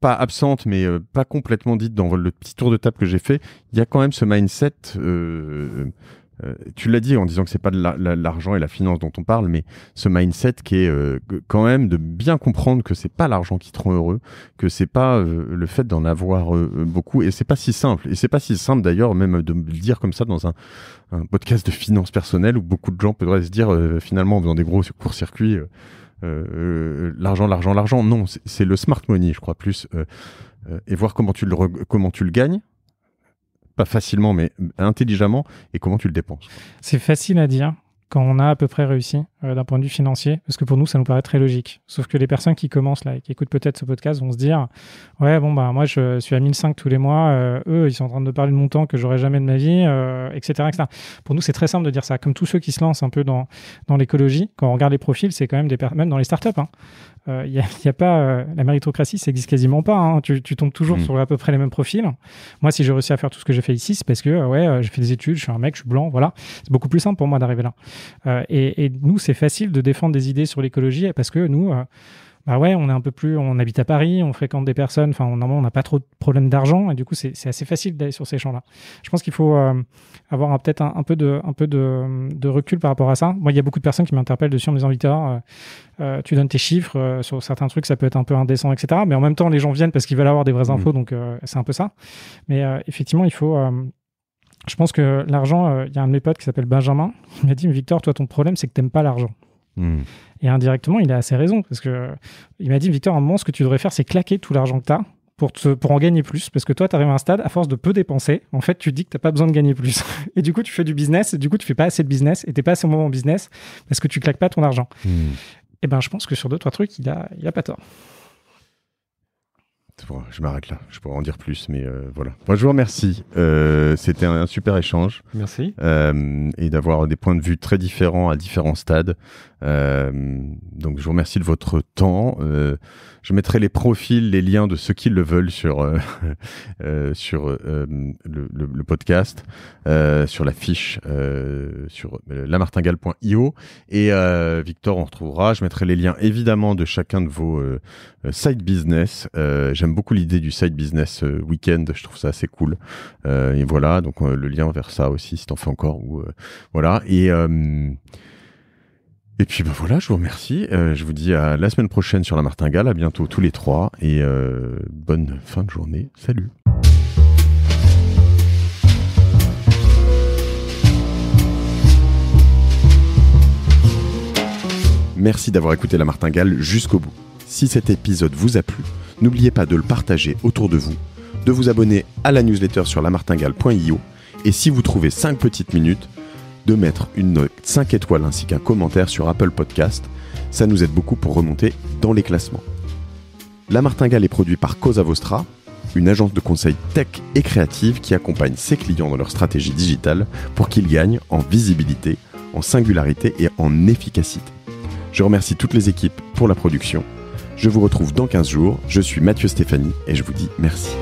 pas absente, mais euh, pas complètement dite dans le petit tour de table que j'ai fait. Il y a quand même ce mindset euh, tu l'as dit en disant que c'est pas l'argent et la finance dont on parle, mais ce mindset qui est euh, quand même de bien comprendre que c'est pas l'argent qui te rend heureux, que c'est pas euh, le fait d'en avoir beaucoup, et c'est pas si simple. Et c'est pas si simple d'ailleurs même de le dire comme ça dans un, podcast de finances personnelle où beaucoup de gens pourraient se dire finalement en faisant des gros courts-circuits. l'argent, l'argent, l'argent. Non, c'est le smart money, je crois plus, et voir comment comment tu le gagnes, pas facilement, mais intelligemment, et comment tu le dépenses. C'est facile à dire quand on a à peu près réussi. Euh, d'un point de vue financier, parce que pour nous, ça nous paraît très logique. Sauf que les personnes qui commencent là et qui écoutent peut-être ce podcast vont se dire Ouais, bon, bah, moi, je suis à 1005 tous les mois, euh, eux, ils sont en train de parler de montants que j'aurais jamais de ma vie, euh, etc., Pour nous, c'est très simple de dire ça. Comme tous ceux qui se lancent un peu dans, dans l'écologie, quand on regarde les profils, c'est quand même des personnes, même dans les startups, hein. il a, pas la méritocratie, ça existe quasiment pas. Hein. Tu, tu, tombes toujours mm. sur à peu près les mêmes profils. Moi, si j'ai réussi à faire tout ce que j'ai fait ici, c'est parce que ouais, j'ai fait des études, je suis un mec, je suis blanc, voilà. C'est beaucoup plus simple pour moi d'arriver là. Et, et, nous, c'est facile de défendre des idées sur l'écologie parce que nous, euh, bah ouais, on est un peu plus, on habite à Paris, on fréquente des personnes, enfin, normalement, on n'a pas trop de problèmes d'argent et du coup, c'est assez facile d'aller sur ces champs-là. Je pense qu'il faut euh, avoir peut-être un, peu, de, recul par rapport à ça. Moi, il y a beaucoup de personnes qui m'interpellent dessus en me disant, Victor, euh, tu donnes tes chiffres sur certains trucs, ça peut être un peu indécent, etc. Mais en même temps, les gens viennent parce qu'ils veulent avoir des vraies mmh. infos, donc c'est un peu ça. Mais effectivement, il faut je pense que l'argent, euh, il y a un de mes potes qui s'appelle Benjamin, il m'a dit, mais Victor, toi, ton problème, c'est que t'aimes pas l'argent. Hmm. Et indirectement, il a assez raison, parce que euh, il m'a dit, Victor, à un moment, ce que tu devrais faire, c'est claquer tout l'argent que t'as pour, pour en gagner plus. Parce que toi, tu arrives à un stade, à force de peu dépenser, en fait, tu te dis que tu n'as pas besoin de gagner plus. Et du coup, tu fais du business, et du coup, tu fais pas assez de business, et tu pas assez au moment business, parce que tu claques pas ton argent. Hmm. Et eh ben, je pense que sur deux, trois trucs, il a, il a pas tort je m'arrête là, je pourrais en dire plus, mais euh, voilà. moi je vous remercie. Euh, c'était un, super échange. Merci. Euh, et d'avoir des points de vue très différents à différents stades. donc, je vous remercie de votre temps. je mettrai les profils, les liens de ceux qui le veulent sur, sur le, podcast, sur la fiche, sur lamartingale.io. Et Victor, on retrouvera. Je mettrai les liens évidemment de chacun de vos side business. j'aimerais beaucoup l'idée du side business euh, week-end Je trouve ça assez cool. Euh, et voilà, donc euh, le lien vers ça aussi, si t'en fais encore. Ou, voilà. Et. Et puis ben voilà, je vous remercie. je vous dis à la semaine prochaine sur la Martingale. À bientôt tous les trois et bonne fin de journée. Salut. Merci d'avoir écouté la Martingale jusqu'au bout. Si cet épisode vous a plu, N'oubliez pas de le partager autour de vous, de vous abonner à la newsletter sur lamartingale.io et si vous trouvez 5 petites minutes, de mettre une note 5 étoiles ainsi qu'un commentaire sur Apple Podcast. Ça nous aide beaucoup pour remonter dans les classements. La Martingale est produit par Cosa Vostra, une agence de conseil tech et créative qui accompagne ses clients dans leur stratégie digitale pour qu'ils gagnent en visibilité, en singularité et en efficacité. Je remercie toutes les équipes pour la production je vous retrouve dans 15 jours. Je suis Mathieu Stéphanie et je vous dis merci.